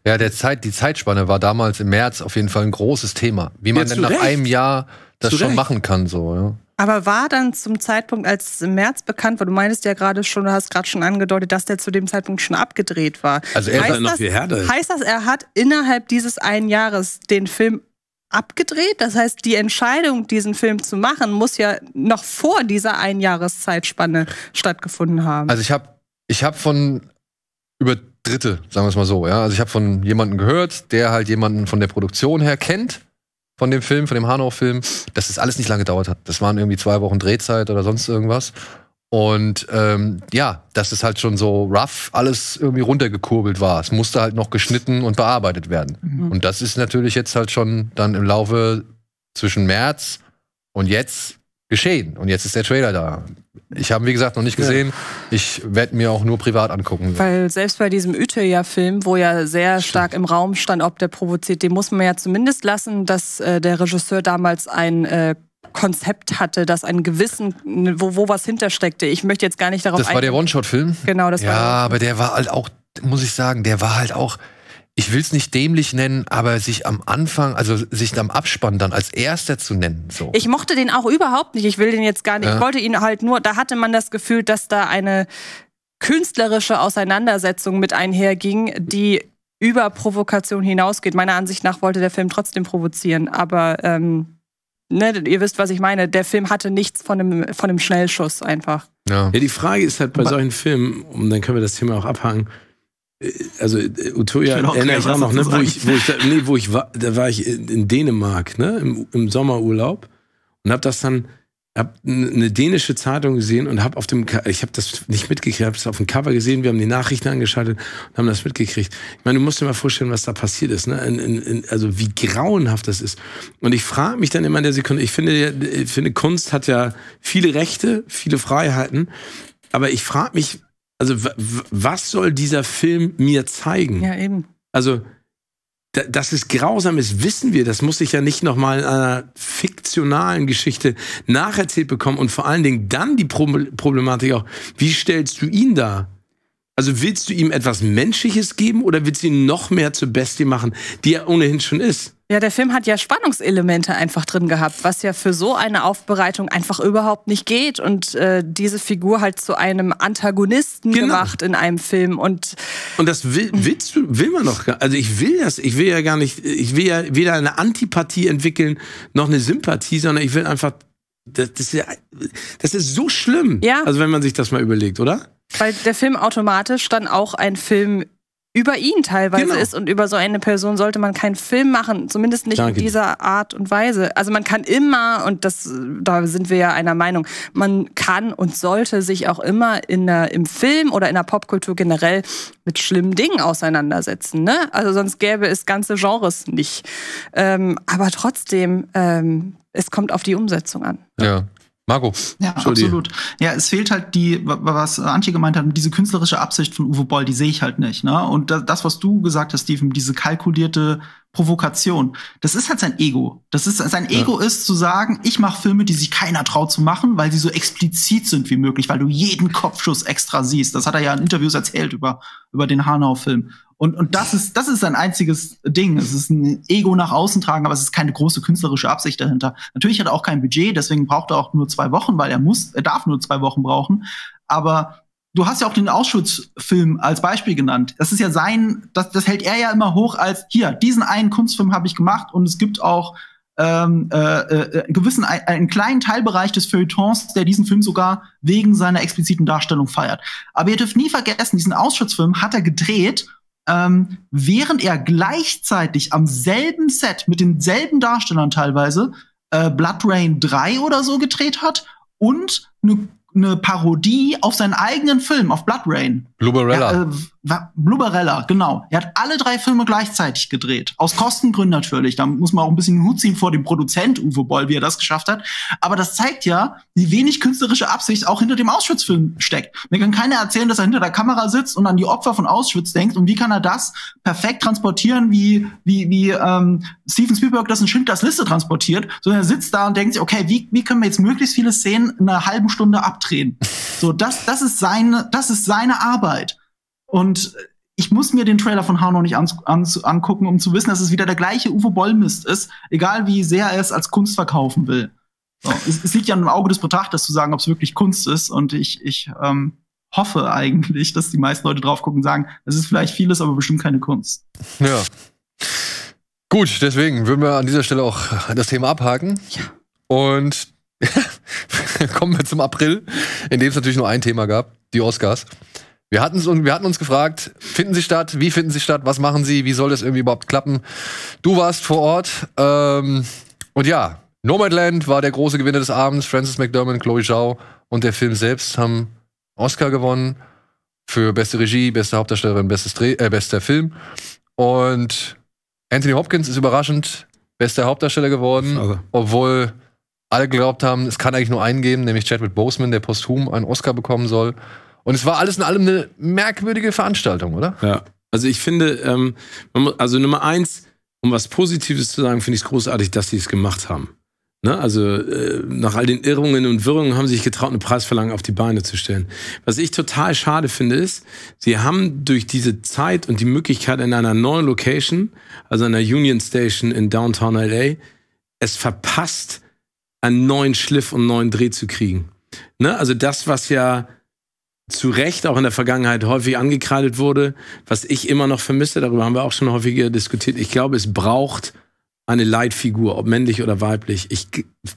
S3: Ja, der Zeit, die Zeitspanne war
S1: damals im März auf jeden Fall ein großes Thema. Wie man ja, denn nach recht. einem Jahr das zu schon recht. machen kann, so,
S5: ja.
S2: Aber war dann zum Zeitpunkt, als es im März bekannt war, du meinst ja gerade schon, du hast gerade schon angedeutet, dass der zu dem Zeitpunkt schon abgedreht war. Also er heißt, war noch viel härter. Heißt das, er hat innerhalb dieses einen Jahres den Film abgedreht? Das heißt, die Entscheidung, diesen Film zu machen, muss ja noch vor dieser Einjahreszeitspanne stattgefunden haben. Also ich habe ich
S1: hab von über Dritte, sagen wir es mal so. Ja? Also ich habe von jemandem gehört, der halt jemanden von der Produktion her kennt, von dem Film, von dem Hanau-Film, dass das alles nicht lange gedauert hat. Das waren irgendwie zwei Wochen Drehzeit oder sonst irgendwas. Und ähm, ja, dass es halt schon so rough alles irgendwie runtergekurbelt war. Es musste halt noch geschnitten und bearbeitet werden. Mhm. Und das ist natürlich jetzt halt schon dann im Laufe zwischen März und jetzt geschehen. Und jetzt ist der Trailer da. Ich habe wie gesagt, noch nicht gesehen. Ja. Ich werde mir auch nur privat angucken.
S2: Weil selbst bei diesem Utøya-Film, wo ja sehr Stimmt. stark im Raum stand, ob der provoziert, den muss man ja zumindest lassen, dass äh, der Regisseur damals ein äh, Konzept hatte, dass ein gewissen, wo, wo was hintersteckte. Ich möchte jetzt gar nicht darauf Das war der
S1: One-Shot-Film? Genau, das ja, war Ja, aber der war halt auch, muss ich sagen, der war halt auch ich will es nicht dämlich nennen, aber sich am Anfang, also sich am Abspann dann als erster zu nennen. So.
S2: Ich mochte den auch überhaupt nicht. Ich will den jetzt gar nicht. Ja. Ich wollte ihn halt nur, da hatte man das Gefühl, dass da eine künstlerische Auseinandersetzung mit einherging, die über Provokation hinausgeht. Meiner Ansicht nach wollte der Film trotzdem provozieren, aber ähm, ne, ihr wisst, was ich meine. Der Film hatte nichts von einem, von einem Schnellschuss einfach.
S3: Ja. ja die Frage ist halt bei solchen Filmen, und dann können wir das Thema auch abhangen, also äh, Utoya genau, erinnere ich auch noch, ne, wo, ich, wo, ich da, nee, wo ich war, da war ich in Dänemark, ne, im, im Sommerurlaub und habe das dann, habe eine dänische Zeitung gesehen und habe auf dem, ich habe das nicht mitgekriegt, habe es auf dem Cover gesehen, wir haben die Nachrichten angeschaltet und haben das mitgekriegt. Ich meine, du musst dir mal vorstellen, was da passiert ist, ne? In, in, also wie grauenhaft das ist. Und ich frage mich dann immer in der Sekunde, ich finde, ich finde, Kunst hat ja viele Rechte, viele Freiheiten, aber ich frage mich, also was soll dieser Film mir zeigen? Ja, eben. Also, dass es grausam ist, wissen wir. Das muss ich ja nicht nochmal in einer fiktionalen Geschichte nacherzählt bekommen. Und vor allen Dingen dann die Problematik auch, wie stellst du ihn da? Also willst du ihm etwas Menschliches geben oder willst du ihn noch mehr zur Bestie machen, die er ohnehin schon ist?
S2: Ja, der Film hat ja Spannungselemente einfach drin gehabt, was ja für so eine Aufbereitung einfach überhaupt nicht geht und äh, diese Figur halt zu einem Antagonisten genau. gemacht in einem Film und
S3: und das will, willst du, will man noch, also ich will das, ich will ja gar nicht, ich will ja weder eine Antipathie entwickeln noch eine Sympathie, sondern ich will einfach, das, das ist, ja, das ist so schlimm. Ja. Also wenn man sich das mal überlegt, oder?
S2: Weil der Film automatisch dann auch ein Film über ihn teilweise genau. ist und über so eine Person sollte man keinen Film machen, zumindest nicht Danke. in dieser Art und Weise. Also man kann immer und das da sind wir ja einer Meinung, man kann und sollte sich auch immer in der, im Film oder in der Popkultur generell mit schlimmen Dingen auseinandersetzen. Ne? Also sonst gäbe es ganze Genres nicht. Ähm, aber trotzdem, ähm, es kommt auf die Umsetzung an.
S5: Ja.
S4: Marco.
S2: Ja, absolut. Ja, es fehlt halt die, was äh, Antje gemeint hat, diese künstlerische
S4: Absicht von Uwe Boll, die sehe ich halt nicht. Ne? Und das, was du gesagt hast, Steven, diese kalkulierte Provokation. Das ist halt sein Ego. Das ist sein Ego ja. ist zu sagen, ich mache Filme, die sich keiner traut zu machen, weil sie so explizit sind wie möglich, weil du jeden Kopfschuss extra siehst. Das hat er ja in Interviews erzählt über über den Hanau-Film. Und und das ist das ist sein einziges Ding. Es ist ein Ego nach außen tragen, aber es ist keine große künstlerische Absicht dahinter. Natürlich hat er auch kein Budget, deswegen braucht er auch nur zwei Wochen, weil er muss, er darf nur zwei Wochen brauchen. Aber du hast ja auch den Auschwitz-Film als Beispiel genannt. Das ist ja sein, das, das hält er ja immer hoch als, hier, diesen einen Kunstfilm habe ich gemacht und es gibt auch ähm, äh, äh, einen äh, gewissen, einen kleinen Teilbereich des Feuilletons, der diesen Film sogar wegen seiner expliziten Darstellung feiert. Aber ihr dürft nie vergessen, diesen Auschwitz-Film hat er gedreht, ähm, während er gleichzeitig am selben Set mit denselben Darstellern teilweise äh, Blood Rain 3 oder so gedreht hat und eine eine Parodie auf seinen eigenen Film, auf Blood Rain. Blueberella. Ja, äh, Blubberella, genau. Er hat alle drei Filme gleichzeitig gedreht. Aus Kostengründen natürlich. Da muss man auch ein bisschen den Hut ziehen vor dem Produzent Uwe Boll, wie er das geschafft hat. Aber das zeigt ja, wie wenig künstlerische Absicht auch hinter dem Auschwitz-Film steckt. Mir kann keiner erzählen, dass er hinter der Kamera sitzt und an die Opfer von Auschwitz denkt. Und wie kann er das perfekt transportieren, wie, wie, wie ähm, Steven Spielberg das in Schindlers Liste transportiert? Sondern er sitzt da und denkt sich, okay, wie, wie können wir jetzt möglichst viele Szenen in einer halben Stunde abdrehen? So, das, das ist seine, das ist seine Arbeit. Und ich muss mir den Trailer von Hanau nicht an, an, angucken, um zu wissen, dass es wieder der gleiche Uwe Bollmist ist, egal wie sehr er es als Kunst verkaufen will. So, es, es, liegt ja im Auge des Betrachters zu sagen, ob es wirklich Kunst ist. Und ich, ich ähm, hoffe eigentlich, dass die meisten Leute drauf gucken und sagen, es ist vielleicht vieles, aber bestimmt keine Kunst.
S5: Ja.
S1: Gut, deswegen würden wir an dieser Stelle auch das Thema abhaken. Ja. Und kommen wir zum April, in dem es natürlich nur ein Thema gab, die Oscars. Wir, wir hatten uns gefragt, finden sie statt, wie finden sie statt, was machen sie, wie soll das irgendwie überhaupt klappen? Du warst vor Ort ähm, und ja, Nomadland war der große Gewinner des Abends. Francis McDermott, Chloe Zhao und der Film selbst haben Oscar gewonnen für beste Regie, beste Hauptdarstellerin, bestes Dreh, äh, bester Film. Und Anthony Hopkins ist überraschend bester Hauptdarsteller geworden, also. obwohl alle geglaubt haben, es kann eigentlich nur einen geben, nämlich Chadwick Boseman, der posthum einen Oscar bekommen soll. Und es war alles in allem eine merkwürdige Veranstaltung, oder?
S3: Ja. Also ich finde, ähm, muss, also Nummer eins, um was Positives zu sagen, finde ich es großartig, dass sie es gemacht haben. Ne? Also äh, nach all den Irrungen und Wirrungen haben sie sich getraut, eine Preisverlangen auf die Beine zu stellen. Was ich total schade finde, ist, sie haben durch diese Zeit und die Möglichkeit in einer neuen Location, also einer Union Station in Downtown LA, es verpasst, einen neuen Schliff und einen neuen Dreh zu kriegen. Ne? Also das, was ja zu Recht auch in der Vergangenheit häufig angekreidet wurde, was ich immer noch vermisse, darüber haben wir auch schon häufiger diskutiert. Ich glaube, es braucht eine Leitfigur, ob männlich oder weiblich. Ich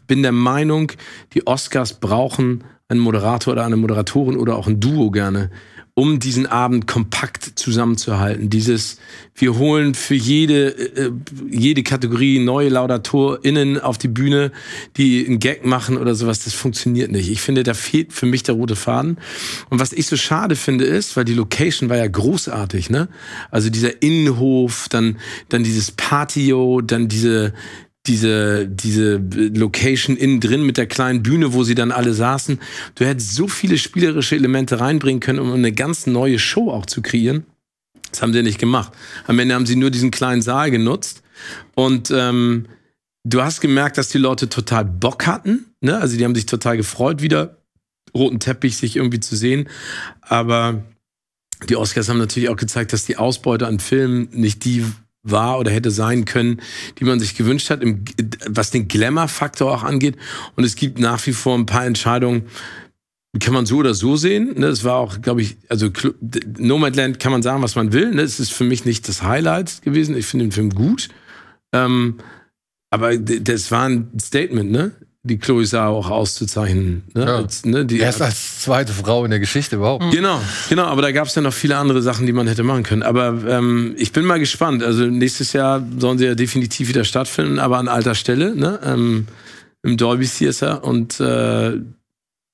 S3: bin der Meinung, die Oscars brauchen einen Moderator oder eine Moderatorin oder auch ein Duo gerne, um diesen Abend kompakt zusammenzuhalten. Dieses, wir holen für jede, äh, jede Kategorie neue LaudatorInnen auf die Bühne, die einen Gag machen oder sowas, das funktioniert nicht. Ich finde, da fehlt für mich der rote Faden. Und was ich so schade finde ist, weil die Location war ja großartig, ne? Also dieser Innenhof, dann, dann dieses Patio, dann diese, diese, diese Location innen drin mit der kleinen Bühne, wo sie dann alle saßen. Du hättest so viele spielerische Elemente reinbringen können, um eine ganz neue Show auch zu kreieren. Das haben sie nicht gemacht. Am Ende haben sie nur diesen kleinen Saal genutzt. Und ähm, du hast gemerkt, dass die Leute total Bock hatten. Ne? Also die haben sich total gefreut, wieder roten Teppich sich irgendwie zu sehen. Aber die Oscars haben natürlich auch gezeigt, dass die Ausbeute an Filmen nicht die war oder hätte sein können, die man sich gewünscht hat, im, was den Glamour-Faktor auch angeht. Und es gibt nach wie vor ein paar Entscheidungen, kann man so oder so sehen. Ne? Es war auch, glaube ich, also Nomadland kann man sagen, was man will. Ne? Es ist für mich nicht das Highlight gewesen. Ich finde den Film gut. Ähm, aber das war ein Statement, ne? die Chloe Saar auch auszuzeichnen. Ne? Ja. Als, ne, die, Erst als zweite Frau in der Geschichte überhaupt. Mhm. Genau, genau. Aber da gab es ja noch viele andere Sachen, die man hätte machen können. Aber ähm, ich bin mal gespannt. Also nächstes Jahr sollen sie ja definitiv wieder stattfinden, aber an alter Stelle, ne? ähm, im Dolby Theater. Und äh,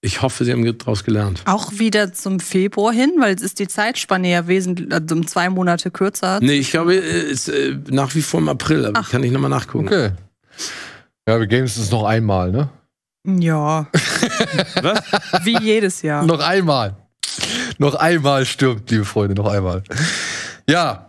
S3: ich hoffe, Sie haben daraus gelernt.
S2: Auch wieder zum Februar hin, weil es ist die Zeitspanne ja wesentlich, also um zwei Monate kürzer.
S3: Nee, ich glaube, äh, es ist äh, nach wie vor im April. Aber Ach. kann ich nochmal nachgucken. Okay. Ja, wir gehen es noch einmal, ne?
S2: Ja. Was? Wie jedes Jahr. noch einmal.
S1: Noch einmal stirbt, liebe Freunde, noch einmal. Ja,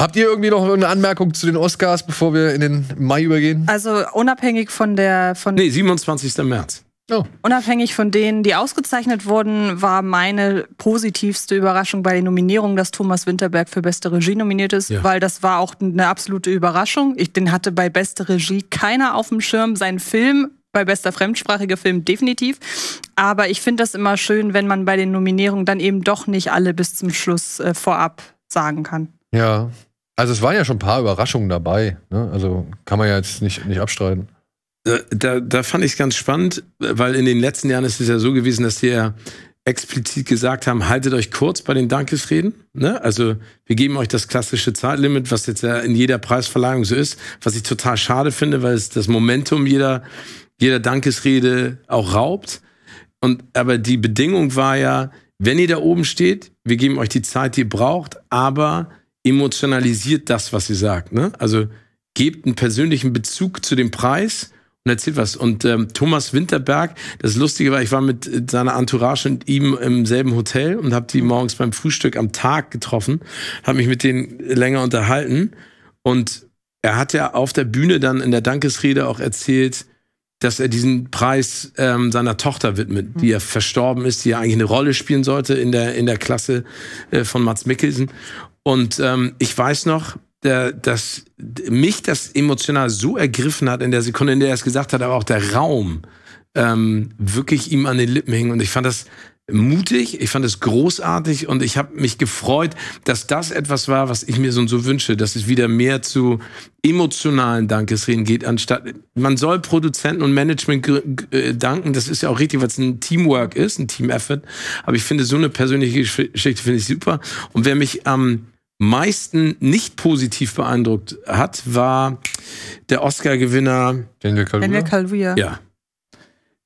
S1: Habt ihr irgendwie noch eine Anmerkung zu den Oscars,
S2: bevor wir in den Mai übergehen? Also unabhängig von der von Nee, 27. März. Oh. Unabhängig von denen, die ausgezeichnet wurden, war meine positivste Überraschung bei den Nominierungen, dass Thomas Winterberg für beste Regie nominiert ist, ja. weil das war auch eine absolute Überraschung. Ich, den hatte bei beste Regie keiner auf dem Schirm. Sein Film bei bester fremdsprachiger Film definitiv. Aber ich finde das immer schön, wenn man bei den Nominierungen dann eben doch nicht alle bis zum Schluss äh, vorab sagen kann.
S1: Ja, also es waren ja schon ein paar Überraschungen dabei. Ne? Also kann man ja jetzt nicht, nicht abstreiten
S3: da, da fand ich es ganz spannend, weil in den letzten Jahren ist es ja so gewesen, dass die ja explizit gesagt haben, haltet euch kurz bei den Dankesreden. Ne? Also wir geben euch das klassische Zeitlimit, was jetzt ja in jeder Preisverleihung so ist, was ich total schade finde, weil es das Momentum jeder, jeder Dankesrede auch raubt. Und, aber die Bedingung war ja, wenn ihr da oben steht, wir geben euch die Zeit, die ihr braucht, aber emotionalisiert das, was ihr sagt. Ne? Also gebt einen persönlichen Bezug zu dem Preis und erzählt was. Und ähm, Thomas Winterberg, das Lustige war, ich war mit seiner Entourage und ihm im selben Hotel und habe die morgens beim Frühstück am Tag getroffen, habe mich mit denen länger unterhalten und er hat ja auf der Bühne dann in der Dankesrede auch erzählt, dass er diesen Preis ähm, seiner Tochter widmet, die ja verstorben ist, die ja eigentlich eine Rolle spielen sollte in der, in der Klasse äh, von Mats Mikkelsen. Und ähm, ich weiß noch, dass mich das emotional so ergriffen hat in der Sekunde, in der er es gesagt hat, aber auch der Raum ähm, wirklich ihm an den Lippen hing. Und ich fand das mutig, ich fand das großartig und ich habe mich gefreut, dass das etwas war, was ich mir so und so wünsche, dass es wieder mehr zu emotionalen Dankesreden geht, anstatt man soll Produzenten und Management äh, danken, das ist ja auch richtig, weil es ein Teamwork ist, ein Team-Effort, aber ich finde so eine persönliche Geschichte finde ich super und wer mich am ähm, meisten nicht positiv beeindruckt hat, war der Oscar-Gewinner Daniel Kaluuya. Ja.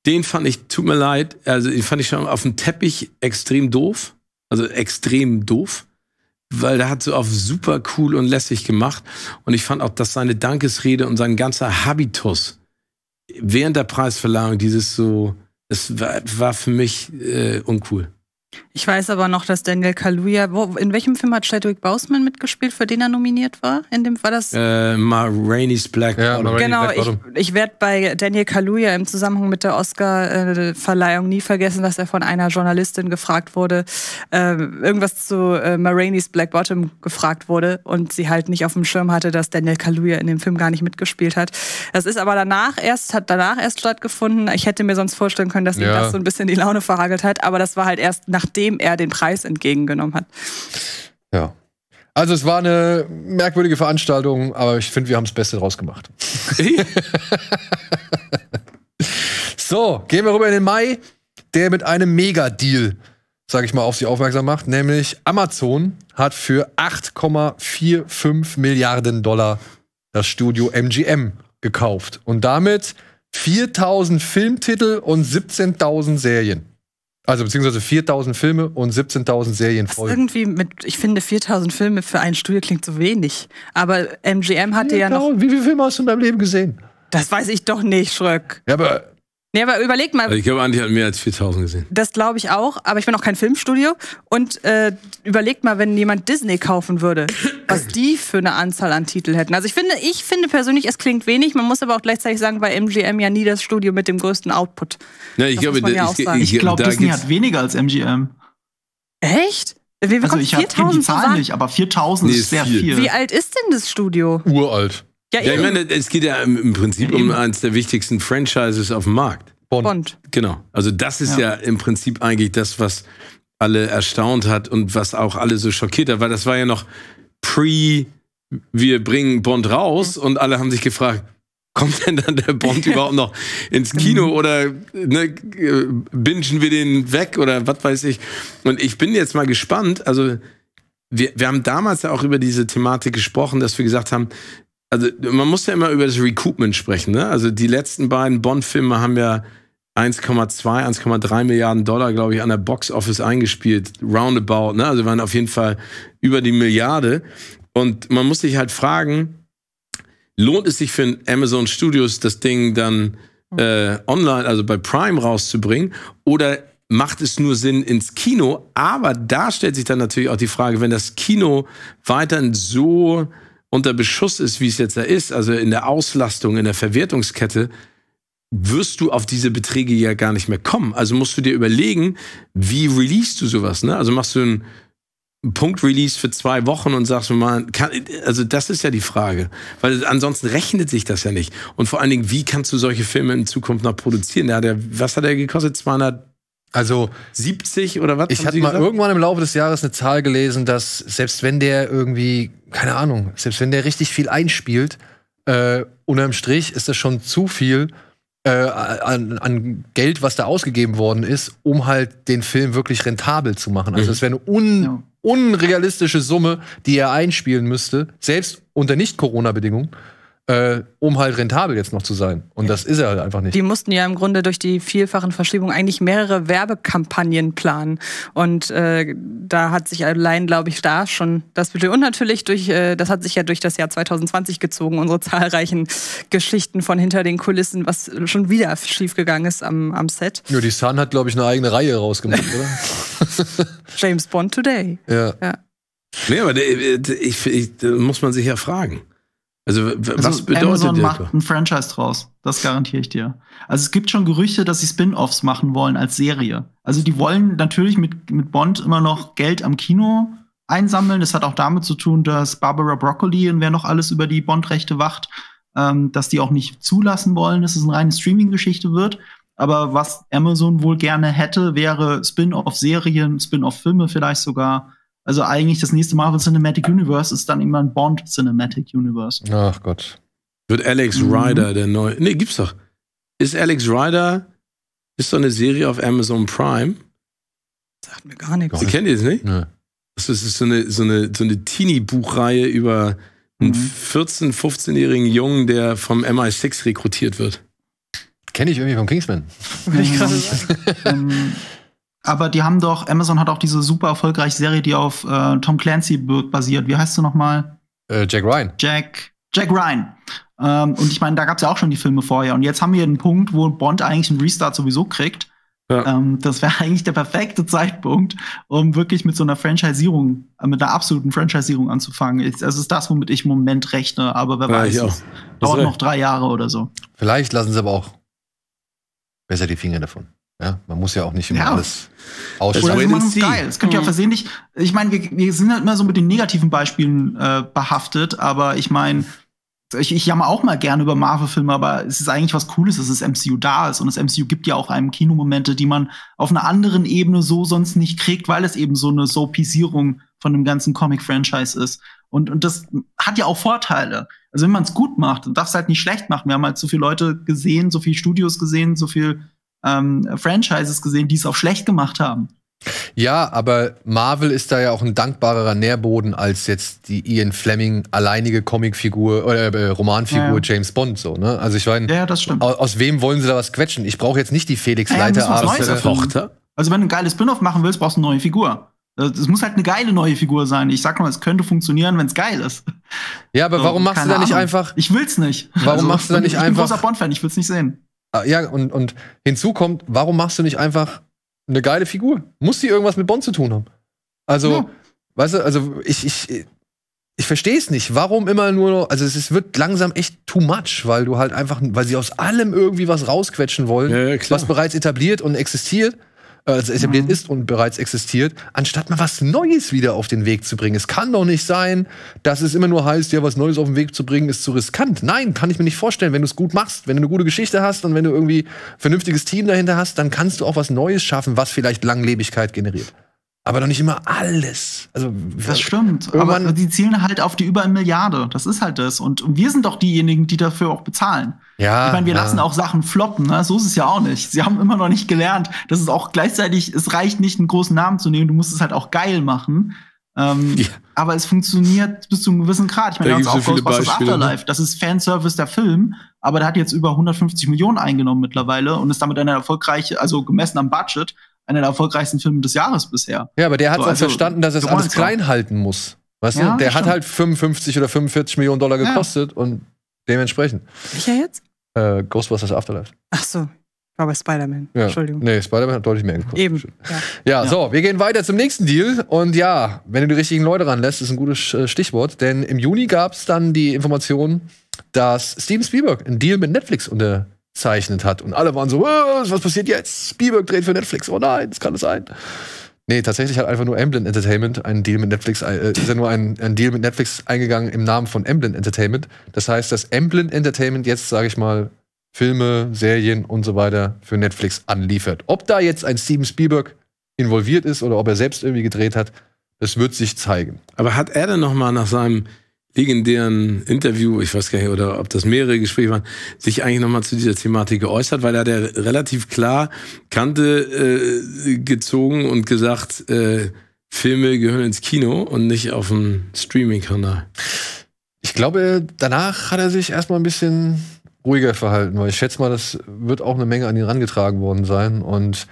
S3: Den fand ich, tut mir leid, also den fand ich schon auf dem Teppich extrem doof. Also extrem doof. Weil der hat so auf super cool und lässig gemacht. Und ich fand auch, dass seine Dankesrede und sein ganzer Habitus während der Preisverleihung dieses so, es war, war für mich äh, uncool.
S2: Ich weiß aber noch, dass Daniel Kaluuya, wo, in welchem Film hat Chadwick Boseman mitgespielt, für den er nominiert war? In dem war das?
S3: Äh, Ma Rainey's Black ja, Bottom. Genau, Black ich,
S2: ich werde bei Daniel Kaluuya im Zusammenhang mit der Oscar-Verleihung nie vergessen, dass er von einer Journalistin gefragt wurde, äh, irgendwas zu äh, Rainey's Black Bottom gefragt wurde und sie halt nicht auf dem Schirm hatte, dass Daniel Kaluuya in dem Film gar nicht mitgespielt hat. Das ist aber danach erst, hat danach erst stattgefunden. Ich hätte mir sonst vorstellen können, dass ja. ihm das so ein bisschen die Laune verhagelt hat, aber das war halt erst nach nachdem er den Preis entgegengenommen hat.
S1: Ja. Also es war eine merkwürdige Veranstaltung, aber ich finde, wir haben das Beste draus gemacht. so, gehen wir rüber in den Mai, der mit einem Mega-Deal, sage ich mal, auf sie aufmerksam macht, nämlich Amazon hat für 8,45 Milliarden Dollar das Studio MGM gekauft und damit 4000 Filmtitel und 17.000 Serien. Also beziehungsweise 4000 Filme und 17.000 Serien voll.
S2: Irgendwie mit, ich finde 4000 Filme für ein Studio klingt zu wenig. Aber MGM hatte ja, ja noch. Wie viele Filme hast du in deinem Leben gesehen? Das weiß ich doch nicht, Schröck. Ja, aber Nee, aber überleg mal. Also
S3: ich glaube, Andi hat mehr als 4000 gesehen.
S2: Das glaube ich auch, aber ich bin auch kein Filmstudio. Und äh, überlegt mal, wenn jemand Disney kaufen würde, was die für eine Anzahl an Titel hätten. Also ich finde, ich finde persönlich, es klingt wenig. Man muss aber auch gleichzeitig sagen, bei MGM ja nie das Studio mit dem größten Output.
S4: Ja, ich glaube, ja ich, ich, ich Disney hat weniger als MGM.
S2: Echt? Wir
S4: also ich habe die Zahlen nicht, aber
S2: 4000 nee, ist sehr viel. viel. Wie alt ist denn das Studio? Uralt. Ja, ja, ich meine,
S3: es geht ja im Prinzip eben. um eines der wichtigsten Franchises auf dem Markt. Bond. Bond. Genau. Also das ist ja. ja. im Prinzip eigentlich das, was alle erstaunt hat und was auch alle so schockiert hat, weil das war ja noch pre wir bringen Bond raus mhm. und alle haben sich gefragt, kommt denn dann der Bond überhaupt noch ins genau. Kino oder ne, bingen wir den weg oder was weiß ich. Und ich bin jetzt mal gespannt, also wir, wir haben damals ja auch über diese Thematik gesprochen, dass wir gesagt haben, also man muss ja immer über das Recoupment sprechen. Ne? Also die letzten beiden Bond-Filme haben ja 1,2, 1,3 Milliarden Dollar, glaube ich, an der Box Office eingespielt, roundabout. Ne? Also waren auf jeden Fall über die Milliarde. Und man muss sich halt fragen, lohnt es sich für Amazon Studios, das Ding dann äh, online, also bei Prime rauszubringen? Oder macht es nur Sinn ins Kino? Aber da stellt sich dann natürlich auch die Frage, wenn das Kino weiterhin so unter Beschuss ist, wie es jetzt da ist, also in der Auslastung, in der Verwertungskette, wirst du auf diese Beträge ja gar nicht mehr kommen. Also musst du dir überlegen, wie release du sowas, ne? Also machst du einen Punkt-Release für zwei Wochen und sagst mal, kann, also das ist ja die Frage. Weil ansonsten rechnet sich das ja nicht. Und vor allen Dingen, wie kannst du solche Filme in Zukunft noch produzieren? Hat ja, was hat er gekostet? 200 also 70 oder was? Ich hatte mal irgendwann
S1: im Laufe des Jahres eine Zahl gelesen, dass selbst wenn der irgendwie, keine Ahnung, selbst wenn der richtig viel einspielt, äh, unterm Strich ist das schon zu viel äh, an, an, Geld, was da ausgegeben worden ist, um halt den Film wirklich rentabel zu machen. Also mhm. es wäre eine un ja. unrealistische Summe, die er einspielen müsste, selbst unter Nicht-Corona-Bedingungen äh, um halt rentabel jetzt noch zu sein. Und das ist er halt einfach nicht.
S2: Die mussten ja im Grunde durch die vielfachen Verschiebungen eigentlich mehrere Werbekampagnen planen. Und äh, da hat sich allein, glaube ich, da schon das Budget. Und natürlich durch, äh, das hat sich ja durch das Jahr 2020 gezogen, unsere zahlreichen Geschichten von hinter den Kulissen, was schon wieder schiefgegangen ist am, am Set.
S3: Ja, die Sun hat, glaube ich, eine eigene Reihe rausgemacht, oder?
S2: James Bond Today. Ja. ja.
S3: Nee, aber ich, ich, muss man sich ja fragen. Also, was also, bedeutet Amazon der? macht
S4: ein Franchise draus. Das garantiere ich dir. Also es gibt schon Gerüchte, dass sie Spin-offs machen wollen als Serie. Also die wollen natürlich mit, mit Bond immer noch Geld am Kino einsammeln. Das hat auch damit zu tun, dass Barbara Broccoli und wer noch alles über die Bond-Rechte wacht, ähm, dass die auch nicht zulassen wollen, dass es eine reine Streaming-Geschichte wird. Aber was Amazon wohl gerne hätte, wäre Spin-off-Serien, Spin-off-Filme vielleicht sogar. Also eigentlich das nächste Marvel Cinematic Universe ist dann irgendwann Bond Cinematic Universe.
S3: Ach Gott. Wird Alex mhm. Ryder der neue. Nee, gibt's doch. Ist Alex Ryder. Ist so eine Serie auf Amazon Prime.
S2: Sagt mir gar nichts. Sie kennt
S3: ihr es nicht? Nee. Das ist so eine, so eine, so eine Teenie-Buchreihe über einen mhm. 14-, 15-jährigen Jungen, der vom MI6 rekrutiert wird.
S4: Kenne ich irgendwie vom Kingsman. Würde ich krass. sagen. Ähm, aber die haben doch, Amazon hat auch diese super erfolgreiche Serie, die auf äh, Tom Clancy basiert. Wie heißt du nochmal? Äh, Jack Ryan. Jack, Jack Ryan. Ähm, und ich meine, da gab es ja auch schon die Filme vorher. Und jetzt haben wir einen Punkt, wo Bond eigentlich einen Restart sowieso kriegt. Ja. Ähm, das wäre eigentlich der perfekte Zeitpunkt, um wirklich mit so einer Franchisierung, äh, mit einer absoluten Franchisierung anzufangen. Das ist das, womit ich im Moment rechne, aber wer ja, weiß, es dauert noch drei Jahre oder so.
S1: Vielleicht lassen sie aber auch besser die Finger davon. Ja, man muss ja auch nicht immer ja. alles aus Oder sie machen es geil. Es könnte mhm. ja
S4: versehentlich, ich meine, wir, wir, sind halt immer so mit den negativen Beispielen äh, behaftet, aber ich meine, ich, ich jammer auch mal gerne über Marvel-Filme, aber es ist eigentlich was Cooles, dass das MCU da ist. Und das MCU gibt ja auch einem Kinomomente, die man auf einer anderen Ebene so sonst nicht kriegt, weil es eben so eine Soapisierung von dem ganzen Comic-Franchise ist. Und, und das hat ja auch Vorteile. Also wenn man es gut macht, darf es halt nicht schlecht machen. Wir haben halt so viele Leute gesehen, so viele Studios gesehen, so viel ähm, Franchises gesehen, die es auch schlecht gemacht haben.
S1: Ja, aber Marvel ist da ja auch ein dankbarerer Nährboden als jetzt die Ian Fleming alleinige Comicfigur oder äh, Romanfigur ja, ja. James Bond so, ne? Also ich meine, ja, aus, aus, wem wollen sie da was quetschen? Ich brauche jetzt nicht die Felix ah Leiter ja, äh, Tochter.
S4: Also wenn du ein geiles Spin-off machen willst, brauchst du eine neue Figur. Es muss halt eine geile neue Figur sein. Ich sag mal, es könnte funktionieren, wenn es geil ist. Ja, aber so, warum machst du da nicht Ahnung. einfach? Ich
S1: will's nicht. Warum also, machst du da nicht ich einfach? Ich bin großer Bond-Fan, ich will's nicht sehen. Ah, ja, und, und hinzu kommt, warum machst du nicht einfach eine geile Figur? Muss die irgendwas mit Bond zu tun haben? Also, ja. weißt du, also ich, ich, ich verstehe es nicht. Warum immer nur, also es, es wird langsam echt too much, weil du halt einfach, weil sie aus allem irgendwie was rausquetschen wollen, ja, ja, was bereits etabliert und existiert es äh, also etabliert mhm. ist und bereits existiert, anstatt mal was Neues wieder auf den Weg zu bringen. Es kann doch nicht sein, dass es immer nur heißt, ja, was Neues auf den Weg zu bringen, ist zu riskant. Nein, kann ich mir nicht vorstellen. Wenn du es gut machst, wenn du eine gute Geschichte hast und wenn du irgendwie vernünftiges Team dahinter hast, dann kannst du auch was Neues schaffen, was vielleicht Langlebigkeit generiert.
S4: Aber noch nicht immer alles. Also, das stimmt. Aber die zielen halt auf die über eine Milliarde. Das ist halt das. Und wir sind doch diejenigen, die dafür auch bezahlen. Ja. Ich meine, wir ja. lassen auch Sachen floppen. Ne? So ist es ja auch nicht. Sie haben immer noch nicht gelernt. Das ist auch gleichzeitig, es reicht nicht, einen großen Namen zu nehmen. Du musst es halt auch geil machen. Ähm, ja. Aber es funktioniert bis zu einem gewissen Grad. Ich meine, da wir haben es auch so Ghostbusters Beispiele, ne? Afterlife. Das ist Fanservice der Film, aber der hat jetzt über 150 Millionen eingenommen mittlerweile und ist damit eine erfolgreiche, also gemessen am Budget, einer der erfolgreichsten Filme des Jahres bisher. Ja, aber der hat so, also, verstanden, dass er es alles klein
S1: halten muss. Weißt ja, du? Der hat halt 55 oder 45 Millionen Dollar gekostet ja. und dementsprechend. Welcher jetzt? Äh, Ghostbusters Afterlife.
S2: Ach so. War bei Spider-Man, ja. Entschuldigung.
S1: Nee, Spider-Man hat deutlich mehr gekostet. Eben. Ja. ja. so, wir gehen weiter zum nächsten Deal. Und ja, wenn du die richtigen Leute ranlässt, ist ein gutes äh, Stichwort. Denn im Juni gab es dann die Information, dass Steven Spielberg einen Deal mit Netflix unter gezeichnet hat. Und alle waren so, äh, was passiert jetzt? Spielberg dreht für Netflix. Oh nein, das kann es sein. Nee, tatsächlich hat einfach nur Emblem Entertainment einen Deal mit Netflix, äh, ist ja nur ein, ein, Deal mit Netflix eingegangen im Namen von Emblem Entertainment. Das heißt, dass Emblem Entertainment jetzt, sage ich mal, Filme, Serien und so weiter für Netflix anliefert.
S3: Ob da jetzt ein Steven Spielberg involviert ist oder ob er selbst irgendwie gedreht hat, das wird sich zeigen. Aber hat er denn noch mal nach seinem legendären Interview, ich weiß gar nicht, oder ob das mehrere Gespräche waren, sich eigentlich nochmal zu dieser Thematik geäußert, weil er der ja relativ klar Kante äh, gezogen und gesagt, äh, Filme gehören ins Kino und nicht auf einen Streaming-Kanal. Ich glaube, danach hat er sich
S1: erstmal ein bisschen ruhiger verhalten, weil ich schätze mal, das wird auch eine Menge an ihn rangetragen worden sein. Und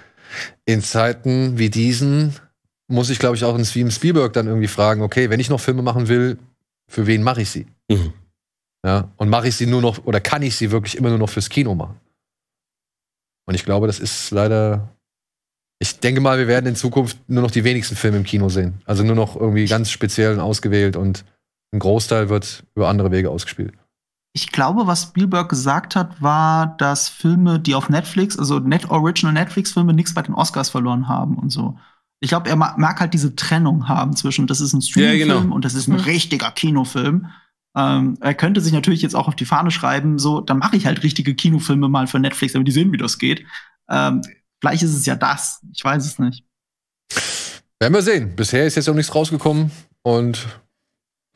S1: in Zeiten wie diesen muss ich, glaube ich, auch in Steven Spielberg dann irgendwie fragen, okay, wenn ich noch Filme machen will, für wen mache ich sie? Mhm. Ja, und mache ich sie nur noch, oder kann ich sie wirklich immer nur noch fürs Kino machen? Und ich glaube, das ist leider. Ich denke mal, wir werden in Zukunft nur noch die wenigsten Filme im Kino sehen. Also nur noch irgendwie ganz speziell und ausgewählt und ein Großteil wird über andere Wege ausgespielt.
S4: Ich glaube, was Spielberg gesagt hat, war, dass Filme, die auf Netflix, also Net Original Netflix-Filme, nichts bei den Oscars verloren haben und so. Ich glaube, er mag halt diese Trennung haben zwischen, das ist ein Streaming-Film ja, genau. und das ist ein mhm. richtiger Kinofilm. Ähm, er könnte sich natürlich jetzt auch auf die Fahne schreiben, so, dann mache ich halt richtige Kinofilme mal für Netflix, damit die sehen, wie das geht. Ähm, vielleicht ist es ja das. Ich weiß es nicht.
S1: Werden wir sehen. Bisher ist jetzt noch nichts rausgekommen und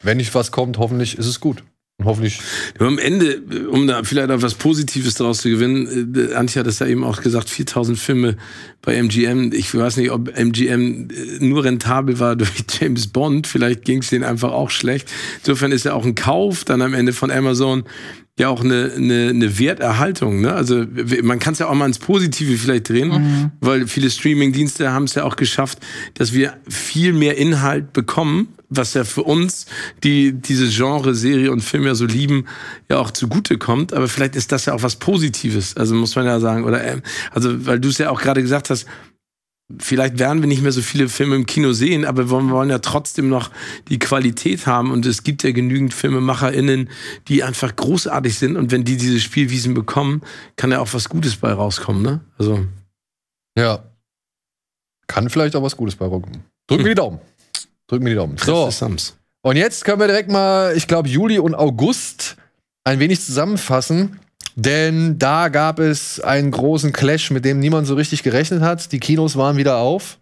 S1: wenn nicht was kommt, hoffentlich ist es gut
S3: hoffentlich. Am Ende, äh, um da vielleicht auch was Positives daraus zu gewinnen, äh, äh, Antje hat es ja eben auch gesagt, 4000 Filme bei MGM. Ich weiß nicht, ob MGM nur rentabel war durch James Bond. Vielleicht ging es denen einfach auch schlecht. Insofern ist ja auch ein Kauf dann am Ende von Amazon ja auch eine, eine, eine Werterhaltung. Ne? Also man kann es ja auch mal ins Positive vielleicht drehen, mhm. weil viele Streaming-Dienste haben es ja auch geschafft, dass wir viel mehr Inhalt bekommen, was ja für uns, die diese Genre, Serie und Film ja so lieben, ja auch zugute kommt. Aber vielleicht ist das ja auch was Positives. Also muss man ja sagen, oder ähm, also weil du es ja auch gerade gesagt hast, vielleicht werden wir nicht mehr so viele Filme im Kino sehen, aber wir wollen ja trotzdem noch die Qualität haben und es gibt ja genügend FilmemacherInnen, die einfach großartig sind und wenn die diese Spielwiesen bekommen, kann ja auch was Gutes bei rauskommen, ne? Also. Ja. Kann vielleicht auch was Gutes bei rauskommen. Drück mir hm. die Daumen. Drück mir
S1: die Daumen. So. Und jetzt können wir direkt mal, ich glaube, Juli und August ein wenig zusammenfassen. Denn da gab es einen großen Clash, mit dem niemand so richtig gerechnet hat. Die Kinos waren wieder auf.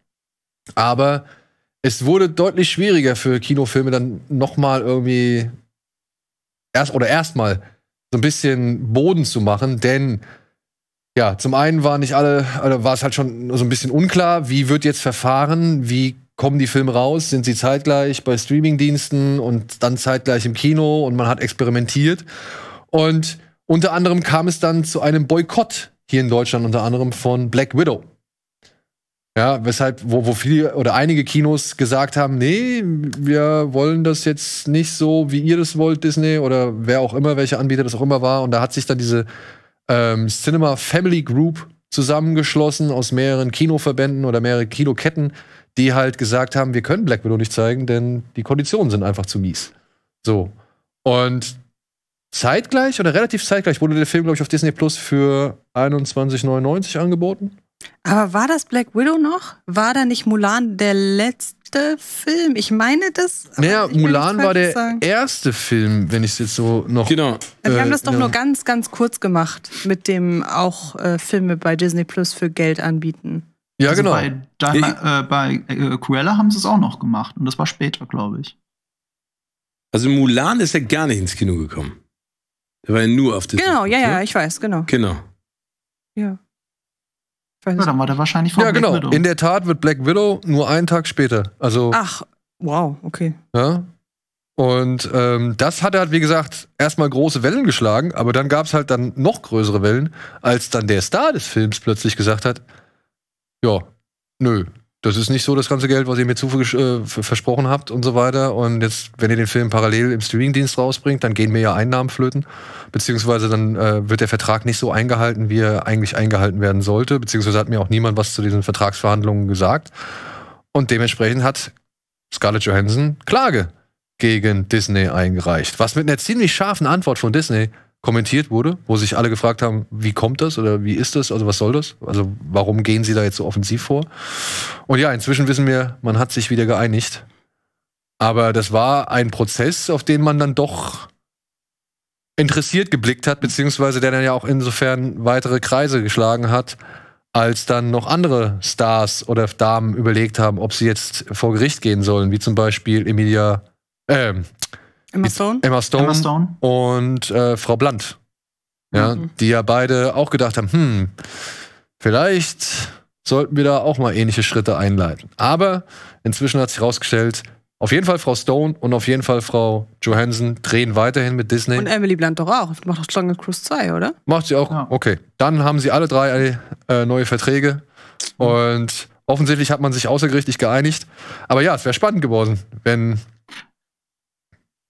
S1: Aber es wurde deutlich schwieriger für Kinofilme dann nochmal irgendwie erst oder erstmal so ein bisschen Boden zu machen, denn ja, zum einen waren nicht alle, also war es halt schon so ein bisschen unklar, wie wird jetzt verfahren, wie kommen die Filme raus, sind sie zeitgleich bei Streamingdiensten und dann zeitgleich im Kino und man hat experimentiert und unter anderem kam es dann zu einem Boykott hier in Deutschland, unter anderem von Black Widow. Ja, weshalb, wo, wo viele oder einige Kinos gesagt haben, nee, wir wollen das jetzt nicht so, wie ihr das wollt, Disney oder wer auch immer, welcher Anbieter das auch immer war. Und da hat sich dann diese ähm, Cinema Family Group zusammengeschlossen aus mehreren Kinoverbänden oder mehrere Kinoketten, die halt gesagt haben, wir können Black Widow nicht zeigen, denn die Konditionen sind einfach zu mies. So. Und zeitgleich oder relativ zeitgleich wurde der Film, glaube ich, auf Disney Plus für 21,99 angeboten.
S2: Aber war das Black Widow noch? War da nicht Mulan der letzte Film? Ich meine das. Naja, Mulan war der sagen.
S1: erste Film, wenn ich es jetzt so noch. Genau. Äh, wir haben äh, das
S2: doch ja. nur ganz, ganz kurz gemacht, mit dem auch äh, Filme bei Disney Plus für Geld anbieten. Ja, also genau. Bei, Dima,
S4: äh, bei äh, Cruella haben sie es auch noch gemacht und das war später, glaube ich. Also Mulan ist ja gar nicht ins Kino gekommen. Der war ja nur auf Disney. Genau,
S2: ja, ja, ne? ich weiß, genau. Genau. Ja. Ich weiß ja,
S4: dann war der wahrscheinlich von Ja, Black genau. Widow. In
S1: der Tat wird Black Widow nur einen Tag später. Also, Ach,
S4: wow, okay.
S1: ja. Und ähm, das hat halt, wie gesagt, erstmal große Wellen geschlagen, aber dann gab es halt dann noch größere Wellen, als dann der Star des Films plötzlich gesagt hat, ja, nö, das ist nicht so das ganze Geld, was ihr mir äh, versprochen habt und so weiter. Und jetzt, wenn ihr den Film parallel im Streamingdienst rausbringt, dann gehen mir ja Einnahmen flöten, beziehungsweise dann äh, wird der Vertrag nicht so eingehalten, wie er eigentlich eingehalten werden sollte, beziehungsweise hat mir auch niemand was zu diesen Vertragsverhandlungen gesagt. Und dementsprechend hat Scarlett Johansson Klage gegen Disney eingereicht, was mit einer ziemlich scharfen Antwort von Disney kommentiert wurde, wo sich alle gefragt haben, wie kommt das oder wie ist das, also was soll das? Also warum gehen sie da jetzt so offensiv vor? Und ja, inzwischen wissen wir, man hat sich wieder geeinigt. Aber das war ein Prozess, auf den man dann doch interessiert geblickt hat, beziehungsweise der dann ja auch insofern weitere Kreise geschlagen hat, als dann noch andere Stars oder Damen überlegt haben, ob sie jetzt vor Gericht gehen sollen, wie zum Beispiel Emilia, ähm, Emma Stone? Emma Stone, Emma Stone. und äh, Frau Blunt. Ja, mhm. Die ja beide auch gedacht haben, hm, vielleicht sollten wir da auch mal ähnliche Schritte einleiten. Aber inzwischen hat sich herausgestellt, auf jeden Fall Frau Stone und auf jeden Fall Frau Johansson drehen weiterhin mit Disney. Und
S2: Emily Blunt doch auch. Macht doch Jungle Cruise 2, oder?
S1: Macht sie auch. Ja. Okay. Dann haben sie alle drei äh, neue Verträge. Mhm. Und offensichtlich hat man sich außergerichtlich geeinigt. Aber ja, es wäre spannend geworden,
S4: wenn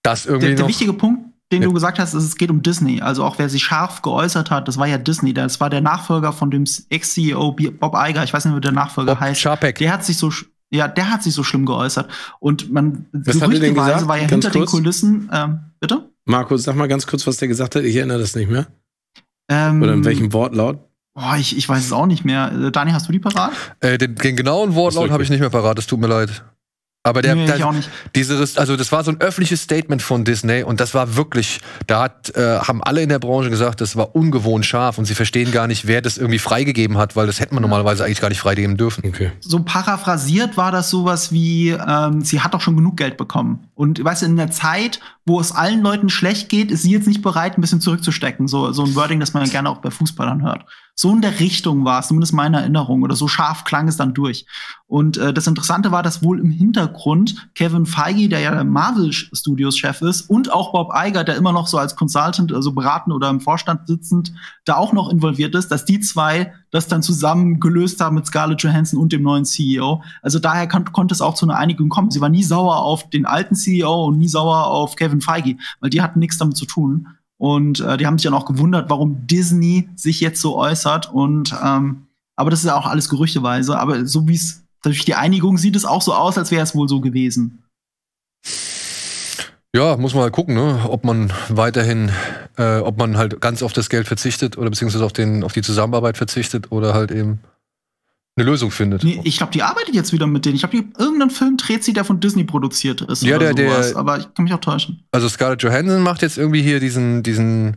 S4: das
S1: irgendwie der, der wichtige
S4: Punkt, den ja. du gesagt hast, ist, es geht um Disney. Also auch wer sich scharf geäußert hat, das war ja Disney. Das war der Nachfolger von dem Ex-CEO Bob Iger. Ich weiß nicht, wie der Nachfolger Bob heißt. Scharpeck. Der hat sich so ja, der hat sich so schlimm geäußert. Und man was gerüchteweise war ja ganz hinter kurz? den Kulissen. Ähm, bitte?
S3: Markus, sag mal ganz kurz, was der gesagt hat. Ich
S4: erinnere das nicht mehr. Ähm, Oder in welchem Wortlaut? Boah, ich, ich weiß es auch nicht mehr. Äh, Dani, hast du die parat? Äh, den, den genauen Wortlaut habe ich nicht mehr parat. Es tut mir leid. Aber der, nee, der halt
S1: dieses, also das war so ein öffentliches Statement von Disney und das war wirklich, da hat, äh, haben alle in der Branche gesagt, das war ungewohnt scharf und sie verstehen gar nicht, wer das irgendwie freigegeben hat, weil das hätte man normalerweise eigentlich gar nicht freigeben dürfen. Okay.
S4: So paraphrasiert war das sowas wie, ähm, sie hat doch schon genug Geld bekommen. Und weißt du, in der Zeit, wo es allen Leuten schlecht geht, ist sie jetzt nicht bereit, ein bisschen zurückzustecken. So, so ein Wording, das man gerne auch bei Fußballern hört. So in der Richtung war es, zumindest meine Erinnerung, oder so scharf klang es dann durch. Und äh, das Interessante war, dass wohl im Hintergrund Kevin Feige, der ja Marvel Studios Chef ist, und auch Bob Eiger, der immer noch so als Consultant, also beraten oder im Vorstand sitzend, da auch noch involviert ist, dass die zwei das dann zusammen gelöst haben mit Scarlett Johansson und dem neuen CEO. Also daher kon konnte es auch zu einer Einigung kommen. Sie war nie sauer auf den alten CEO und nie sauer auf Kevin Feige, weil die hatten nichts damit zu tun. Und äh, die haben sich dann auch gewundert, warum Disney sich jetzt so äußert. Und ähm, aber das ist ja auch alles gerüchteweise. Aber so wie es durch die Einigung sieht es auch so aus, als wäre es wohl so gewesen.
S1: Ja, muss man halt gucken, ne? ob man weiterhin, äh, ob man halt ganz auf das Geld verzichtet oder beziehungsweise auf, den, auf die Zusammenarbeit verzichtet oder halt eben eine Lösung findet. Nee, ich glaube, die arbeitet jetzt wieder mit denen.
S4: Ich glaube, irgendeinen Film dreht sie, der von Disney produziert ist ja, oder der, sowas. Der, aber ich kann mich auch täuschen.
S1: Also Scarlett Johansson macht jetzt irgendwie hier diesen, diesen,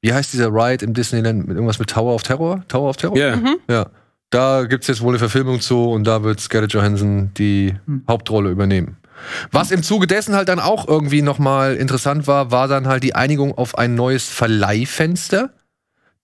S1: wie heißt dieser Ride im Disneyland? Irgendwas mit Tower of Terror? Tower of Terror? Yeah. Mhm. Ja. Da gibt es jetzt wohl eine Verfilmung zu und da wird Scarlett Johansson die hm. Hauptrolle übernehmen. Was im Zuge dessen halt dann auch irgendwie nochmal interessant war, war dann halt die Einigung auf ein neues Verleihfenster.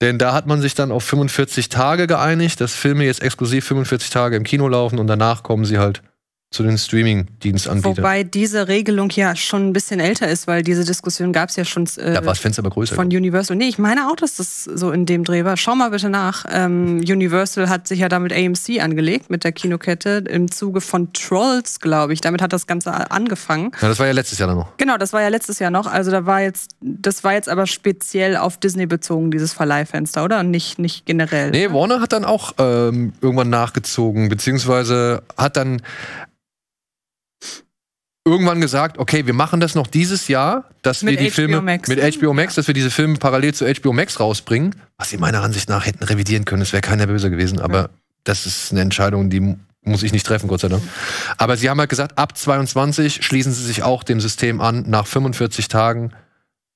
S1: Denn da hat man sich dann auf 45 Tage geeinigt, dass Filme jetzt exklusiv 45 Tage im Kino laufen und danach kommen sie halt zu den Streaming-Dienstanbietern. Wobei
S2: diese Regelung ja schon ein bisschen älter ist, weil diese Diskussion gab es ja schon. Äh, da war das Fenster aber größer. Von Universal. Nee, ich meine auch, dass das so in dem Dreh war. Schau mal bitte nach. Ähm, Universal hat sich ja damit AMC angelegt, mit der Kinokette, im Zuge von Trolls, glaube ich. Damit hat das Ganze angefangen.
S1: Ja, das war ja letztes Jahr noch.
S2: Genau, das war ja letztes Jahr noch. Also da war jetzt, das war jetzt aber speziell auf Disney bezogen, dieses Verleihfenster, oder? Und nicht, nicht generell. Nee,
S1: Warner hat dann auch ähm, irgendwann nachgezogen, beziehungsweise hat dann irgendwann gesagt, okay, wir machen das noch dieses Jahr, dass mit wir die HBO Filme Max. mit HBO mhm. Max, dass wir diese Filme parallel zu HBO Max rausbringen, was sie meiner Ansicht nach hätten revidieren können, es wäre keiner böse gewesen, aber ja. das ist eine Entscheidung, die muss ich nicht treffen, Gott sei Dank. Aber sie haben halt gesagt, ab 22 schließen sie sich auch dem System an, nach 45 Tagen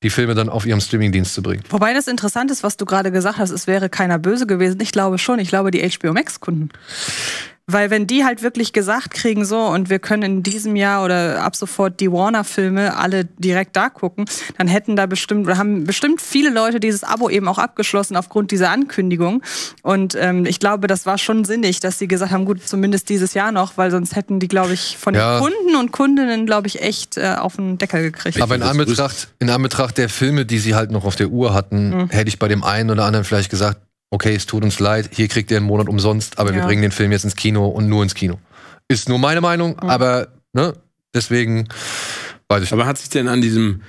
S1: die Filme dann auf ihrem Streamingdienst zu bringen.
S2: Wobei das interessant ist, was du gerade gesagt hast, es wäre keiner böse gewesen. Ich glaube schon, ich glaube die HBO Max Kunden. Weil wenn die halt wirklich gesagt kriegen, so, und wir können in diesem Jahr oder ab sofort die Warner-Filme alle direkt da gucken, dann hätten da bestimmt, oder haben bestimmt viele Leute dieses Abo eben auch abgeschlossen aufgrund dieser Ankündigung. Und ähm, ich glaube, das war schon sinnig, dass sie gesagt haben, gut, zumindest dieses Jahr noch, weil sonst hätten die, glaube ich, von ja. den Kunden und Kundinnen, glaube ich, echt äh, auf den Deckel gekriegt. Aber in Anbetracht,
S1: in Anbetracht der Filme, die sie halt noch auf der Uhr hatten, mhm. hätte ich bei dem einen oder anderen vielleicht gesagt, okay, es tut uns leid, hier kriegt ihr einen Monat umsonst, aber ja. wir bringen den Film jetzt ins Kino und nur ins Kino. Ist nur meine Meinung, mhm. aber ne, deswegen
S3: weiß ich. Aber hat sich denn an diesem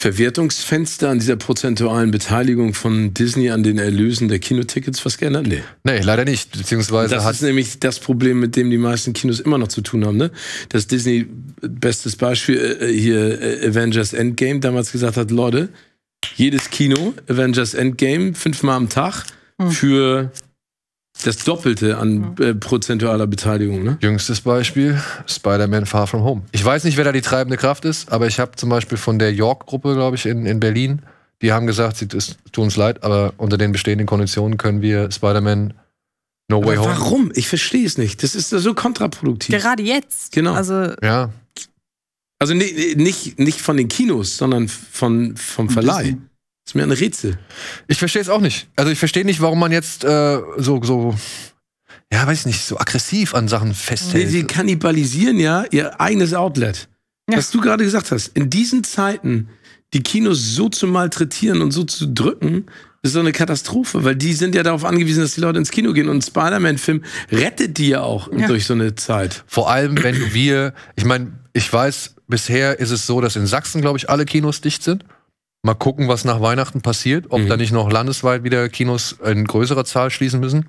S3: Verwertungsfenster, an dieser prozentualen Beteiligung von Disney an den Erlösen der Kinotickets was geändert? Nee. Nee, leider nicht. Beziehungsweise das ist nämlich das Problem, mit dem die meisten Kinos immer noch zu tun haben. Ne? Dass Disney, bestes Beispiel, äh, äh, hier äh, Avengers Endgame damals gesagt hat, Leute, jedes Kino Avengers Endgame fünfmal am Tag mhm. für das Doppelte an hm. äh, prozentualer Beteiligung. Ne? Jüngstes Beispiel: Spider-Man Far From Home. Ich weiß
S1: nicht, wer da die treibende Kraft ist, aber ich habe zum Beispiel von der York-Gruppe, glaube ich, in, in Berlin, die haben gesagt, sie tut uns leid, aber unter den bestehenden Konditionen können wir Spider-Man No Way
S2: aber Home. Warum? Ich
S3: verstehe es nicht. Das ist so kontraproduktiv.
S2: Gerade jetzt.
S3: Genau. Also ja. Also nee, nicht, nicht von den Kinos, sondern von, vom Verleih. Ist mir ein Rätsel. Ich verstehe es auch nicht. Also ich verstehe nicht, warum man jetzt äh, so, so, ja, weiß nicht, so aggressiv an Sachen festhält. Sie, kannibalisieren ja ihr eigenes Outlet. Ja. Was du gerade gesagt hast, in diesen Zeiten die Kinos so zu malträtieren und so zu drücken, ist so eine Katastrophe, weil die sind ja darauf angewiesen, dass die Leute ins Kino gehen und ein Spider-Man-Film rettet die ja auch ja. durch so eine Zeit. Vor allem, wenn wir, ich meine, ich
S1: weiß, bisher ist es so, dass in Sachsen, glaube ich, alle Kinos dicht sind. Mal gucken, was nach Weihnachten passiert, ob mhm. da nicht noch landesweit wieder Kinos in größerer Zahl schließen müssen.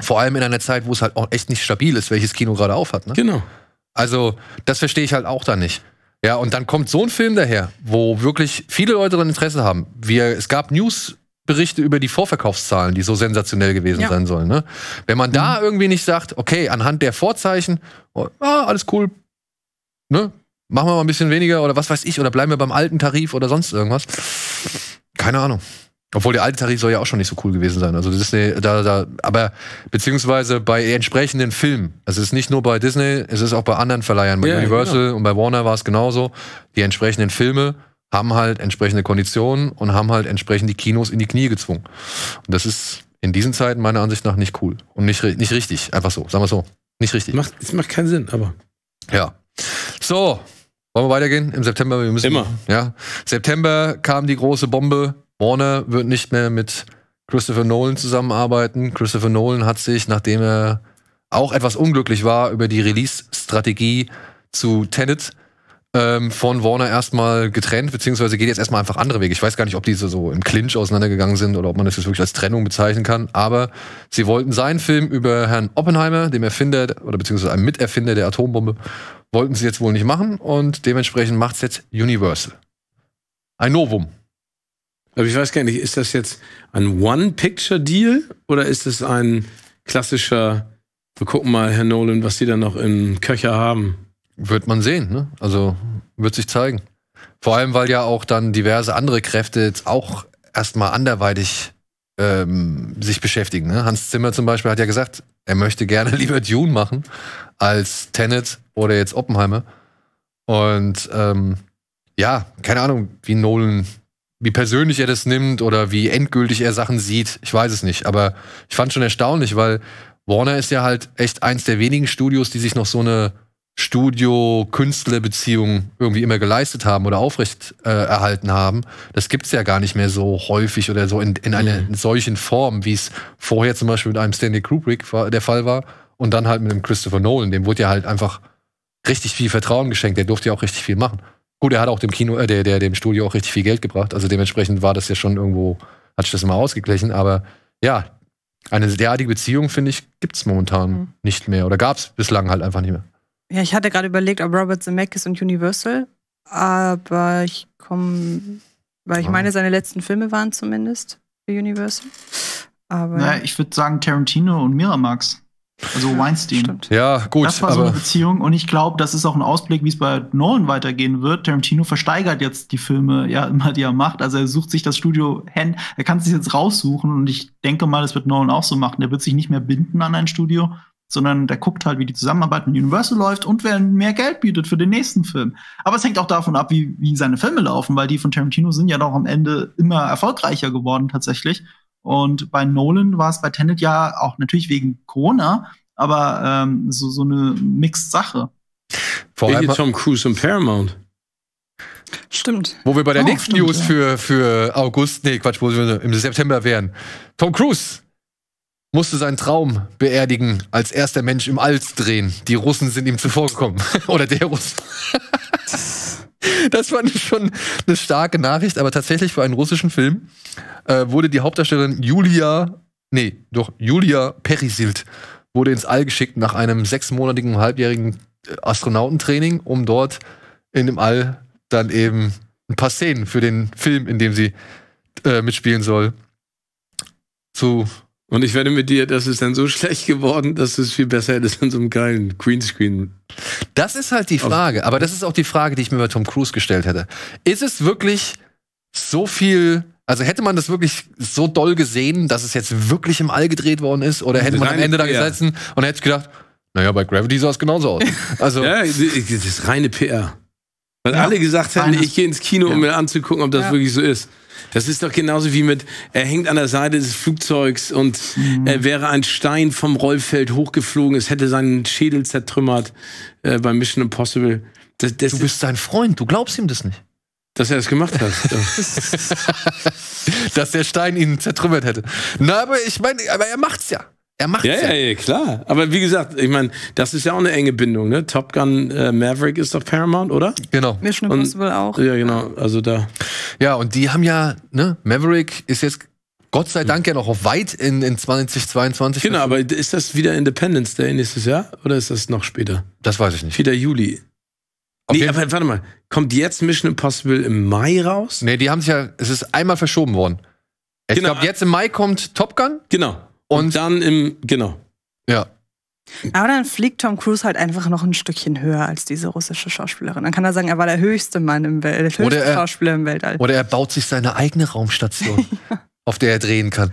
S1: Vor allem in einer Zeit, wo es halt auch echt nicht stabil ist, welches Kino gerade auf hat. Ne? Genau. Also, das verstehe ich halt auch da nicht. Ja, und dann kommt so ein Film daher, wo wirklich viele Leute daran Interesse haben. Wir, es gab Newsberichte über die Vorverkaufszahlen, die so sensationell gewesen ja. sein sollen. Ne? Wenn man mhm. da irgendwie nicht sagt, okay, anhand der Vorzeichen, oh, ah, alles cool, ne? Machen wir mal ein bisschen weniger oder was weiß ich oder bleiben wir beim alten Tarif oder sonst irgendwas. Keine Ahnung. Obwohl der alte Tarif soll ja auch schon nicht so cool gewesen sein. Also Disney, da, da, aber beziehungsweise bei entsprechenden Filmen. Also es ist nicht nur bei Disney, es ist auch bei anderen Verleihern, bei ja, Universal genau. und bei Warner war es genauso. Die entsprechenden Filme haben halt entsprechende Konditionen und haben halt entsprechend die Kinos in die Knie gezwungen. Und das ist in diesen Zeiten meiner Ansicht nach nicht cool und nicht, nicht richtig. Einfach so, sagen wir so. Nicht richtig. Macht,
S3: es macht keinen Sinn, aber. Ja. So,
S1: wollen wir weitergehen? Im September, wir müssen. Immer. Ja. September kam die große Bombe. Warner wird nicht mehr mit Christopher Nolan zusammenarbeiten. Christopher Nolan hat sich, nachdem er auch etwas unglücklich war über die Release-Strategie zu Tenet, ähm, von Warner erstmal getrennt, beziehungsweise geht jetzt erstmal einfach andere Wege. Ich weiß gar nicht, ob diese so im Clinch auseinandergegangen sind oder ob man das jetzt wirklich als Trennung bezeichnen kann, aber sie wollten seinen Film über Herrn Oppenheimer, dem Erfinder oder beziehungsweise einem Miterfinder der Atombombe, wollten sie jetzt wohl nicht machen
S3: und dementsprechend macht es jetzt Universal. Ein Novum. Aber ich weiß gar nicht, ist das jetzt ein One-Picture-Deal oder ist es ein klassischer, wir gucken mal, Herr Nolan, was Sie da noch im Köcher haben? wird man sehen, ne?
S1: Also wird sich zeigen. Vor allem, weil ja auch dann diverse andere Kräfte jetzt auch erstmal anderweitig ähm, sich beschäftigen. Ne? Hans Zimmer zum Beispiel hat ja gesagt, er möchte gerne lieber Dune machen als Tenet oder jetzt Oppenheimer. Und ähm, ja, keine Ahnung, wie Nolan, wie persönlich er das nimmt oder wie endgültig er Sachen sieht. Ich weiß es nicht. Aber ich fand schon erstaunlich, weil Warner ist ja halt echt eins der wenigen Studios, die sich noch so eine Studio-Künstler-Beziehung irgendwie immer geleistet haben oder aufrecht äh, erhalten haben. Das gibt es ja gar nicht mehr so häufig oder so in, in einer mhm. solchen Form, wie es vorher zum Beispiel mit einem Stanley Kubrick der Fall war und dann halt mit einem Christopher Nolan. Dem wurde ja halt einfach richtig viel Vertrauen geschenkt. Der durfte ja auch richtig viel machen. Gut, er hat auch dem Kino, äh, der, der dem Studio auch richtig viel Geld gebracht. Also dementsprechend war das ja schon irgendwo, hat sich das immer ausgeglichen. Aber ja, eine derartige Beziehung, finde ich, gibt es momentan mhm. nicht mehr oder gab es bislang halt einfach nicht mehr.
S2: Ja, ich hatte gerade überlegt, ob Robert Zemeckis und Universal, aber ich komme, weil ich oh. meine, seine letzten Filme waren zumindest für Universal. Aber naja,
S4: ich würde sagen Tarantino und Miramax. Also Weinstein. Stimmt. Ja, gut. Das war so eine Beziehung und ich glaube, das ist auch ein Ausblick, wie es bei Nolan weitergehen wird. Tarantino versteigert jetzt die Filme ja immer, die er macht. Also er sucht sich das Studio, er kann es sich jetzt raussuchen und ich denke mal, das wird Nolan auch so machen. Er wird sich nicht mehr binden an ein Studio, sondern der guckt halt, wie die Zusammenarbeit mit Universal läuft und wer mehr Geld bietet für den nächsten Film. Aber es hängt auch davon ab, wie, wie seine Filme laufen, weil die von Tarantino sind ja doch am Ende immer erfolgreicher geworden tatsächlich. Und bei Nolan war es bei Tenet ja auch natürlich wegen Corona, aber ähm, so, so eine Mixed-Sache. Vor allem Tom Cruise
S3: und Paramount.
S2: Stimmt.
S4: Wo wir bei der oh, nächsten stimmt, News ja.
S3: für, für August,
S1: nee, Quatsch, wo wir im September wären. Tom Cruise musste seinen Traum beerdigen, als erster Mensch im All zu drehen. Die Russen sind ihm zuvorgekommen. Oder der Russ. das war schon eine starke Nachricht, aber tatsächlich für einen russischen Film äh, wurde die Hauptdarstellerin Julia, nee, doch, Julia Perisild wurde ins All geschickt nach einem sechsmonatigen, halbjährigen äh, Astronautentraining, um dort in dem All dann eben ein paar Szenen für den Film, in dem sie
S3: äh, mitspielen soll, zu und ich werde mit dir, das ist dann so schlecht geworden, dass es viel besser ist in so einem geilen Greenscreen. Das ist halt die Frage, aber das ist
S1: auch die Frage, die ich mir bei Tom Cruise gestellt hätte. Ist es wirklich so viel, also hätte man das wirklich so doll gesehen, dass es jetzt wirklich im All gedreht worden ist? Oder hätte man am Ende da gesessen
S3: und hätte gedacht, naja, bei Gravity sah es genauso aus. Also, ja, das ist reine PR. Weil ja. alle gesagt haben, ich gehe ins Kino, um mir anzugucken, ob das ja. wirklich so ist. Das ist doch genauso wie mit, er hängt an der Seite des Flugzeugs und mhm. äh, wäre ein Stein vom Rollfeld hochgeflogen, es hätte seinen Schädel zertrümmert äh, bei Mission Impossible. Das, das du bist sein Freund, du glaubst ihm das nicht. Dass er es gemacht hat. Dass der Stein ihn zertrümmert hätte. Na, aber ich meine, aber er macht's ja. Er macht ja, ja, ja, klar. Aber wie gesagt, ich meine, das ist ja auch eine enge Bindung. Ne? Top Gun äh, Maverick ist doch Paramount, oder? Genau. Mission Impossible auch. Ja, genau. Also da. Ja, und die haben ja, ne, Maverick ist jetzt Gott sei Dank ja noch auf weit in, in 2022. Genau, aber ist das wieder Independence Day nächstes Jahr oder ist das noch später? Das weiß ich nicht. Wieder Juli. Nee, aber warte mal, kommt jetzt Mission Impossible im Mai raus? Nee, die haben sich ja, es ist einmal verschoben worden. Ich genau. glaube, jetzt im Mai kommt Top Gun. Genau. Und, und dann im, genau.
S1: Ja.
S2: Aber dann fliegt Tom Cruise halt einfach noch ein Stückchen höher als diese russische Schauspielerin. Dann kann er sagen, er war der höchste Mann im Welt, der höchste er,
S3: Schauspieler im Weltall. Oder er baut sich seine eigene Raumstation, auf der er drehen kann.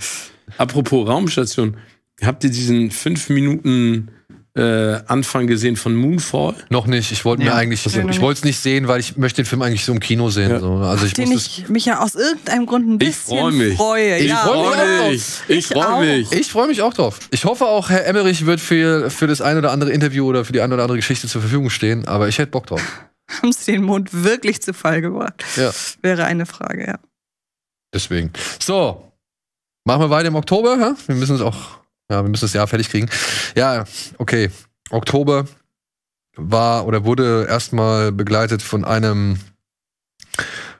S3: Apropos Raumstation, habt ihr diesen fünf Minuten äh, Anfang gesehen von Moonfall? Noch nicht. Ich wollte
S1: nee, mir eigentlich, ich wollte es nicht sehen, weil ich möchte den Film eigentlich so im Kino sehen. Ja. So. Also ich den
S2: ich mich ja aus irgendeinem Grund ein bisschen ich freu mich. freue. Ich ja. freue mich. Ich freue mich. Ich freue mich auch drauf.
S1: Ich hoffe auch, Herr Emmerich wird für, für das ein oder andere Interview oder für die ein oder andere Geschichte zur Verfügung stehen. Aber ich hätte Bock drauf.
S2: Haben Sie den Mond wirklich zu Fall gebracht? Ja. Wäre eine Frage, ja.
S1: Deswegen. So, machen wir weiter im Oktober. Hä? Wir müssen es auch ja, wir müssen das Jahr fertig kriegen. Ja, okay. Oktober war oder wurde erstmal begleitet von einem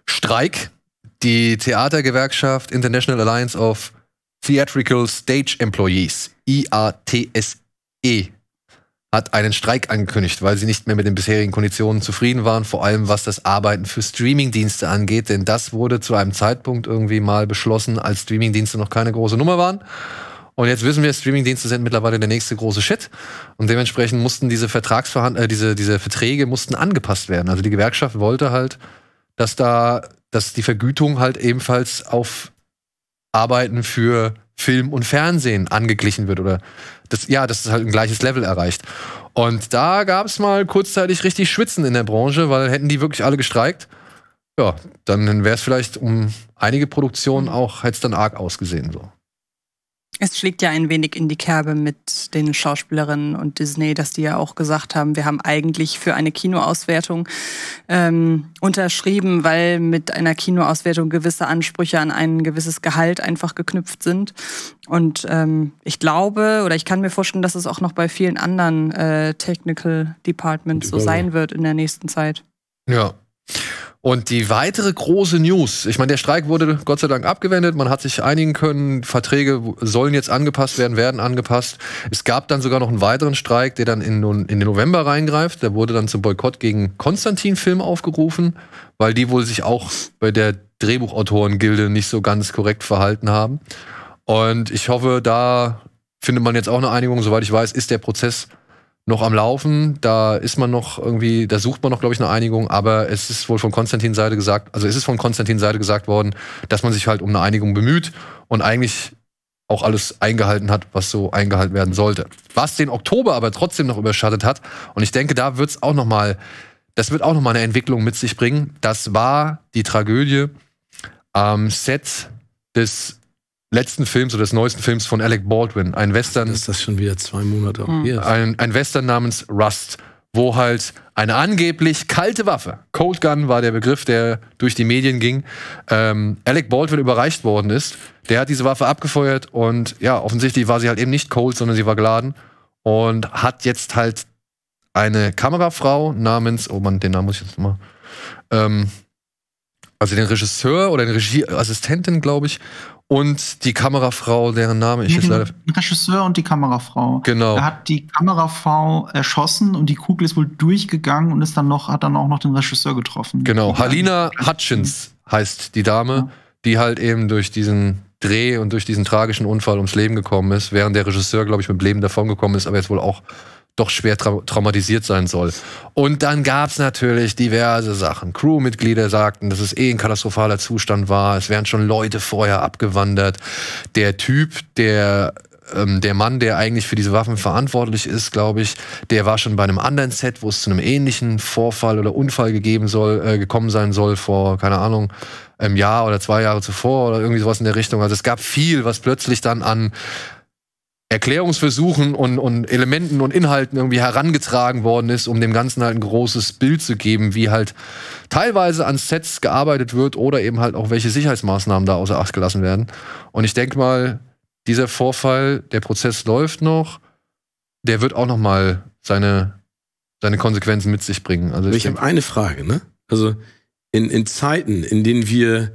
S1: Streik. Die Theatergewerkschaft International Alliance of Theatrical Stage Employees, IATSE, hat einen Streik angekündigt, weil sie nicht mehr mit den bisherigen Konditionen zufrieden waren, vor allem was das Arbeiten für Streamingdienste angeht, denn das wurde zu einem Zeitpunkt irgendwie mal beschlossen, als Streamingdienste noch keine große Nummer waren und jetzt wissen wir, Streamingdienste sind mittlerweile der nächste große Shit. Und dementsprechend mussten diese Vertragsverhand äh, diese, diese Verträge mussten angepasst werden. Also die Gewerkschaft wollte halt, dass da, dass die Vergütung halt ebenfalls auf Arbeiten für Film und Fernsehen angeglichen wird oder das, ja, dass es halt ein gleiches Level erreicht. Und da gab es mal kurzzeitig richtig Schwitzen in der Branche, weil hätten die wirklich alle gestreikt, ja, dann wäre es vielleicht um einige Produktionen auch, hätte es dann arg ausgesehen so.
S2: Es schlägt ja ein wenig in die Kerbe mit den Schauspielerinnen und Disney, dass die ja auch gesagt haben, wir haben eigentlich für eine Kinoauswertung ähm, unterschrieben, weil mit einer Kinoauswertung gewisse Ansprüche an ein gewisses Gehalt einfach geknüpft sind. Und ähm, ich glaube oder ich kann mir vorstellen, dass es auch noch bei vielen anderen äh, Technical Departments so sein wird in der nächsten Zeit.
S1: Ja, und die weitere große News, ich meine, der Streik wurde Gott sei Dank abgewendet, man hat sich einigen können, Verträge sollen jetzt angepasst werden, werden angepasst. Es gab dann sogar noch einen weiteren Streik, der dann in, in den November reingreift. Da wurde dann zum Boykott gegen Konstantin-Film aufgerufen, weil die wohl sich auch bei der Drehbuchautorengilde nicht so ganz korrekt verhalten haben. Und ich hoffe, da findet man jetzt auch eine Einigung. Soweit ich weiß, ist der Prozess noch am Laufen. Da ist man noch irgendwie, da sucht man noch, glaube ich, eine Einigung. Aber es ist wohl von Konstantin Seite gesagt, also es ist von Konstantin Seite gesagt worden, dass man sich halt um eine Einigung bemüht und eigentlich auch alles eingehalten hat, was so eingehalten werden sollte. Was den Oktober aber trotzdem noch überschattet hat, und ich denke, da wird es auch noch mal, das wird auch noch mal eine Entwicklung mit sich bringen. Das war die Tragödie am Set des letzten Films oder des neuesten Films von Alec Baldwin, ein Western. ist das schon wieder zwei Monate auch hm. hier. Ein, ein Western namens Rust, wo halt eine angeblich kalte Waffe, Cold Gun war der Begriff, der durch die Medien ging, ähm, Alec Baldwin überreicht worden ist. Der hat diese Waffe abgefeuert und ja, offensichtlich war sie halt eben nicht cold, sondern sie war geladen und hat jetzt halt eine Kamerafrau namens, oh Mann, den Namen muss ich jetzt nochmal, ähm, also den Regisseur oder den Regieassistentin, glaube ich, und die Kamerafrau, deren Name ich jetzt mhm. leider. Den
S4: Regisseur und die Kamerafrau.
S1: Genau. Er hat
S4: die Kamerafrau erschossen und die Kugel ist wohl durchgegangen und ist dann noch, hat dann auch noch den Regisseur getroffen.
S1: Genau. Halina Hutchins heißt die Dame, die halt eben durch diesen Dreh und durch diesen tragischen Unfall ums Leben gekommen ist, während der Regisseur, glaube ich, mit Leben davongekommen ist, aber jetzt wohl auch doch schwer tra traumatisiert sein soll. Und dann gab es natürlich diverse Sachen. Crewmitglieder sagten, dass es eh ein katastrophaler Zustand war. Es wären schon Leute vorher abgewandert. Der Typ, der ähm, der Mann, der eigentlich für diese Waffen verantwortlich ist, glaube ich, der war schon bei einem anderen Set, wo es zu einem ähnlichen Vorfall oder Unfall gegeben soll, äh, gekommen sein soll vor, keine Ahnung, einem Jahr oder zwei Jahre zuvor oder irgendwie sowas in der Richtung. Also es gab viel, was plötzlich dann an Erklärungsversuchen und, und Elementen und Inhalten irgendwie herangetragen worden ist, um dem Ganzen halt ein großes Bild zu geben, wie halt teilweise an Sets gearbeitet wird oder eben halt auch welche Sicherheitsmaßnahmen da außer Acht gelassen werden. Und ich denke mal, dieser Vorfall, der Prozess läuft noch, der wird auch noch mal seine, seine Konsequenzen mit sich bringen. Also ich, ich habe eine Frage,
S3: ne? Also in, in Zeiten, in denen wir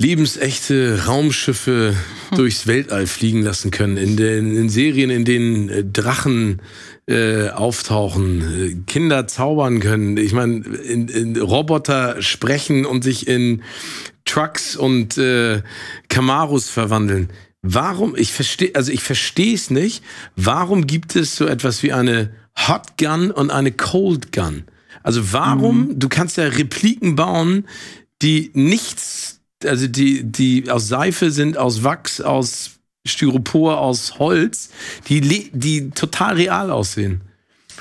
S3: lebensechte Raumschiffe hm. durchs Weltall fliegen lassen können. In, den, in Serien, in denen äh, Drachen äh, auftauchen, äh, Kinder zaubern können. Ich meine, in, in Roboter sprechen und sich in Trucks und äh, Camaros verwandeln. Warum, ich verstehe, also ich verstehe es nicht, warum gibt es so etwas wie eine Hot Gun und eine Cold Gun? Also warum, mhm. du kannst ja Repliken bauen, die nichts also die, die aus Seife sind, aus Wachs, aus Styropor, aus Holz, die,
S4: die total real aussehen.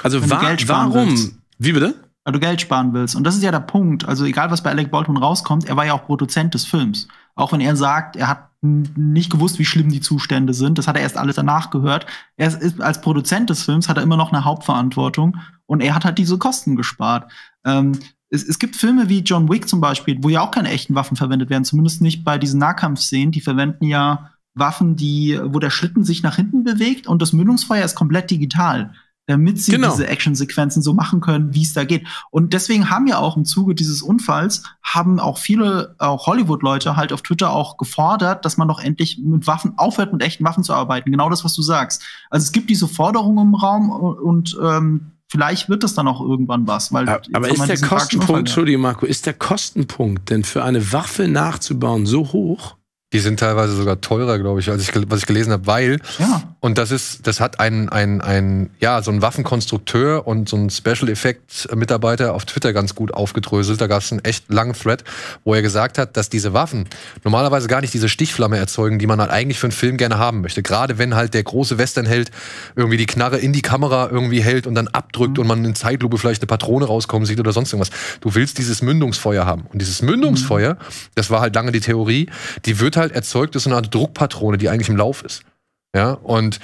S4: Also wa warum? Willst. Wie bitte? Weil du Geld sparen willst. Und das ist ja der Punkt. Also egal, was bei Alec Baldwin rauskommt, er war ja auch Produzent des Films. Auch wenn er sagt, er hat nicht gewusst, wie schlimm die Zustände sind. Das hat er erst alles danach gehört. Er ist, als Produzent des Films hat er immer noch eine Hauptverantwortung und er hat halt diese Kosten gespart. Ähm, es, es gibt Filme wie John Wick zum Beispiel, wo ja auch keine echten Waffen verwendet werden, zumindest nicht bei diesen Nahkampfszenen. Die verwenden ja Waffen, die, wo der Schlitten sich nach hinten bewegt und das Mündungsfeuer ist komplett digital, damit sie genau. diese Actionsequenzen so machen können, wie es da geht. Und deswegen haben ja auch im Zuge dieses Unfalls haben auch viele auch Hollywood-Leute halt auf Twitter auch gefordert, dass man doch endlich mit Waffen aufhört, mit echten Waffen zu arbeiten. Genau das, was du sagst. Also es gibt diese Forderungen im Raum und ähm, vielleicht wird es dann auch irgendwann was. Weil aber ist der Kostenpunkt, Entschuldigung
S3: Marco, ist der Kostenpunkt denn für eine Waffe nachzubauen so hoch? Die sind teilweise sogar teurer, glaube ich, als ich, was ich gelesen habe, weil ja. Und das ist, das hat ein,
S1: ein, ein, ja, so ein Waffenkonstrukteur und so ein Special Effect-Mitarbeiter auf Twitter ganz gut aufgedröselt. Da gab es einen echt langen Thread, wo er gesagt hat, dass diese Waffen normalerweise gar nicht diese Stichflamme erzeugen, die man halt eigentlich für einen Film gerne haben möchte. Gerade wenn halt der große Westernheld irgendwie die Knarre in die Kamera irgendwie hält und dann abdrückt mhm. und man in Zeitlupe vielleicht eine Patrone rauskommen sieht oder sonst irgendwas. Du willst dieses Mündungsfeuer haben. Und dieses Mündungsfeuer, mhm. das war halt lange die Theorie, die wird halt erzeugt durch so eine Art Druckpatrone, die eigentlich im Lauf ist. Ja, und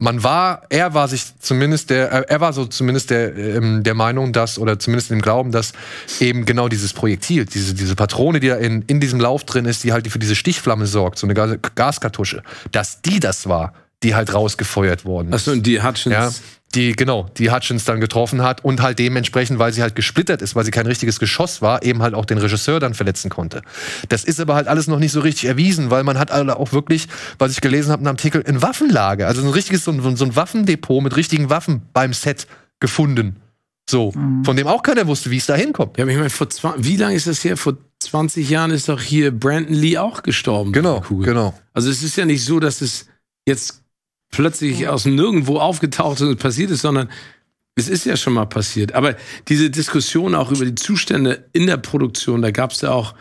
S1: man war, er war sich zumindest der, äh, er war so zumindest der, ähm, der Meinung, dass, oder zumindest im Glauben, dass eben genau dieses Projektil, diese, diese Patrone, die da in, in diesem Lauf drin ist, die halt für diese Stichflamme sorgt, so eine Gaskartusche, dass die das war, die halt rausgefeuert worden ist. Achso, und die Hutchins. Ja, die, genau, die Hutchins dann getroffen hat und halt dementsprechend, weil sie halt gesplittert ist, weil sie kein richtiges Geschoss war, eben halt auch den Regisseur dann verletzen konnte. Das ist aber halt alles noch nicht so richtig erwiesen, weil man hat alle auch wirklich, was ich gelesen habe, einen Artikel in Waffenlage, also ein richtiges, so ein, so ein
S3: Waffendepot mit richtigen Waffen beim Set gefunden. So, mhm. von dem auch keiner wusste, wie es da hinkommt. Ja, aber ich meine, vor zwei, wie lange ist das her? Vor 20 Jahren ist doch hier Brandon Lee auch gestorben. Genau, genau. Also es ist ja nicht so, dass es jetzt plötzlich aus nirgendwo aufgetaucht und passiert ist, sondern es ist ja schon mal passiert. Aber diese Diskussion auch über die Zustände in der Produktion, da gab es ja auch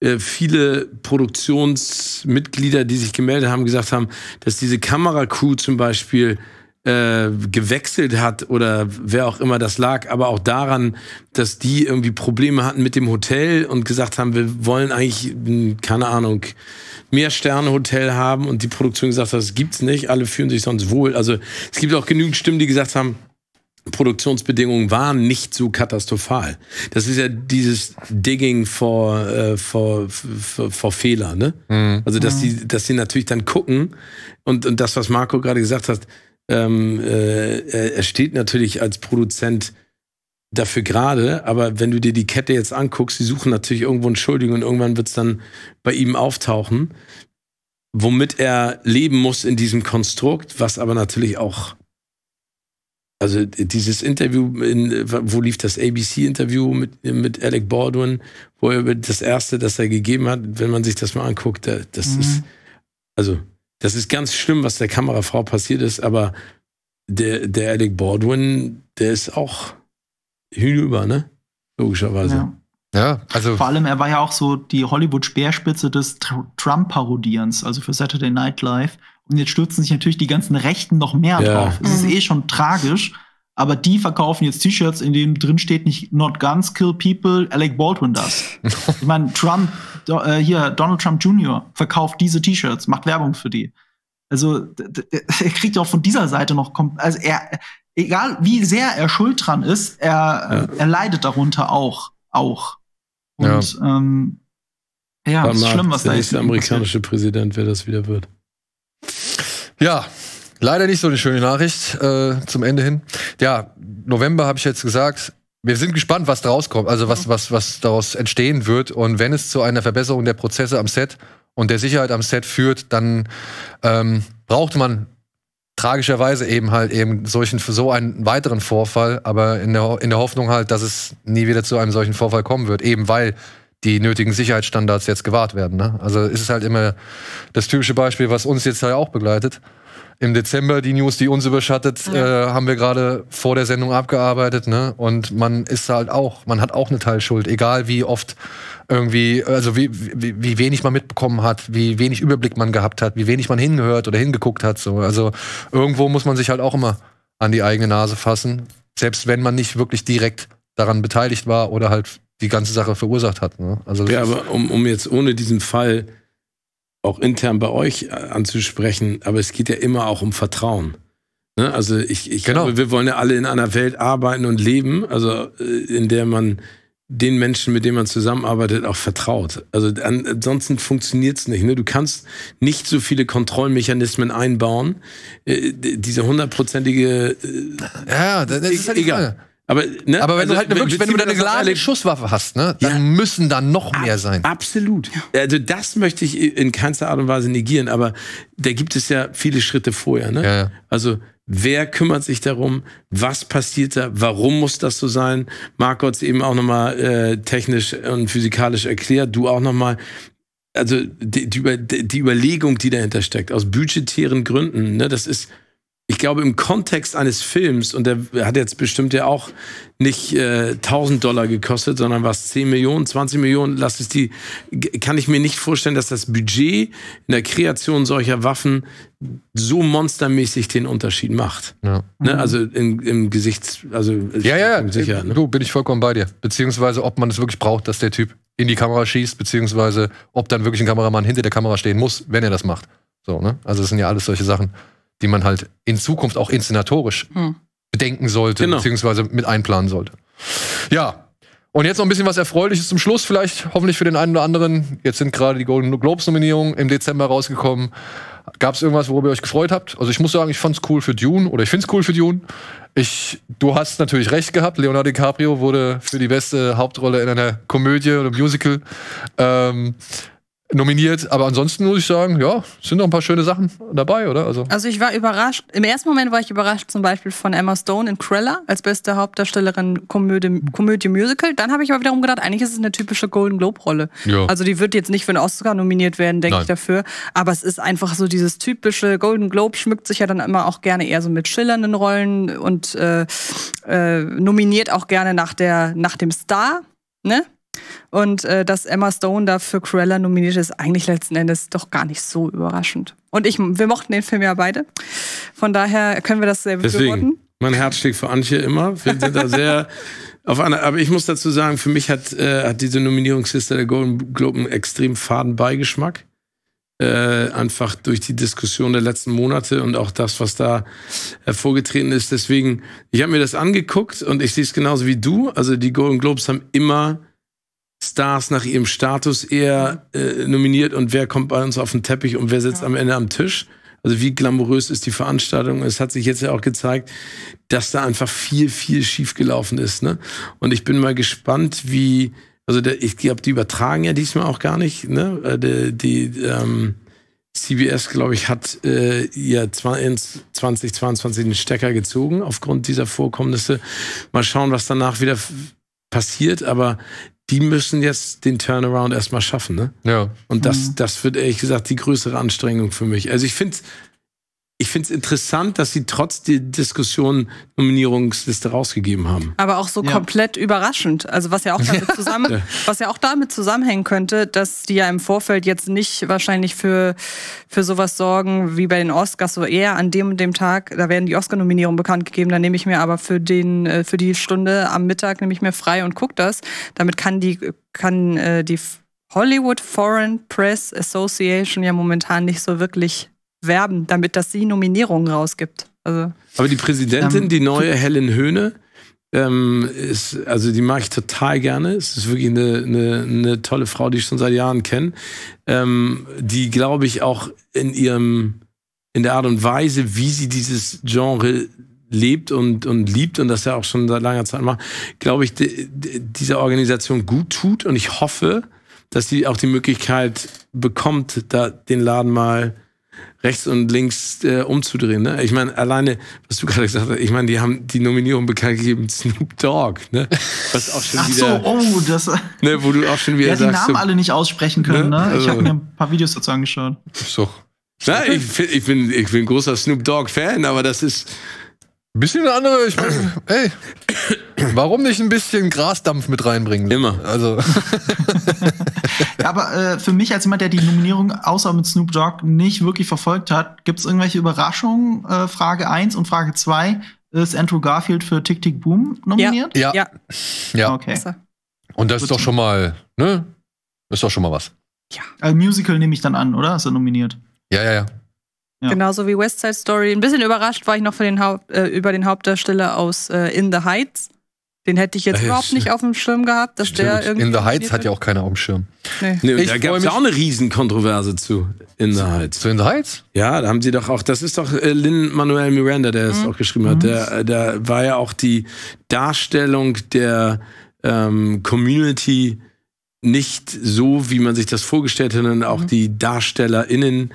S3: äh, viele Produktionsmitglieder, die sich gemeldet haben, gesagt haben, dass diese Kameracrew zum Beispiel äh, gewechselt hat oder wer auch immer das lag, aber auch daran, dass die irgendwie Probleme hatten mit dem Hotel und gesagt haben, wir wollen eigentlich, hm, keine Ahnung, mehr Sterne-Hotel haben und die Produktion gesagt hat, das gibt's nicht, alle fühlen sich sonst wohl. Also es gibt auch genügend Stimmen, die gesagt haben, Produktionsbedingungen waren nicht so katastrophal. Das ist ja dieses Digging vor, äh, Fehler, ne? Mhm. Also, dass mhm. die, dass die natürlich dann gucken und, und das, was Marco gerade gesagt hat, ähm, äh, äh, er steht natürlich als Produzent dafür gerade, aber wenn du dir die Kette jetzt anguckst, sie suchen natürlich irgendwo einen Schuldigen und irgendwann wird es dann bei ihm auftauchen, womit er leben muss in diesem Konstrukt, was aber natürlich auch also dieses Interview, in, wo lief das ABC-Interview mit, mit Alec Baldwin, wo er das erste, das er gegeben hat, wenn man sich das mal anguckt, das mhm. ist, also das ist ganz schlimm, was der Kamerafrau passiert ist, aber der, der Alec Baldwin, der ist auch hinüber, ne? Logischerweise. Ja. Ja,
S4: also. Vor allem, er war ja auch so die Hollywood-Speerspitze des Trump-Parodierens, also für Saturday Night Live. Und jetzt stürzen sich natürlich die ganzen Rechten noch mehr ja. drauf. Es ist mhm. eh schon tragisch, aber die verkaufen jetzt T-Shirts, in denen drin steht nicht Not Guns Kill People, Alec Baldwin das. ich meine, Trump, äh, hier, Donald Trump Jr. verkauft diese T-Shirts, macht Werbung für die. Also er kriegt ja auch von dieser Seite noch, also er, egal wie sehr er schuld dran ist, er, ja. er leidet darunter auch, auch. Und ja, ähm, ja ist schlimm, was da ist. Der nächste
S3: amerikanische Präsident, wer das wieder wird.
S1: Ja, Leider nicht so eine schöne Nachricht äh, zum Ende hin. Ja, November habe ich jetzt gesagt. Wir sind gespannt, was daraus kommt, also was, was, was daraus entstehen wird. Und wenn es zu einer Verbesserung der Prozesse am Set und der Sicherheit am Set führt, dann ähm, braucht man tragischerweise eben halt eben solchen, so einen weiteren Vorfall, aber in der, in der Hoffnung halt, dass es nie wieder zu einem solchen Vorfall kommen wird, eben weil die nötigen Sicherheitsstandards jetzt gewahrt werden. Ne? Also ist es halt immer das typische Beispiel, was uns jetzt halt auch begleitet im Dezember die News, die uns überschattet, ja. äh, haben wir gerade vor der Sendung abgearbeitet. Ne? Und man ist halt auch, man hat auch eine Teilschuld, egal wie oft irgendwie, also wie, wie, wie wenig man mitbekommen hat, wie wenig Überblick man gehabt hat, wie wenig man hingehört oder hingeguckt hat. So. Also irgendwo muss man sich halt auch immer an die eigene Nase fassen, selbst wenn man nicht wirklich direkt daran beteiligt war oder halt die ganze Sache verursacht hat. Ne?
S3: Also ja, aber um, um jetzt ohne diesen Fall auch intern bei euch äh, anzusprechen, aber es geht ja immer auch um Vertrauen. Ne? Also ich, ich genau. glaube, wir wollen ja alle in einer Welt arbeiten und leben, also äh, in der man den Menschen, mit denen man zusammenarbeitet, auch vertraut. Also ansonsten funktioniert es nicht. Ne? Du kannst nicht so viele Kontrollmechanismen einbauen. Äh, diese hundertprozentige... Äh, ja, das ist halt egal. Frage. Aber, ne? Aber wenn also, du halt eine, wirklich, wenn du eine geladene Schusswaffe hast, ne? dann ja. müssen da noch mehr sein. Absolut. Also das möchte ich in keinster Art und Weise negieren, aber da gibt es ja viele Schritte vorher. Ne? Ja. Also Wer kümmert sich darum? Was passiert da? Warum muss das so sein? Marco hat es eben auch nochmal äh, technisch und physikalisch erklärt, du auch nochmal. Also die, die, Über die Überlegung, die dahinter steckt, aus budgetären Gründen, ne, das ist ich glaube, im Kontext eines Films, und der hat jetzt bestimmt ja auch nicht äh, 1000 Dollar gekostet, sondern was 10 Millionen, 20 Millionen, lass es die, kann ich mir nicht vorstellen, dass das Budget in der Kreation solcher Waffen so monstermäßig den Unterschied macht. Ja. Ne? Also in, im Gesichts, also ja, ja, sicher. Ne? Du, bin ich vollkommen bei dir. Beziehungsweise,
S1: ob man es wirklich braucht, dass der Typ in die Kamera schießt, beziehungsweise ob dann wirklich ein Kameramann hinter der Kamera stehen muss, wenn er das macht. So, ne? Also das sind ja alles solche Sachen die man halt in Zukunft auch inszenatorisch hm. bedenken sollte, genau. beziehungsweise mit einplanen sollte. Ja. Und jetzt noch ein bisschen was Erfreuliches zum Schluss, vielleicht hoffentlich für den einen oder anderen. Jetzt sind gerade die Golden Globes-Nominierungen im Dezember rausgekommen. Gab es irgendwas, worüber ihr euch gefreut habt? Also ich muss sagen, ich fand's cool für Dune oder ich find's cool für Dune. Ich, du hast natürlich recht gehabt. Leonardo DiCaprio wurde für die beste Hauptrolle in einer Komödie oder Musical ähm, nominiert. Aber ansonsten muss ich sagen, ja, sind noch ein paar schöne Sachen dabei, oder? Also,
S2: also ich war überrascht. Im ersten Moment war ich überrascht zum Beispiel von Emma Stone in Cruella als beste Hauptdarstellerin Komödie, Komödie Musical. Dann habe ich aber wiederum gedacht, eigentlich ist es eine typische Golden Globe Rolle. Ja. Also die wird jetzt nicht für einen Oscar nominiert werden, denke ich dafür. Aber es ist einfach so dieses typische Golden Globe schmückt sich ja dann immer auch gerne eher so mit schillernden Rollen und äh, äh, nominiert auch gerne nach der nach dem Star. Ne? Und äh, dass Emma Stone da für Cruella nominiert ist, eigentlich letzten Endes doch gar nicht so überraschend. Und ich, wir mochten den Film ja beide. Von daher können wir das sehr befürworten.
S3: Mein Herz schlägt für Antje immer. Wir sind da sehr auf einer, aber ich muss dazu sagen, für mich hat, äh, hat diese Nominierungsliste der Golden Globe einen extrem faden Beigeschmack. Äh, einfach durch die Diskussion der letzten Monate und auch das, was da hervorgetreten ist. Deswegen, ich habe mir das angeguckt und ich sehe es genauso wie du. Also die Golden Globes haben immer Stars nach ihrem Status eher mhm. äh, nominiert und wer kommt bei uns auf den Teppich und wer sitzt ja. am Ende am Tisch. Also wie glamourös ist die Veranstaltung? Es hat sich jetzt ja auch gezeigt, dass da einfach viel, viel schiefgelaufen ist. Ne? Und ich bin mal gespannt, wie, also der, ich glaube, die übertragen ja diesmal auch gar nicht. Ne? Äh, die, die ähm, CBS, glaube ich, hat äh, ja 2022 den Stecker gezogen aufgrund dieser Vorkommnisse. Mal schauen, was danach wieder passiert, aber die müssen jetzt den Turnaround erstmal schaffen. Ne?
S1: Ja. Und das, mhm.
S3: das wird ehrlich gesagt die größere Anstrengung für mich. Also ich finde ich finde es interessant, dass sie trotz der Diskussion Nominierungsliste rausgegeben haben.
S2: Aber auch so ja. komplett überraschend. Also was ja auch damit zusammen, was ja auch damit zusammenhängen könnte, dass die ja im Vorfeld jetzt nicht wahrscheinlich für, für sowas sorgen wie bei den Oscars, so eher an dem und dem Tag, da werden die Oscar-Nominierungen bekannt gegeben, dann nehme ich mir aber für den, äh, für die Stunde am Mittag nehme ich mir frei und gucke das. Damit kann die, kann äh, die Hollywood Foreign Press Association ja momentan nicht so wirklich werben, damit dass sie Nominierungen rausgibt. Also, Aber
S3: die Präsidentin, ähm, die neue Helen Höhne, ähm, ist, also die mag ich total gerne. Es ist wirklich eine, eine, eine tolle Frau, die ich schon seit Jahren kenne. Ähm, die, glaube ich, auch in ihrem, in der Art und Weise, wie sie dieses Genre lebt und, und liebt und das ja auch schon seit langer Zeit macht, glaube ich, de, de, dieser Organisation gut tut. Und ich hoffe, dass sie auch die Möglichkeit bekommt, da den Laden mal rechts und links äh, umzudrehen. Ne? Ich meine, alleine, was du gerade gesagt hast, ich meine, die haben die Nominierung bekannt gegeben, Snoop Dogg, ne? Was auch schon Ach wieder, so, oh, das. Ne, wo du auch schon wieder ja, die Namen so, alle
S4: nicht aussprechen können, ne? ne? Ich also, habe mir ein paar Videos dazu angeschaut.
S3: So. Na, ich, ich, bin, ich bin großer Snoop Dogg-Fan, aber das ist,
S1: Bisschen eine andere, ich meine, ey, warum nicht ein bisschen Grasdampf mit reinbringen? Immer. Also.
S4: ja, aber äh, für mich als jemand, der die Nominierung außer mit Snoop Dogg nicht wirklich verfolgt hat, gibt es irgendwelche Überraschungen? Äh, Frage 1 und Frage 2, ist Andrew Garfield für Tick Tick Boom nominiert? Ja. Ja. ja. Okay.
S1: Und das ist doch schon mal, ne? Ist doch schon mal was.
S2: Ja.
S4: Also Musical nehme ich dann an, oder? Ist er nominiert? Ja, ja, ja.
S2: Ja. Genauso wie West Side Story. Ein bisschen überrascht war ich noch den äh, über den Hauptdarsteller aus äh, In the Heights. Den hätte ich jetzt ja, überhaupt nicht auf dem Schirm gehabt, dass der irgendwie. In the Heights hat ja auch
S3: keiner auf dem Schirm. Nee. Nee, da gab es ja auch eine Riesenkontroverse zu In the Heights. Zu In the Heights? Ja, da haben sie doch auch, das ist doch äh, Lin Manuel Miranda, der es mhm. auch geschrieben hat. Mhm. Der, äh, da war ja auch die Darstellung der ähm, Community nicht so, wie man sich das vorgestellt hat, sondern auch mhm. die DarstellerInnen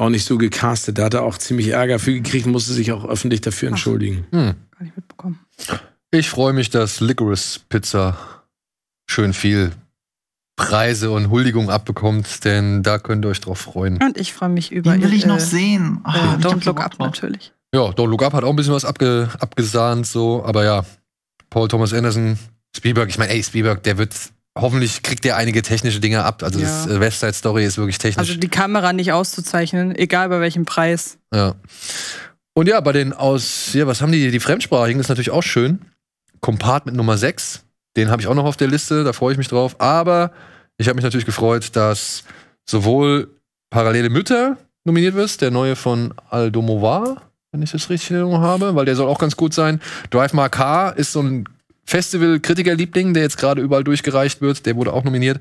S3: auch nicht so gecastet. Da hat er auch ziemlich Ärger für gekriegt, musste sich auch öffentlich dafür entschuldigen.
S5: Ach, hm. Gar nicht mitbekommen.
S3: Ich freue mich, dass Licorice Pizza
S1: schön viel Preise und Huldigung abbekommt, denn da könnt ihr euch drauf freuen.
S2: Und ich freue mich über. Den will ich äh, noch sehen. Oh, äh, ja, Don't Look Up natürlich.
S1: Ja, Don't Look Up hat auch ein bisschen was abge, abgesahnt, so, aber ja, Paul Thomas Anderson, Spielberg, ich meine, ey, Spielberg, der wird Hoffentlich kriegt ihr einige technische Dinge ab. Also ja. das äh, Westside Story ist wirklich technisch. Also
S2: die Kamera nicht auszuzeichnen, egal bei welchem Preis.
S1: Ja. Und ja, bei den aus, ja, was haben die, die Fremdsprachigen ist natürlich auch schön. Kompart mit Nummer 6, den habe ich auch noch auf der Liste, da freue ich mich drauf. Aber ich habe mich natürlich gefreut, dass sowohl Parallele Mütter nominiert wird, der neue von Aldo Movar, wenn ich das richtig in Erinnerung habe, weil der soll auch ganz gut sein. Drive Mark H ist so ein festival kritiker liebling der jetzt gerade überall durchgereicht wird, der wurde auch nominiert.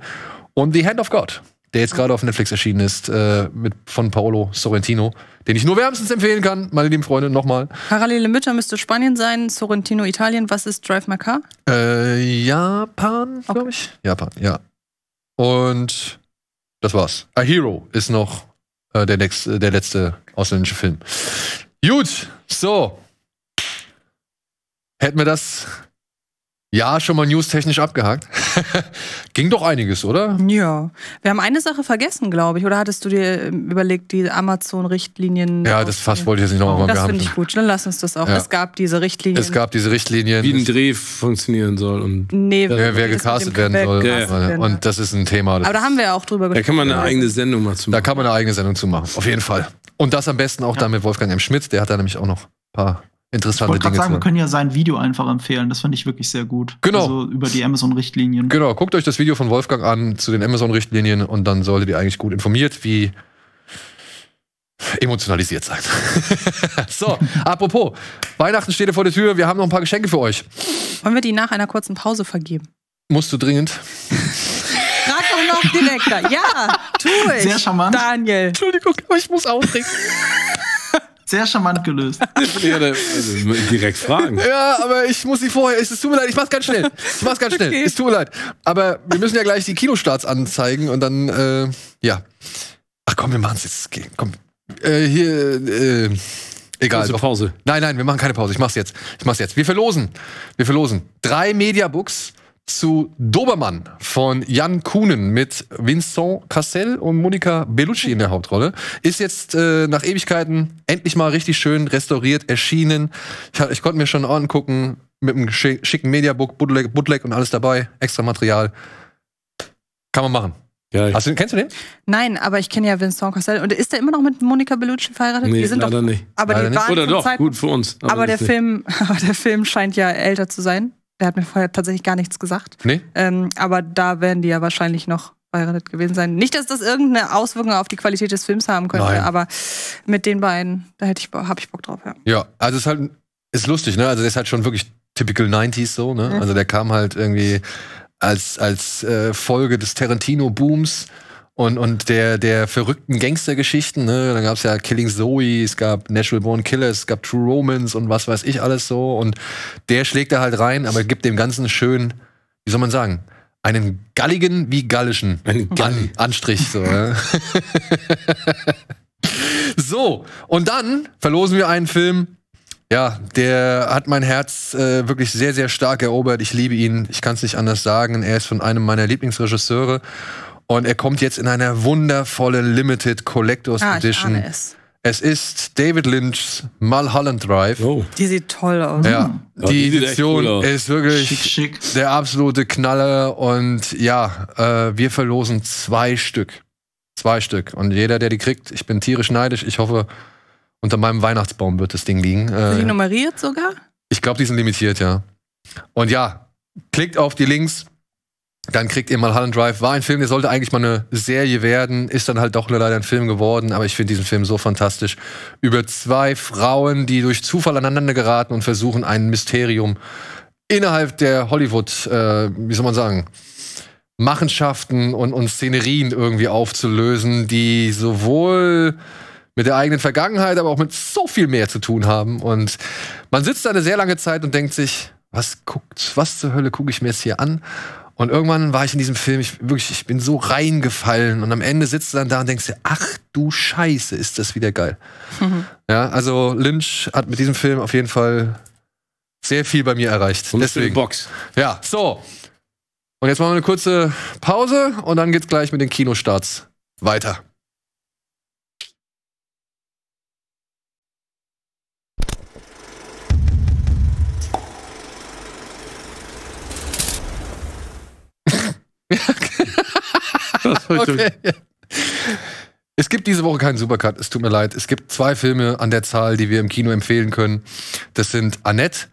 S1: Und The Hand of God, der jetzt gerade auf Netflix erschienen ist, äh, mit, von Paolo Sorrentino, den ich nur wärmstens empfehlen kann, meine lieben Freunde, nochmal.
S2: Parallele Mütter müsste Spanien sein, Sorrentino Italien. Was ist Drive My Car?
S1: Äh, Japan, glaube okay. ich. Japan, ja. Und das war's. A Hero ist noch äh, der, nächste, äh, der letzte ausländische Film. Gut, so. Hätten wir das ja, schon mal news-technisch abgehakt. Ging doch einiges, oder?
S2: Ja. Wir haben eine Sache vergessen, glaube ich. Oder hattest du dir ähm, überlegt, die Amazon-Richtlinien? Ja, das fast wollte ich jetzt nicht nochmal. Oh, das finde ich gut. Dann lass uns das auch. Ja. Es gab diese Richtlinien. Es gab
S3: diese Richtlinien. Wie ein Dreh funktionieren soll und nee, wer, wer gecastet werden soll. Ja. Und das ist ein Thema. Aber da haben
S2: wir ja auch drüber gesprochen. Da kann man eine eigene
S3: Sendung mal zu machen. Da kann man eine eigene Sendung
S1: zu machen. Auf jeden Fall. Und das am besten auch ja. dann mit Wolfgang M. Schmidt. Der hat da nämlich auch noch ein paar interessante ich Dinge. Sagen, wir
S4: können ja sein Video einfach empfehlen. Das fand ich wirklich sehr gut. Genau. Also über die Amazon-Richtlinien. Genau.
S1: Guckt euch das Video von Wolfgang an zu den Amazon-Richtlinien und dann solltet ihr eigentlich gut informiert, wie emotionalisiert sein. so, apropos, Weihnachten steht ja vor der Tür. Wir haben noch ein paar Geschenke für euch.
S2: Wollen wir die nach einer kurzen Pause vergeben?
S1: Musst du dringend. Frag
S2: doch noch direkter. Ja, tu ich. Sehr charmant. Daniel. Entschuldigung, aber ich muss aufregen.
S4: Sehr charmant gelöst. ja, dann, also,
S2: direkt fragen.
S1: Ja, aber ich muss sie vorher. Es, tut mir leid, ich mach's ganz schnell. Ich mach's ganz schnell. Okay. Es tut mir leid. Aber wir müssen ja gleich die Kinostarts anzeigen und dann, äh, ja. Ach komm, wir machen's jetzt. Komm. Äh, hier, äh, egal. Kurze Pause. Nein, nein, wir machen keine Pause. Ich mach's jetzt. Ich mach's jetzt. Wir verlosen. Wir verlosen drei Mediabooks zu Dobermann von Jan Kuhnen mit Vincent Cassel und Monika Bellucci in der Hauptrolle. Ist jetzt äh, nach Ewigkeiten endlich mal richtig schön restauriert, erschienen. Ich, ich konnte mir schon angucken, mit einem schicken Mediabook, Bootleg, Bootleg und alles dabei, extra Material. Kann man machen. Ja, Hast du, kennst du den?
S2: Nein, aber ich kenne ja Vincent Cassel. Und ist der immer noch mit Monika Bellucci verheiratet? Nee, die sind leider doch, nicht. Aber leider die nicht. Waren Oder doch, Zeit, gut für uns. Aber, aber der, Film, aber der Film scheint ja älter zu sein. Der hat mir vorher tatsächlich gar nichts gesagt. Nee. Ähm, aber da werden die ja wahrscheinlich noch verheiratet gewesen sein. Nicht, dass das irgendeine Auswirkung auf die Qualität des Films haben könnte, Nein. aber mit den beiden, da hätte ich, habe ich Bock drauf. Ja.
S1: ja, also es ist halt ist lustig, ne? Also der ist halt schon wirklich typical 90s so, ne? Mhm. Also der kam halt irgendwie als als äh, Folge des Tarantino Booms und, und der, der verrückten Gangstergeschichten. Ne? Dann gab es ja Killing Zoe, es gab Natural Born Killers, es gab True Romans und was weiß ich alles so. Und der schlägt da halt rein, aber gibt dem Ganzen schön, wie soll man sagen, einen galligen wie gallischen An Anstrich. So, ne? so, und dann verlosen wir einen Film. Ja, der hat mein Herz äh, wirklich sehr, sehr stark erobert. Ich liebe ihn. Ich kann es nicht anders sagen. Er ist von einem meiner Lieblingsregisseure. Und er kommt jetzt in einer wundervollen Limited Collectors ah, Edition. Ich ahne es. Es ist David Lynch's Mulholland Drive. Oh. Die sieht toll
S2: aus. Ja, hm. ja die, die Edition cool ist
S1: wirklich schick, schick. der absolute Knaller. Und ja, äh, wir verlosen zwei Stück. Zwei Stück. Und jeder, der die kriegt, ich bin tierisch neidisch. Ich hoffe, unter meinem Weihnachtsbaum wird das Ding liegen. Äh, sind die äh,
S2: nummeriert sogar?
S1: Ich glaube, die sind limitiert, ja. Und ja, klickt auf die Links. Dann kriegt ihr mal Holland Drive. War ein Film, der sollte eigentlich mal eine Serie werden, ist dann halt doch leider ein Film geworden, aber ich finde diesen Film so fantastisch. Über zwei Frauen, die durch Zufall aneinander geraten und versuchen, ein Mysterium innerhalb der Hollywood, äh, wie soll man sagen, Machenschaften und, und Szenerien irgendwie aufzulösen, die sowohl mit der eigenen Vergangenheit, aber auch mit so viel mehr zu tun haben. Und man sitzt da eine sehr lange Zeit und denkt sich, was guckt, was zur Hölle gucke ich mir jetzt hier an? Und irgendwann war ich in diesem Film, ich wirklich, ich bin so reingefallen. Und am Ende sitzt du dann da und denkst dir, ach du Scheiße, ist das wieder geil. Mhm. Ja, also Lynch hat mit diesem Film auf jeden Fall sehr viel bei mir erreicht. So Deswegen. Box. Ja, so. Und jetzt machen wir eine kurze Pause und dann geht's gleich mit den Kinostarts weiter. das ich okay. Es gibt diese Woche keinen Supercut, es tut mir leid. Es gibt zwei Filme an der Zahl, die wir im Kino empfehlen können. Das sind Annette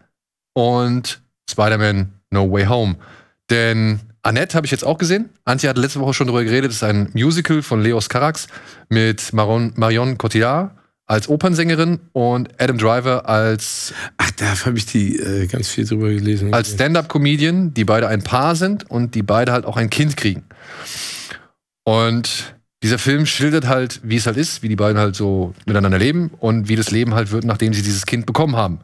S1: und Spider-Man No Way Home. Denn Annette habe ich jetzt auch gesehen. Antje hat letzte Woche schon darüber geredet. Das ist ein Musical von Leos Carax mit Marion, Marion Cotillard als Opernsängerin und Adam Driver als. Ach, da
S3: habe ich die äh, ganz viel drüber gelesen. Als
S1: Stand-up-Comedian, die beide ein Paar sind und die beide halt auch ein Kind kriegen. Und dieser Film schildert halt, wie es halt ist, wie die beiden halt so miteinander leben und wie das Leben halt wird, nachdem sie dieses Kind bekommen haben.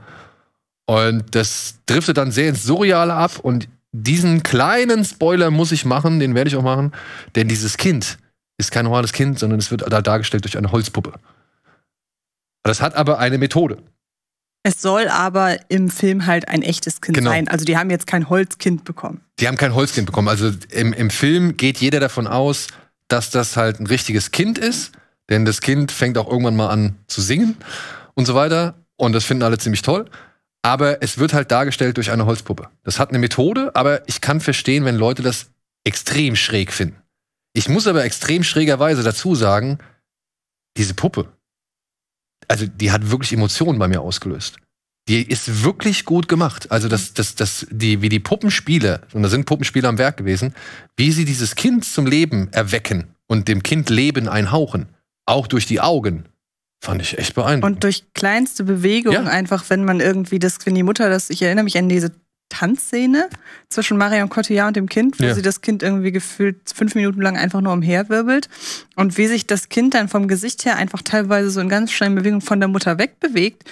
S1: Und das driftet dann sehr ins Surreale ab und diesen kleinen Spoiler muss ich machen, den werde ich auch machen, denn dieses Kind ist kein normales Kind, sondern es wird da dargestellt durch eine Holzpuppe. Das hat aber eine Methode.
S2: Es soll aber im Film halt ein echtes Kind genau. sein. Also die haben jetzt kein Holzkind bekommen.
S1: Die haben kein Holzkind bekommen. Also im, im Film geht jeder davon aus, dass das halt ein richtiges Kind ist. Denn das Kind fängt auch irgendwann mal an zu singen und so weiter. Und das finden alle ziemlich toll. Aber es wird halt dargestellt durch eine Holzpuppe. Das hat eine Methode, aber ich kann verstehen, wenn Leute das extrem schräg finden. Ich muss aber extrem schrägerweise dazu sagen, diese Puppe also die hat wirklich Emotionen bei mir ausgelöst. Die ist wirklich gut gemacht. Also das, das, das, die, wie die Puppenspiele, und da sind Puppenspiele am Werk gewesen, wie sie dieses Kind zum Leben erwecken und dem Kind Leben einhauchen, auch durch die
S2: Augen, Fand ich echt beeindruckend. Und durch kleinste Bewegungen ja. einfach, wenn man irgendwie das, wenn die Mutter das, ich erinnere mich an diese Tanzszene zwischen Marion Cotillard und dem Kind, wo ja. sie das Kind irgendwie gefühlt fünf Minuten lang einfach nur umherwirbelt und wie sich das Kind dann vom Gesicht her einfach teilweise so in ganz schnellen Bewegungen von der Mutter wegbewegt,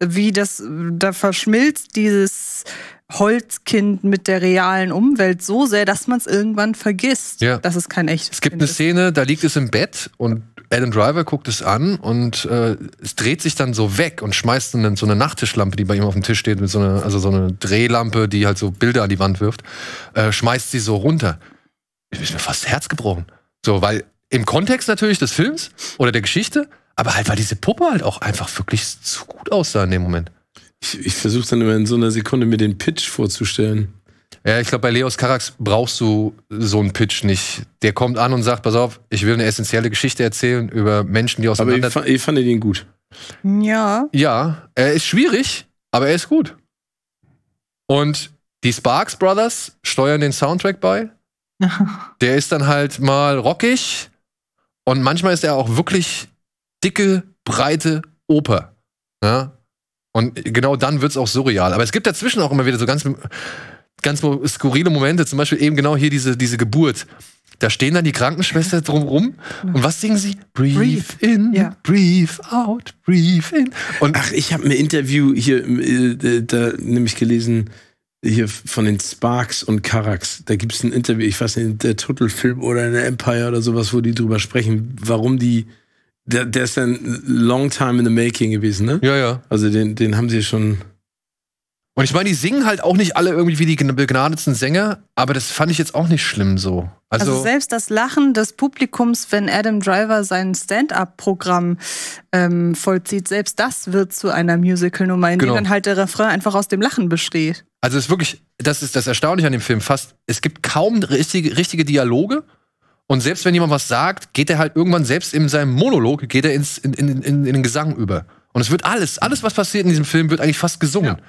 S2: wie das, da verschmilzt dieses Holzkind mit der realen Umwelt so sehr, dass man es irgendwann vergisst, ja. dass es kein echtes Kind ist. Es gibt kind
S1: eine Szene, ist. da liegt es im Bett und Adam Driver guckt es an und äh, es dreht sich dann so weg und schmeißt dann so eine Nachttischlampe, die bei ihm auf dem Tisch steht, mit so einer, also so eine Drehlampe, die halt so Bilder an die Wand wirft, äh, schmeißt sie so runter. Ich bin mir fast das Herz gebrochen. So, weil im Kontext natürlich des Films oder der Geschichte, aber halt, weil diese Puppe halt auch einfach wirklich zu
S3: gut aussah in dem Moment. Ich, ich versuche dann immer in so einer Sekunde mir den Pitch vorzustellen.
S1: Ja, ich glaube, bei Leos Carax brauchst du so einen Pitch nicht. Der kommt an und sagt, pass auf, ich will eine essentielle Geschichte erzählen über Menschen, die aus Aber ich, fa ich fand ihn gut.
S2: Ja.
S1: Ja, er ist schwierig, aber er ist gut. Und die Sparks Brothers steuern den Soundtrack bei. Der ist dann halt mal rockig und manchmal ist er auch wirklich dicke, breite Oper. Ja? Ne? Und genau dann wird es auch surreal. Aber es gibt dazwischen auch immer wieder so ganz ganz skurrile Momente, zum Beispiel eben genau hier diese, diese Geburt. Da stehen dann die Krankenschwestern drumrum und was singen sie? Breathe, breathe. in, ja. breathe out, breathe in.
S3: Und Ach, ich habe ein Interview hier äh, äh, da nämlich gelesen hier von den Sparks und Karax. Da gibt es ein Interview, ich weiß nicht, der Tuttle-Film oder der Empire oder sowas, wo die drüber sprechen, warum die der, der, ist dann long time in the making gewesen, ne? Ja, ja. Also den, den haben sie schon.
S1: Und ich meine, die singen halt auch nicht alle irgendwie wie die begnadeten Sänger, aber das fand ich jetzt auch nicht schlimm so. Also, also
S2: selbst das Lachen des Publikums, wenn Adam Driver sein Stand-up-Programm ähm, vollzieht, selbst das wird zu einer Musical-Nummer, in genau. dem dann halt der Refrain einfach aus dem Lachen besteht.
S1: Also es ist wirklich, das ist das Erstaunliche an dem Film fast, es gibt kaum richtige, richtige Dialoge. Und selbst wenn jemand was sagt, geht er halt irgendwann selbst in seinem Monolog, geht er ins, in, in, in, in den Gesang über. Und es wird alles, alles, was passiert in diesem Film, wird eigentlich fast gesungen. Ja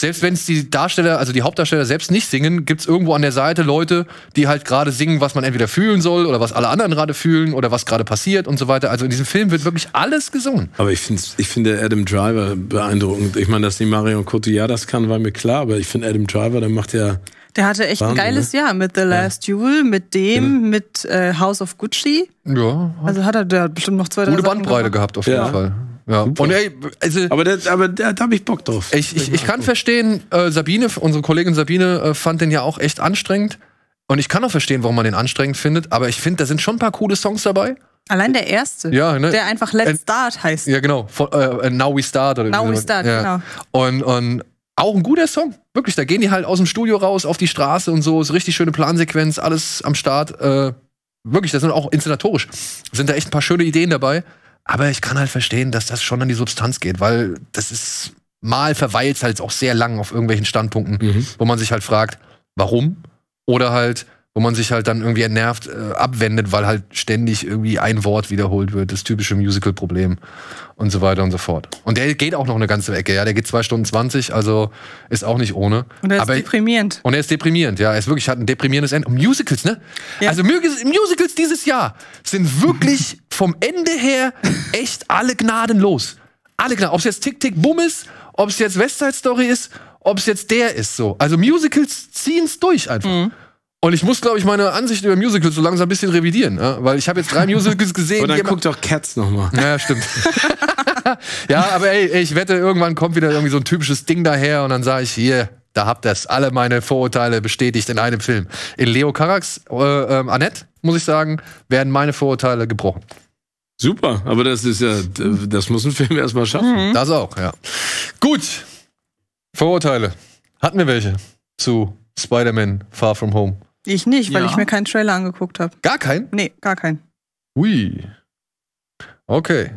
S1: selbst wenn es die Darsteller, also die Hauptdarsteller selbst nicht singen, gibt es irgendwo an der Seite Leute, die halt gerade singen, was man entweder fühlen soll oder was alle anderen gerade fühlen oder was gerade passiert und so weiter. Also in diesem Film wird wirklich
S3: alles gesungen. Aber ich, ich finde Adam Driver beeindruckend. Ich meine, dass die Marion Cotillard das kann, war mir klar, aber ich finde Adam Driver, der macht ja
S2: der hatte echt Wahnsinn, ein geiles ne? Jahr mit The Last ja. Duel, mit dem, ja. Genau. mit äh, House of Gucci. Ja. Also hat er da bestimmt noch zwei, drei Gute Sachen Bandbreite gemacht.
S1: gehabt, auf jeden Fall. Ja. Und ey, also, aber da, aber da, da habe ich Bock drauf. Ich, ich, ich kann verstehen, äh, Sabine, unsere Kollegin Sabine äh, fand den ja auch echt anstrengend. Und ich kann auch verstehen, warum man den anstrengend findet, aber ich finde, da sind schon ein paar coole Songs dabei.
S2: Allein der erste, ja, ne? der einfach Let's and, äh,
S1: Start heißt. Ja, genau. Von, äh, äh Now We Start. Oder Now We Start, ja. genau. Und, und auch ein guter Song. Wirklich, da gehen die halt aus dem Studio raus auf die Straße und so. Ist richtig schöne Plansequenz, alles am Start. Äh, wirklich, da sind auch inszenatorisch, sind da echt ein paar schöne Ideen dabei. Aber ich kann halt verstehen, dass das schon an die Substanz geht, weil das ist mal verweilt halt auch sehr lang auf irgendwelchen Standpunkten, mhm. wo man sich halt fragt, warum? Oder halt, wo man sich halt dann irgendwie entnervt äh, abwendet, weil halt ständig irgendwie ein Wort wiederholt wird, das typische Musical-Problem und so weiter und so fort. Und der geht auch noch eine ganze Ecke, ja, der geht zwei Stunden zwanzig, also ist auch nicht ohne.
S2: Und er ist Aber deprimierend.
S1: Und er ist deprimierend, ja, er ist wirklich, hat ein deprimierendes Ende. Und Musicals, ne? Ja. Also Musicals dieses Jahr sind wirklich vom Ende her echt alle gnadenlos. Alle gnadenlos. Ob es jetzt Tick-Tick-Bumm ist, ob es jetzt West Side Story ist, ob es jetzt der ist, so. Also Musicals ziehen es durch einfach. Mhm. Und ich muss, glaube ich, meine Ansicht über Musicals so langsam ein bisschen revidieren, ja? weil ich habe jetzt drei Musicals gesehen. Und dann guckt doch
S3: Cats nochmal. Naja, stimmt.
S1: ja, aber ey, ich wette, irgendwann kommt wieder irgendwie so ein typisches Ding daher und dann sage ich, hier, da habt ihr's. Alle meine Vorurteile bestätigt in einem Film. In Leo Carax, äh, äh, Annette, muss ich sagen, werden meine Vorurteile gebrochen.
S3: Super, aber das ist
S1: ja, das muss ein Film erstmal schaffen. Mhm. Das auch, ja. Gut. Vorurteile. Hatten wir welche zu Spider-Man Far From Home?
S2: Ich nicht, weil ja. ich mir keinen Trailer angeguckt habe. Gar keinen? Nee, gar keinen.
S4: Ui. Okay.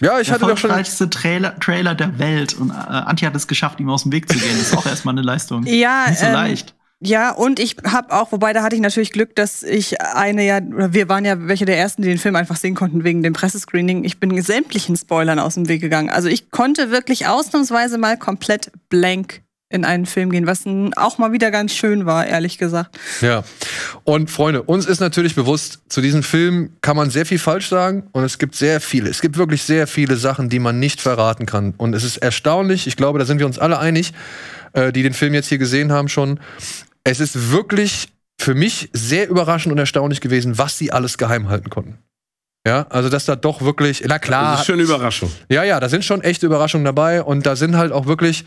S4: Ja, ich der hatte doch schon. Der erfolgreichste Trailer, Trailer der Welt. Und äh, Antje hat es geschafft, ihm aus dem Weg zu gehen. Das ist auch erstmal eine Leistung. Ja, nicht so ähm, leicht.
S2: Ja, und ich habe auch, wobei da hatte ich natürlich Glück, dass ich eine ja, oder wir waren ja welche der ersten, die den Film einfach sehen konnten wegen dem Pressescreening. Ich bin sämtlichen Spoilern aus dem Weg gegangen. Also ich konnte wirklich ausnahmsweise mal komplett blank in einen Film gehen, was auch mal wieder ganz schön war, ehrlich gesagt.
S5: Ja.
S1: Und Freunde, uns ist natürlich bewusst, zu diesem Film kann man sehr viel falsch sagen und es gibt sehr viele. Es gibt wirklich sehr viele Sachen, die man nicht verraten kann. Und es ist erstaunlich, ich glaube, da sind wir uns alle einig, äh, die den Film jetzt hier gesehen haben schon. Es ist wirklich für mich sehr überraschend und erstaunlich gewesen, was sie alles geheim halten konnten. Ja, also dass da doch wirklich, na klar. Das ist schon eine Überraschung. Ja, ja, da sind schon echte Überraschungen dabei und da sind halt auch wirklich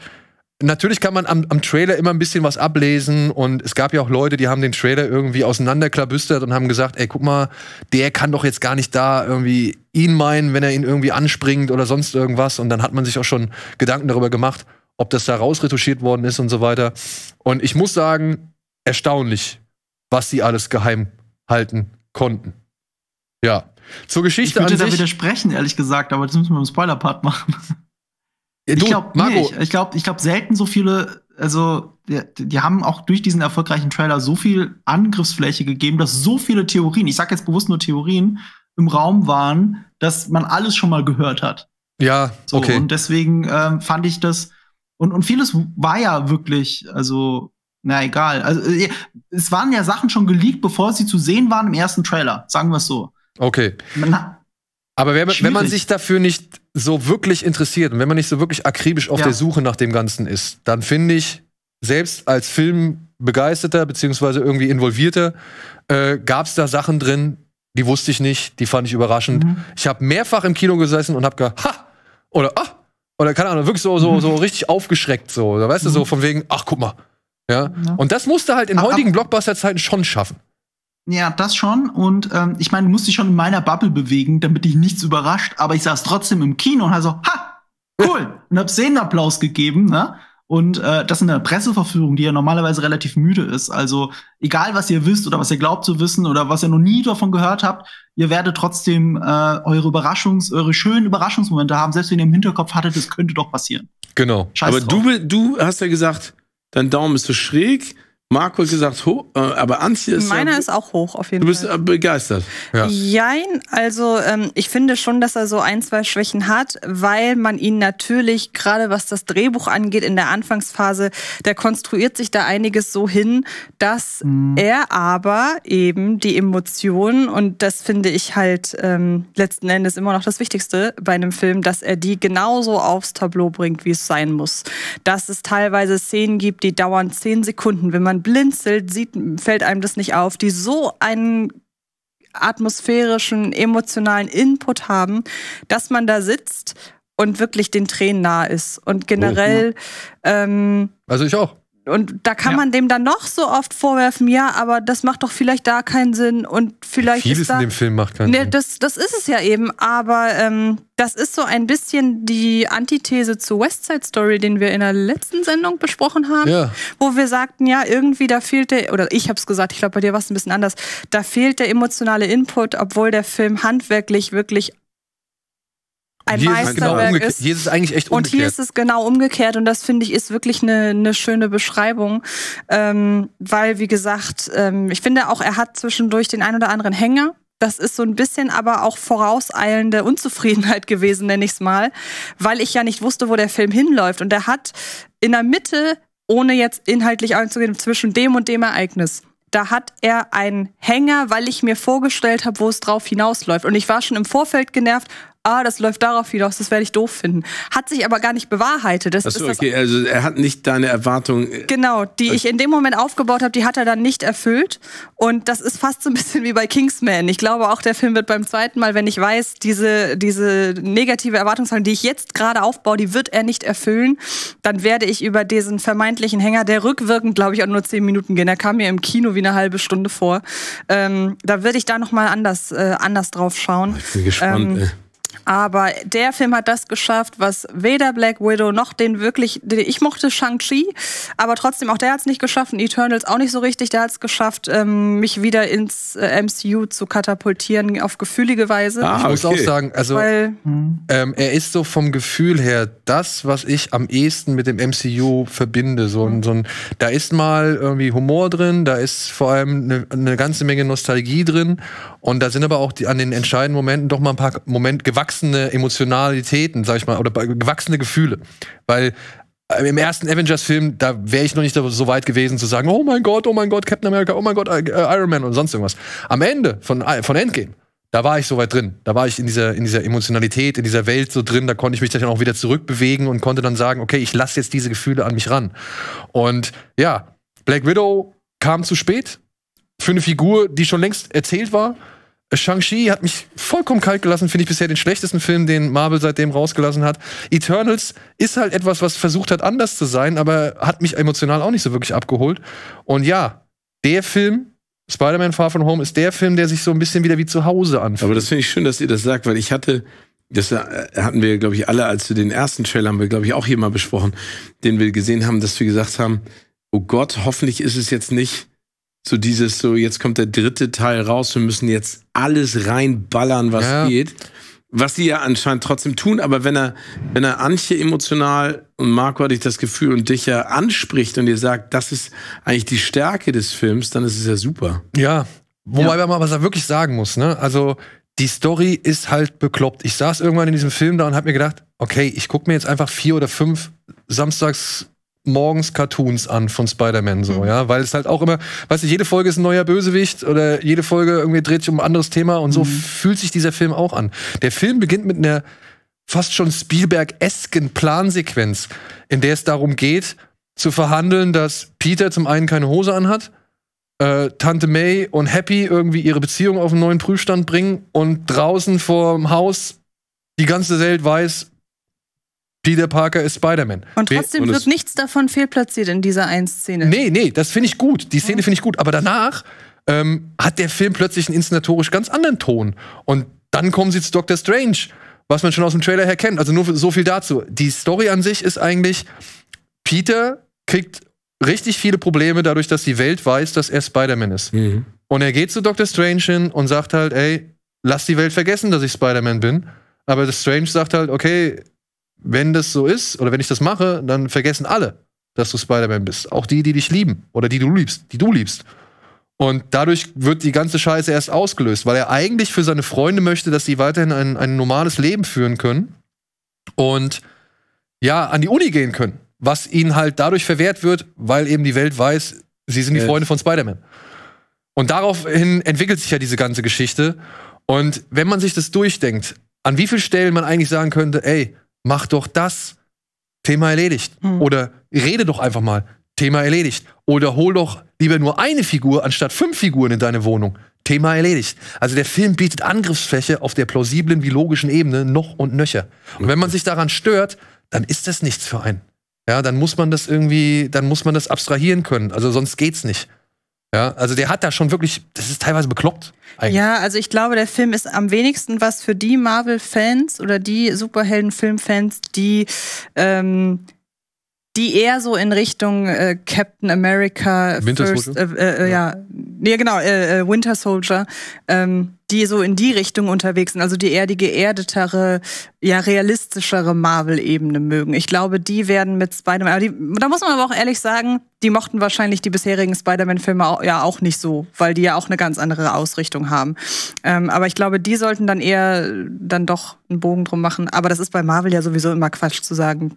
S1: Natürlich kann man am, am, Trailer immer ein bisschen was ablesen und es gab ja auch Leute, die haben den Trailer irgendwie auseinanderklabüstert und haben gesagt, ey, guck mal, der kann doch jetzt gar nicht da irgendwie ihn meinen, wenn er ihn irgendwie anspringt oder sonst irgendwas. Und dann hat man sich auch schon Gedanken darüber gemacht, ob das da rausretuschiert worden ist und so weiter. Und ich muss sagen, erstaunlich, was die alles geheim halten konnten. Ja. Zur Geschichte ich würde an sich. da
S4: widersprechen, ehrlich gesagt, aber das müssen wir im Spoiler-Part machen. Äh, du, ich glaube nicht. Ich glaube ich glaub, selten so viele, also die, die, haben auch durch diesen erfolgreichen Trailer so viel Angriffsfläche gegeben, dass so viele Theorien, ich sag jetzt bewusst nur Theorien, im Raum waren, dass man alles schon mal gehört hat. Ja, so, okay. Und deswegen ähm, fand ich das, und, und vieles war ja wirklich, also, na egal. Also, äh, es waren ja Sachen schon geleakt, bevor sie zu sehen waren im ersten Trailer, sagen wir es so. Okay. Man, aber
S1: wenn, wenn man sich dafür nicht so wirklich interessiert und wenn man nicht so wirklich akribisch auf ja. der Suche nach dem Ganzen ist, dann finde ich, selbst als Filmbegeisterter beziehungsweise irgendwie Involvierter, äh, gab es da Sachen drin, die wusste ich nicht, die fand ich überraschend. Mhm. Ich habe mehrfach im Kino gesessen und habe gedacht, ha! Oder ah! Oder keine Ahnung, wirklich so, so, mhm. so richtig aufgeschreckt, so. Weißt mhm. du, so mhm. von wegen, ach guck mal. Ja? ja? Und das musste halt in heutigen Blockbuster-Zeiten schon schaffen.
S4: Ja, das schon. Und ähm, ich meine, du musst dich schon in meiner Bubble bewegen, damit dich nichts überrascht. Aber ich saß trotzdem im Kino und habe so, ha, cool. und hab Szenenapplaus gegeben. Ne? Und äh, das in der Presseverführung, die ja normalerweise relativ müde ist. Also egal, was ihr wisst oder was ihr glaubt zu wissen oder was ihr noch nie davon gehört habt, ihr werdet trotzdem äh, eure Überraschungs-, eure schönen Überraschungsmomente haben, selbst wenn ihr im Hinterkopf hattet, das könnte doch passieren.
S3: Genau. Scheiß Aber drauf. du, du hast ja gesagt, dein Daumen ist so schräg Marco hat gesagt, hoch, äh, aber Antje ist. Meiner ja, ist
S2: auch hoch, auf jeden Fall. Du bist Fall. Äh,
S3: begeistert. Ja.
S2: Jein, also ähm, ich finde schon, dass er so ein, zwei Schwächen hat, weil man ihn natürlich, gerade was das Drehbuch angeht, in der Anfangsphase, der konstruiert sich da einiges so hin, dass mhm. er aber eben die Emotionen, und das finde ich halt ähm, letzten Endes immer noch das Wichtigste bei einem Film, dass er die genauso aufs Tableau bringt, wie es sein muss. Dass es teilweise Szenen gibt, die dauern zehn Sekunden, wenn man blinzelt, sieht, fällt einem das nicht auf, die so einen atmosphärischen, emotionalen Input haben, dass man da sitzt und wirklich den Tränen nah ist. Und ne? generell. Ähm, also ich auch. Und da kann ja. man dem dann noch so oft vorwerfen, ja, aber das macht doch vielleicht da keinen Sinn und vielleicht. Vieles ist da, in dem Film macht keinen ne, Sinn. Das, das ist es ja eben, aber ähm, das ist so ein bisschen die Antithese zu West Side Story, den wir in der letzten Sendung besprochen haben, ja. wo wir sagten, ja, irgendwie da fehlt der, oder ich hab's gesagt, ich glaube, bei dir war es ein bisschen anders, da fehlt der emotionale Input, obwohl der Film handwerklich wirklich
S5: ein hier Meisterwerk genau ist. Hier ist es eigentlich echt umgekehrt. Und hier ist es
S2: genau umgekehrt und das finde ich ist wirklich eine, eine schöne Beschreibung, ähm, weil wie gesagt, ähm, ich finde auch, er hat zwischendurch den ein oder anderen Hänger. Das ist so ein bisschen aber auch vorauseilende Unzufriedenheit gewesen, nenne ich es mal, weil ich ja nicht wusste, wo der Film hinläuft. Und er hat in der Mitte, ohne jetzt inhaltlich einzugehen, zwischen dem und dem Ereignis da hat er einen Hänger, weil ich mir vorgestellt habe, wo es drauf hinausläuft. Und ich war schon im Vorfeld genervt, ah, das läuft darauf hinaus, das werde ich doof finden. Hat sich aber gar nicht bewahrheitet. Das Achso, ist
S3: okay, also er hat nicht deine Erwartung. Äh,
S2: genau, die also ich in dem Moment aufgebaut habe, die hat er dann nicht erfüllt. Und das ist fast so ein bisschen wie bei Kingsman. Ich glaube auch, der Film wird beim zweiten Mal, wenn ich weiß, diese, diese negative Erwartungshaltung, die ich jetzt gerade aufbaue, die wird er nicht erfüllen, dann werde ich über diesen vermeintlichen Hänger, der rückwirkend, glaube ich, auch nur zehn Minuten gehen, Er kam mir im Kino wie eine halbe Stunde vor, ähm, da würde ich da nochmal anders, äh, anders drauf schauen. Ich bin gespannt, ähm, aber der Film hat das geschafft, was weder Black Widow noch den wirklich, den ich mochte, Shang-Chi, aber trotzdem auch der hat es nicht geschafft. Eternals auch nicht so richtig. Der hat es geschafft, ähm, mich wieder ins äh, MCU zu katapultieren auf gefühlige Weise. Ah, okay. Ich muss auch sagen, also Weil,
S1: ähm, er ist so vom Gefühl her das, was ich am ehesten mit dem MCU verbinde. So ein, so ein, da ist mal irgendwie Humor drin, da ist vor allem eine, eine ganze Menge Nostalgie drin und da sind aber auch die, an den entscheidenden Momenten doch mal ein paar Momente gewachsen gewachsene Emotionalitäten, sag ich mal, oder gewachsene Gefühle. Weil äh, im ersten Avengers-Film, da wäre ich noch nicht so weit gewesen zu sagen, oh mein Gott, oh mein Gott, Captain America, oh mein Gott, äh, äh, Iron Man und sonst irgendwas. Am Ende von, von Endgame, da war ich so weit drin. Da war ich in dieser, in dieser Emotionalität, in dieser Welt so drin, da konnte ich mich dann auch wieder zurückbewegen und konnte dann sagen, okay, ich lasse jetzt diese Gefühle an mich ran. Und ja, Black Widow kam zu spät für eine Figur, die schon längst erzählt war. Shang-Chi hat mich vollkommen kalt gelassen, finde ich bisher den schlechtesten Film, den Marvel seitdem rausgelassen hat. Eternals ist halt etwas, was versucht hat, anders zu sein, aber hat mich emotional auch nicht so wirklich abgeholt. Und ja, der Film,
S3: Spider-Man Far From Home, ist der Film, der sich so ein bisschen wieder wie zu Hause anfühlt. Aber das finde ich schön, dass ihr das sagt, weil ich hatte, das äh, hatten wir, glaube ich, alle, als wir den ersten Trailer haben wir, glaube ich, auch hier mal besprochen, den wir gesehen haben, dass wir gesagt haben, oh Gott, hoffentlich ist es jetzt nicht so dieses so, jetzt kommt der dritte Teil raus, wir müssen jetzt alles reinballern, was ja. geht. Was sie ja anscheinend trotzdem tun, aber wenn er, wenn er Anche emotional und Marco hatte ich das Gefühl und dich ja anspricht und ihr sagt, das ist eigentlich die Stärke des Films, dann ist es ja super.
S1: Ja, wobei ja. man was wirklich sagen muss, ne? Also die Story ist halt bekloppt. Ich saß irgendwann in diesem Film da und habe mir gedacht, okay, ich gucke mir jetzt einfach vier oder fünf Samstags morgens Cartoons an von Spider-Man so, mhm. ja, weil es halt auch immer, weißt du, jede Folge ist ein neuer Bösewicht oder jede Folge irgendwie dreht sich um ein anderes Thema und mhm. so hm. fühlt sich dieser Film auch an. Der Film beginnt mit einer fast schon Spielberg-esken Plansequenz, in der es darum geht, zu verhandeln, dass Peter zum einen keine Hose anhat, äh, Tante May und Happy irgendwie ihre Beziehung auf einen neuen Prüfstand bringen und draußen vorm Haus die ganze Welt weiß, Peter Parker ist Spider-Man. Und trotzdem wird
S2: nichts davon fehlplatziert in dieser einen Szene.
S1: Nee, nee, das finde ich gut. Die Szene finde ich gut. Aber danach ähm, hat der Film plötzlich einen inszenatorisch ganz anderen Ton. Und dann kommen sie zu Doctor Strange, was man schon aus dem Trailer her kennt. Also nur so viel dazu. Die Story an sich ist eigentlich, Peter kriegt richtig viele Probleme dadurch, dass die Welt weiß, dass er Spider-Man ist. Mhm. Und er geht zu Doctor Strange hin und sagt halt, ey, lass die Welt vergessen, dass ich Spider-Man bin. Aber das Strange sagt halt, okay, wenn das so ist, oder wenn ich das mache, dann vergessen alle, dass du Spider-Man bist. Auch die, die dich lieben oder die du liebst, die du liebst. Und dadurch wird die ganze Scheiße erst ausgelöst, weil er eigentlich für seine Freunde möchte, dass sie weiterhin ein, ein normales Leben führen können und ja, an die Uni gehen können. Was ihnen halt dadurch verwehrt wird, weil eben die Welt weiß, sie sind die Freunde von Spider-Man. Und daraufhin entwickelt sich ja diese ganze Geschichte. Und wenn man sich das durchdenkt, an wie vielen Stellen man eigentlich sagen könnte, ey, mach doch das, Thema erledigt. Hm. Oder rede doch einfach mal, Thema erledigt. Oder hol doch lieber nur eine Figur anstatt fünf Figuren in deine Wohnung. Thema erledigt. Also der Film bietet Angriffsfläche auf der plausiblen wie logischen Ebene noch und nöcher. Und wenn man sich daran stört, dann ist das nichts für einen. Ja, dann muss man das irgendwie, dann muss man das abstrahieren können. Also sonst geht's nicht. Ja, also der hat da schon wirklich, das ist teilweise bekloppt.
S2: Eigentlich. Ja, also ich glaube, der Film ist am wenigsten was für die Marvel-Fans oder die Superhelden-Film-Fans, die ähm, die eher so in Richtung äh, Captain America Winter First, Soldier? Äh, äh, ja. ja, nee, genau, äh, äh, Winter Soldier, ähm, die so in die Richtung unterwegs sind, also die eher die geerdetere, ja realistischere Marvel-Ebene mögen. Ich glaube, die werden mit Spider-Man, da muss man aber auch ehrlich sagen, die mochten wahrscheinlich die bisherigen Spider-Man-Filme auch, ja auch nicht so, weil die ja auch eine ganz andere Ausrichtung haben. Ähm, aber ich glaube, die sollten dann eher dann doch einen Bogen drum machen. Aber das ist bei Marvel ja sowieso immer Quatsch zu sagen,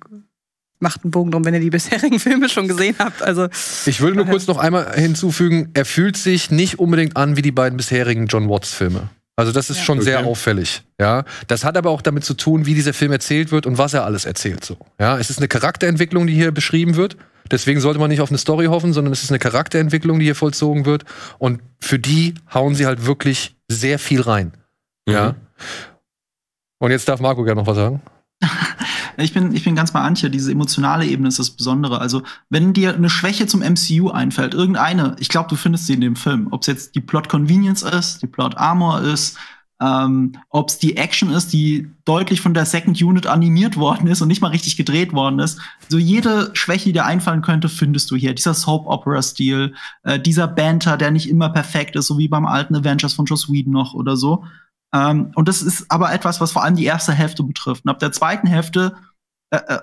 S2: macht einen Bogen drum, wenn ihr die bisherigen
S1: Filme schon gesehen habt. Also, ich würde nur äh. kurz noch einmal hinzufügen, er fühlt sich nicht unbedingt an wie die beiden bisherigen John Watts-Filme. Also das ist ja. schon okay. sehr auffällig, ja. Das hat aber auch damit zu tun, wie dieser Film erzählt wird und was er alles erzählt so. Ja, es ist eine Charakterentwicklung, die hier beschrieben wird. Deswegen sollte man nicht auf eine Story hoffen, sondern es ist eine Charakterentwicklung, die hier vollzogen wird und für
S4: die hauen sie halt wirklich sehr viel rein. Mhm. Ja. Und jetzt darf Marco gerne noch was sagen. Ich bin, ich bin ganz bei Antje, diese emotionale Ebene ist das Besondere. Also, wenn dir eine Schwäche zum MCU einfällt, irgendeine, ich glaube, du findest sie in dem Film. Ob es jetzt die Plot Convenience ist, die Plot Armor ist, ähm, ob es die Action ist, die deutlich von der Second Unit animiert worden ist und nicht mal richtig gedreht worden ist. So jede Schwäche, die dir einfallen könnte, findest du hier. Dieser Soap-Opera-Stil, äh, dieser Banter, der nicht immer perfekt ist, so wie beim alten Avengers von Joss Whedon noch oder so. Ähm, und das ist aber etwas, was vor allem die erste Hälfte betrifft. Und ab der zweiten Hälfte, äh, äh,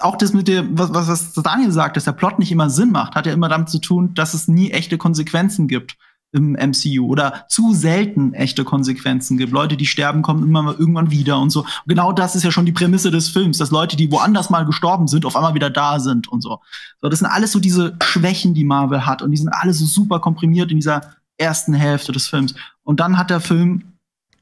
S4: auch das mit dem, was, was, Daniel sagt, dass der Plot nicht immer Sinn macht, hat ja immer damit zu tun, dass es nie echte Konsequenzen gibt im MCU oder zu selten echte Konsequenzen gibt. Leute, die sterben, kommen immer irgendwann wieder und so. Genau das ist ja schon die Prämisse des Films, dass Leute, die woanders mal gestorben sind, auf einmal wieder da sind und so. So, das sind alles so diese Schwächen, die Marvel hat und die sind alle so super komprimiert in dieser ersten Hälfte des Films. Und dann hat der Film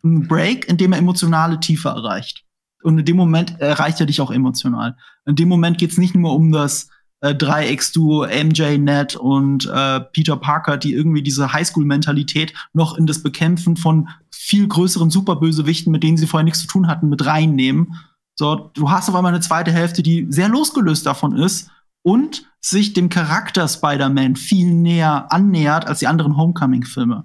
S4: einen Break, in dem er emotionale Tiefe erreicht. Und in dem Moment erreicht er dich auch emotional. In dem Moment geht es nicht nur um das äh, Dreiecksduo MJ, Ned und äh, Peter Parker, die irgendwie diese Highschool-Mentalität noch in das Bekämpfen von viel größeren Superbösewichten, mit denen sie vorher nichts zu tun hatten, mit reinnehmen. So, du hast aber mal eine zweite Hälfte, die sehr losgelöst davon ist und sich dem Charakter Spider-Man viel näher annähert als die anderen Homecoming-Filme.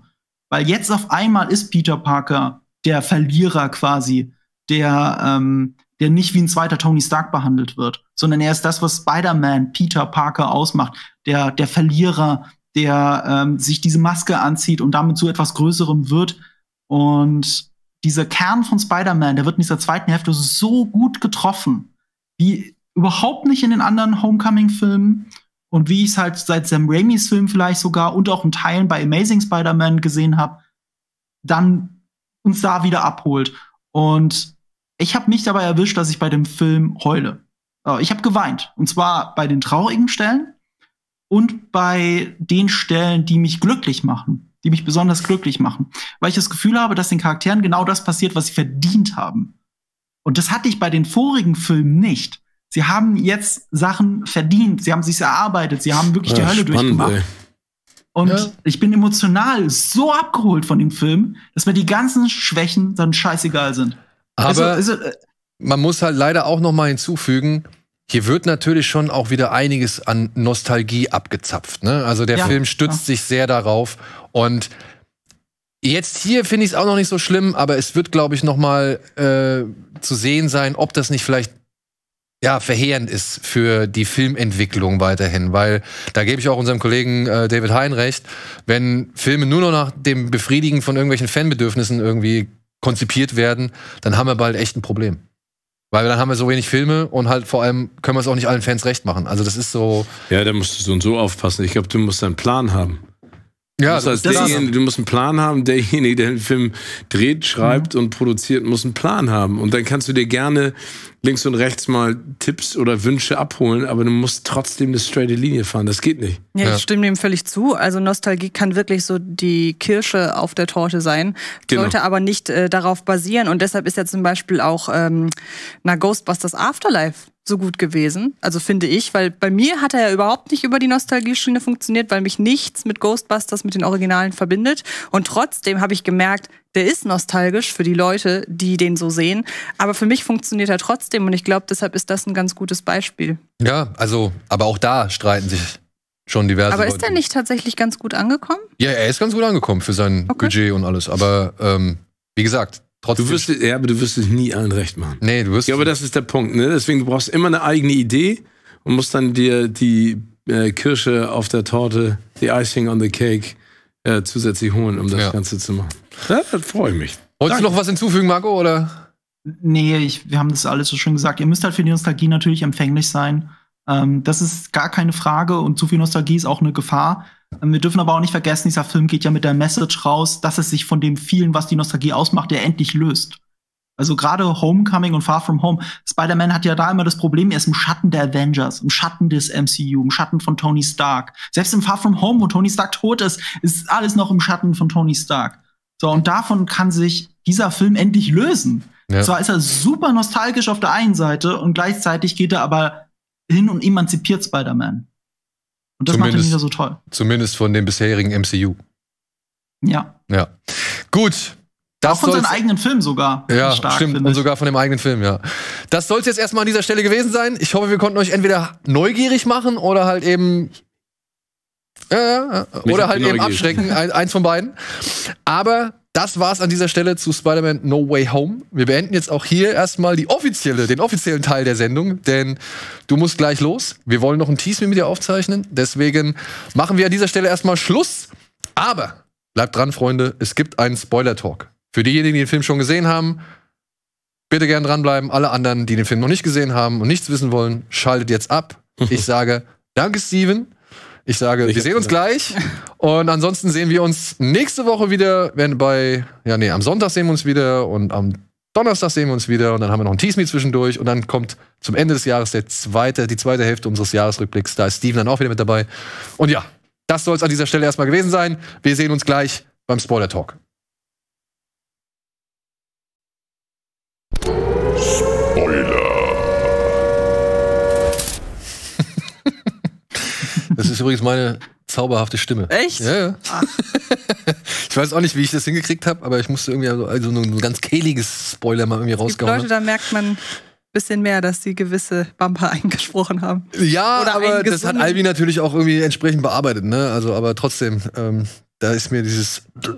S4: Weil jetzt auf einmal ist Peter Parker der Verlierer quasi, der, ähm, der nicht wie ein zweiter Tony Stark behandelt wird, sondern er ist das, was Spider-Man Peter Parker ausmacht, der, der Verlierer, der ähm, sich diese Maske anzieht und damit zu etwas Größerem wird. Und dieser Kern von Spider-Man, der wird in dieser zweiten Hälfte so gut getroffen, wie überhaupt nicht in den anderen Homecoming-Filmen und wie ich es halt seit Sam Raimis Film vielleicht sogar und auch in Teilen bei Amazing Spider-Man gesehen habe, dann uns da wieder abholt. Und ich habe mich dabei erwischt, dass ich bei dem Film heule. Äh, ich habe geweint. Und zwar bei den traurigen Stellen und bei den Stellen, die mich glücklich machen, die mich besonders glücklich machen. Weil ich das Gefühl habe, dass den Charakteren genau das passiert, was sie verdient haben. Und das hatte ich bei den vorigen Filmen nicht. Sie haben jetzt Sachen verdient, sie haben sich erarbeitet, sie haben wirklich ja, die Hölle spannend, durchgemacht. Ey. Und ja. ich bin emotional so abgeholt von dem Film, dass mir die ganzen Schwächen dann scheißegal sind. Aber also, also,
S1: man muss halt leider auch noch mal hinzufügen, hier wird natürlich schon auch wieder einiges an Nostalgie abgezapft. Ne? Also der ja, Film stützt ja. sich sehr darauf. Und jetzt hier finde ich es auch noch nicht so schlimm, aber es wird, glaube ich, noch mal äh, zu sehen sein, ob das nicht vielleicht ja, verheerend ist für die Filmentwicklung weiterhin, weil da gebe ich auch unserem Kollegen äh, David Hein recht, wenn Filme nur noch nach dem Befriedigen von irgendwelchen Fanbedürfnissen irgendwie konzipiert werden, dann haben wir bald echt ein Problem. Weil dann haben wir so wenig Filme und halt vor allem können wir es auch nicht allen Fans recht machen. Also das
S3: ist so. Ja, da musst du so und so aufpassen. Ich glaube, du musst einen Plan haben. Ja, du musst, das ist du musst einen Plan haben. Derjenige, der den Film dreht, schreibt mhm. und produziert, muss einen Plan haben. Und dann kannst du dir gerne links und rechts mal Tipps oder Wünsche abholen, aber du musst trotzdem eine straighte Linie fahren. Das geht nicht. Ja, ich
S2: stimme dem völlig zu. Also Nostalgie kann wirklich so die Kirsche auf der Torte sein, genau. sollte aber nicht äh, darauf basieren. Und deshalb ist ja zum Beispiel auch ähm, na Ghostbusters Afterlife so gut gewesen. Also finde ich, weil bei mir hat er ja überhaupt nicht über die Nostalgie-Schiene funktioniert, weil mich nichts mit Ghostbusters, mit den Originalen verbindet. Und trotzdem habe ich gemerkt, der ist nostalgisch für die Leute, die den so sehen. Aber für mich funktioniert er trotzdem und ich glaube, deshalb ist das ein ganz gutes Beispiel.
S1: Ja, also, aber auch da streiten sich schon diverse. Aber ist er
S2: nicht tatsächlich ganz gut angekommen?
S1: Ja, er ist ganz gut
S3: angekommen für sein okay. Budget und alles. Aber ähm, wie gesagt, Trotzdem. Du wirst, ja, aber du wirst es nie allen recht machen. Nee, du wirst. Ja, aber das ist der Punkt. Ne? Deswegen, du brauchst immer eine eigene Idee und musst dann dir die äh, Kirsche auf der Torte, die Icing on the Cake, äh, zusätzlich holen, um das ja. Ganze zu machen.
S4: Ja, da freue ich mich. Wolltest du noch was hinzufügen, Marco? Oder? Nee, ich, wir haben das alles so schön gesagt. Ihr müsst halt für die Nostalgie natürlich empfänglich sein. Ähm, das ist gar keine Frage und zu viel Nostalgie ist auch eine Gefahr. Ähm, wir dürfen aber auch nicht vergessen, dieser Film geht ja mit der Message raus, dass es sich von dem vielen, was die Nostalgie ausmacht, ja endlich löst. Also gerade Homecoming und Far From Home, Spider-Man hat ja da immer das Problem, er ist im Schatten der Avengers, im Schatten des MCU, im Schatten von Tony Stark. Selbst im Far From Home, wo Tony Stark tot ist, ist alles noch im Schatten von Tony Stark. So, und davon kann sich dieser Film endlich lösen. Ja. Zwar ist er super nostalgisch auf der einen Seite und gleichzeitig geht er aber hin und emanzipiert Spider-Man. Und das zumindest, macht ihn wieder so toll.
S1: Zumindest von dem bisherigen MCU. Ja. Ja. Gut. Das Auch von seinem eigenen
S4: Film sogar. Ja, stark, stimmt. Und sogar
S1: von dem eigenen Film, ja. Das soll es jetzt erstmal an dieser Stelle gewesen sein. Ich hoffe, wir konnten euch entweder neugierig machen oder halt eben ja, äh, ja. Äh, oder halt eben abschrecken, eins von beiden. Aber das war's an dieser Stelle zu Spider-Man No Way Home. Wir beenden jetzt auch hier erstmal die offizielle, den offiziellen Teil der Sendung, denn du musst gleich los. Wir wollen noch ein Tease mit dir aufzeichnen. Deswegen machen wir an dieser Stelle erstmal Schluss. Aber bleibt dran, Freunde, es gibt einen Spoiler-Talk. Für diejenigen, die den Film schon gesehen haben, bitte gern dranbleiben. Alle anderen, die den Film noch nicht gesehen haben und nichts wissen wollen, schaltet jetzt ab. Ich sage, danke, Steven. Ich sage, ich wir sehen uns gleich. Und ansonsten sehen wir uns nächste Woche wieder, wenn bei, ja, nee, am Sonntag sehen wir uns wieder und am Donnerstag sehen wir uns wieder und dann haben wir noch ein teams zwischendurch und dann kommt zum Ende des Jahres der zweite, die zweite Hälfte unseres Jahresrückblicks. Da ist Steven dann auch wieder mit dabei. Und ja, das soll es an dieser Stelle erstmal gewesen sein. Wir sehen uns gleich beim Spoiler Talk. Das ist übrigens meine zauberhafte Stimme. Echt? Ja, ja. Ah. ich weiß auch nicht, wie ich das hingekriegt habe, aber ich musste irgendwie also, also so ein ganz kehliges Spoiler mal irgendwie rausgehauen. Leute, ne?
S2: da merkt man, ein bisschen mehr, dass sie gewisse Bumper eingesprochen haben. Ja, Oder aber das hat Albi
S1: natürlich auch irgendwie entsprechend bearbeitet, ne? Also, aber trotzdem, ähm, da ist mir dieses so,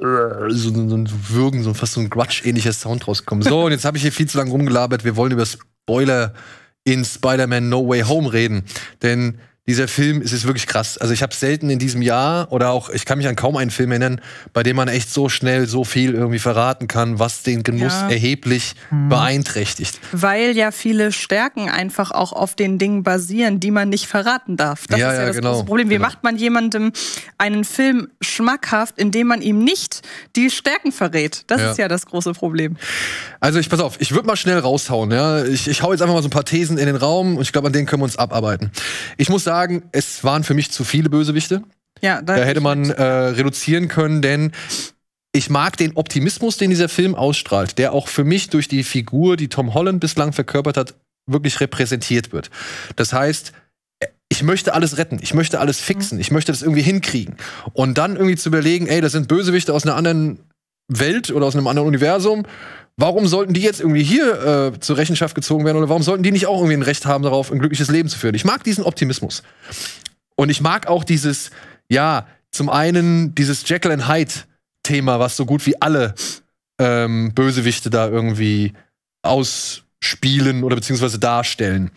S1: so ein Würgen, so fast so ein Grudge-ähnlicher Sound rausgekommen. So, und jetzt habe ich hier viel zu lange rumgelabert. Wir wollen über Spoiler in Spider-Man No Way Home reden. Denn dieser Film, es ist wirklich krass. Also ich habe selten in diesem Jahr oder auch, ich kann mich an kaum einen Film erinnern, bei dem man echt so schnell so viel irgendwie verraten kann, was den Genuss ja. erheblich hm. beeinträchtigt.
S2: Weil ja viele Stärken einfach auch auf den Dingen basieren, die man nicht verraten darf. Das ja, ist ja, ja das genau. große Problem. Wie genau. macht man jemandem einen Film schmackhaft, indem man ihm nicht die Stärken verrät? Das ist ja das große Problem.
S1: Also ich pass auf, ich würde mal schnell raushauen. Ja? Ich, ich hau jetzt einfach mal so ein paar Thesen in den Raum und ich glaube, an denen können wir uns abarbeiten. Ich muss sagen, sagen, es waren für mich zu viele Bösewichte.
S5: Ja, da, hätte
S1: man äh, reduzieren können, denn ich mag den Optimismus, den dieser Film ausstrahlt, der auch für mich durch die Figur, die Tom Holland bislang verkörpert hat, wirklich repräsentiert wird. Das heißt, ich möchte alles retten, ich möchte alles fixen, mhm. ich möchte das irgendwie hinkriegen. Und dann irgendwie zu überlegen, ey, das sind Bösewichte aus einer anderen Welt oder aus einem anderen Universum Warum sollten die jetzt irgendwie hier äh, zur Rechenschaft gezogen werden oder warum sollten die nicht auch irgendwie ein Recht haben darauf, ein glückliches Leben zu führen? Ich mag diesen Optimismus. Und ich mag auch dieses, ja, zum einen dieses Jekyll and Hyde-Thema, was so gut wie alle ähm, Bösewichte da irgendwie ausspielen oder beziehungsweise darstellen.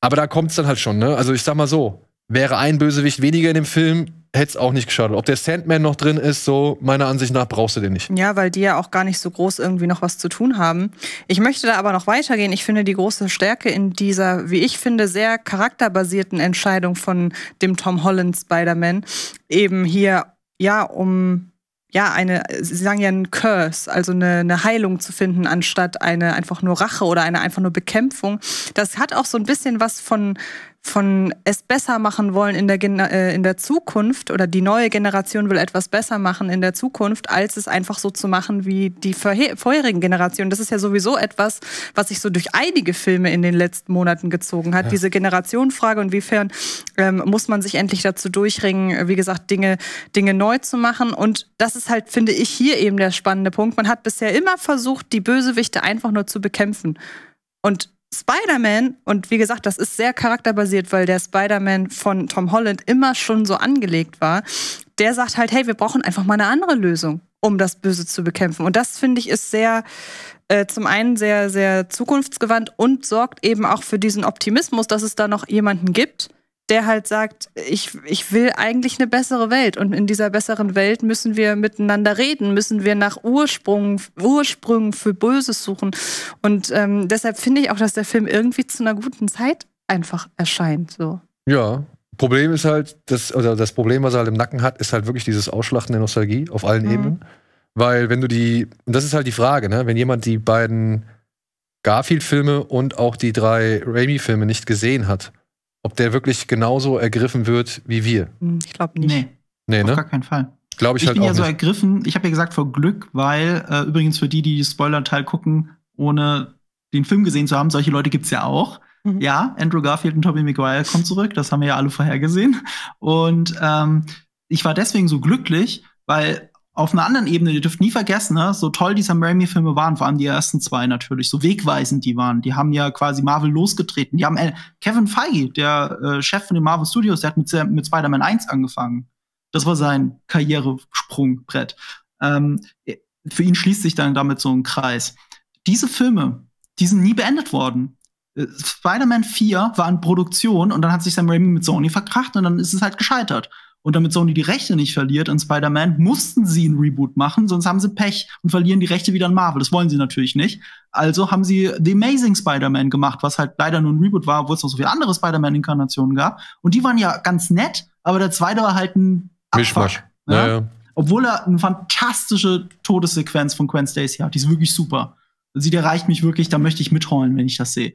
S1: Aber da kommt es dann halt schon, ne? Also ich sag mal so, wäre ein Bösewicht weniger in dem Film, hätte es auch nicht geschadet. Ob der Sandman noch drin ist, so meiner Ansicht nach brauchst du den nicht.
S2: Ja, weil die ja auch gar nicht so groß irgendwie noch was zu tun haben. Ich möchte da aber noch weitergehen. Ich finde die große Stärke in dieser, wie ich finde, sehr charakterbasierten Entscheidung von dem Tom Holland Spider-Man eben hier ja um ja, eine, sie sagen ja einen Curse, also eine, eine Heilung zu finden, anstatt eine einfach nur Rache oder eine einfach nur Bekämpfung. Das hat auch so ein bisschen was von von es besser machen wollen in der, äh, in der Zukunft oder die neue Generation will etwas besser machen in der Zukunft, als es einfach so zu machen wie die vorherigen Generationen. Das ist ja sowieso etwas, was sich so durch einige Filme in den letzten Monaten gezogen hat. Ja. Diese Generationenfrage, inwiefern ähm, muss man sich endlich dazu durchringen, äh, wie gesagt, Dinge, Dinge neu zu machen. Und das ist halt, finde ich, hier eben der spannende Punkt. Man hat bisher immer versucht, die Bösewichte einfach nur zu bekämpfen. Und Spider-Man, und wie gesagt, das ist sehr charakterbasiert, weil der Spider-Man von Tom Holland immer schon so angelegt war, der sagt halt, hey, wir brauchen einfach mal eine andere Lösung, um das Böse zu bekämpfen. Und das finde ich ist sehr, äh, zum einen sehr, sehr zukunftsgewandt und sorgt eben auch für diesen Optimismus, dass es da noch jemanden gibt, der halt sagt, ich, ich will eigentlich eine bessere Welt. Und in dieser besseren Welt müssen wir miteinander reden, müssen wir nach Ursprung, Ursprüngen für Böses suchen. Und ähm, deshalb finde ich auch, dass der Film irgendwie zu einer guten Zeit einfach erscheint. So.
S1: Ja. Problem ist halt, das, oder das Problem, was er halt im Nacken hat, ist halt wirklich dieses Ausschlachten der Nostalgie auf allen mhm. Ebenen. Weil wenn du die, und das ist halt die Frage, ne? wenn jemand die beiden Garfield-Filme und auch die drei Raimi-Filme nicht gesehen hat, ob der wirklich genauso ergriffen wird wie wir. Hm,
S4: ich glaube nicht. Nee.
S1: nee auf ne? gar keinen Fall. Glaube ich, ich halt bin ja so
S4: ergriffen. Ich habe ja gesagt vor Glück, weil äh, übrigens für die, die Spoiler-Teil gucken, ohne den Film gesehen zu haben, solche Leute gibt es ja auch. Mhm. Ja, Andrew Garfield und Tobey Maguire kommen zurück. Das haben wir ja alle vorhergesehen. Und ähm, ich war deswegen so glücklich, weil auf einer anderen Ebene, ihr dürft nie vergessen, ne, so toll die Sam Raimi-Filme waren, vor allem die ersten zwei natürlich, so wegweisend die waren. Die haben ja quasi Marvel losgetreten. Die haben äh, Kevin Feige, der äh, Chef von den Marvel Studios, der hat mit, mit Spider-Man 1 angefangen. Das war sein Karrieresprungbrett. Ähm, äh, für ihn schließt sich dann damit so ein Kreis. Diese Filme, die sind nie beendet worden. Äh, Spider-Man 4 war in Produktion und dann hat sich Sam Raimi mit Sony verkracht und dann ist es halt gescheitert. Und damit Sony die Rechte nicht verliert an Spider-Man, mussten sie einen Reboot machen, sonst haben sie Pech und verlieren die Rechte wieder an Marvel. Das wollen sie natürlich nicht. Also haben sie The Amazing Spider-Man gemacht, was halt leider nur ein Reboot war, obwohl es noch so viele andere Spider-Man-Inkarnationen gab. Und die waren ja ganz nett, aber der zweite war halt ein
S5: Mischmasch. Ne? Ja? Ja,
S4: Obwohl er eine fantastische Todessequenz von Gwen Stacy hat. Die ist wirklich super. Sie also erreicht mich wirklich, da möchte ich mitheulen, wenn ich das sehe.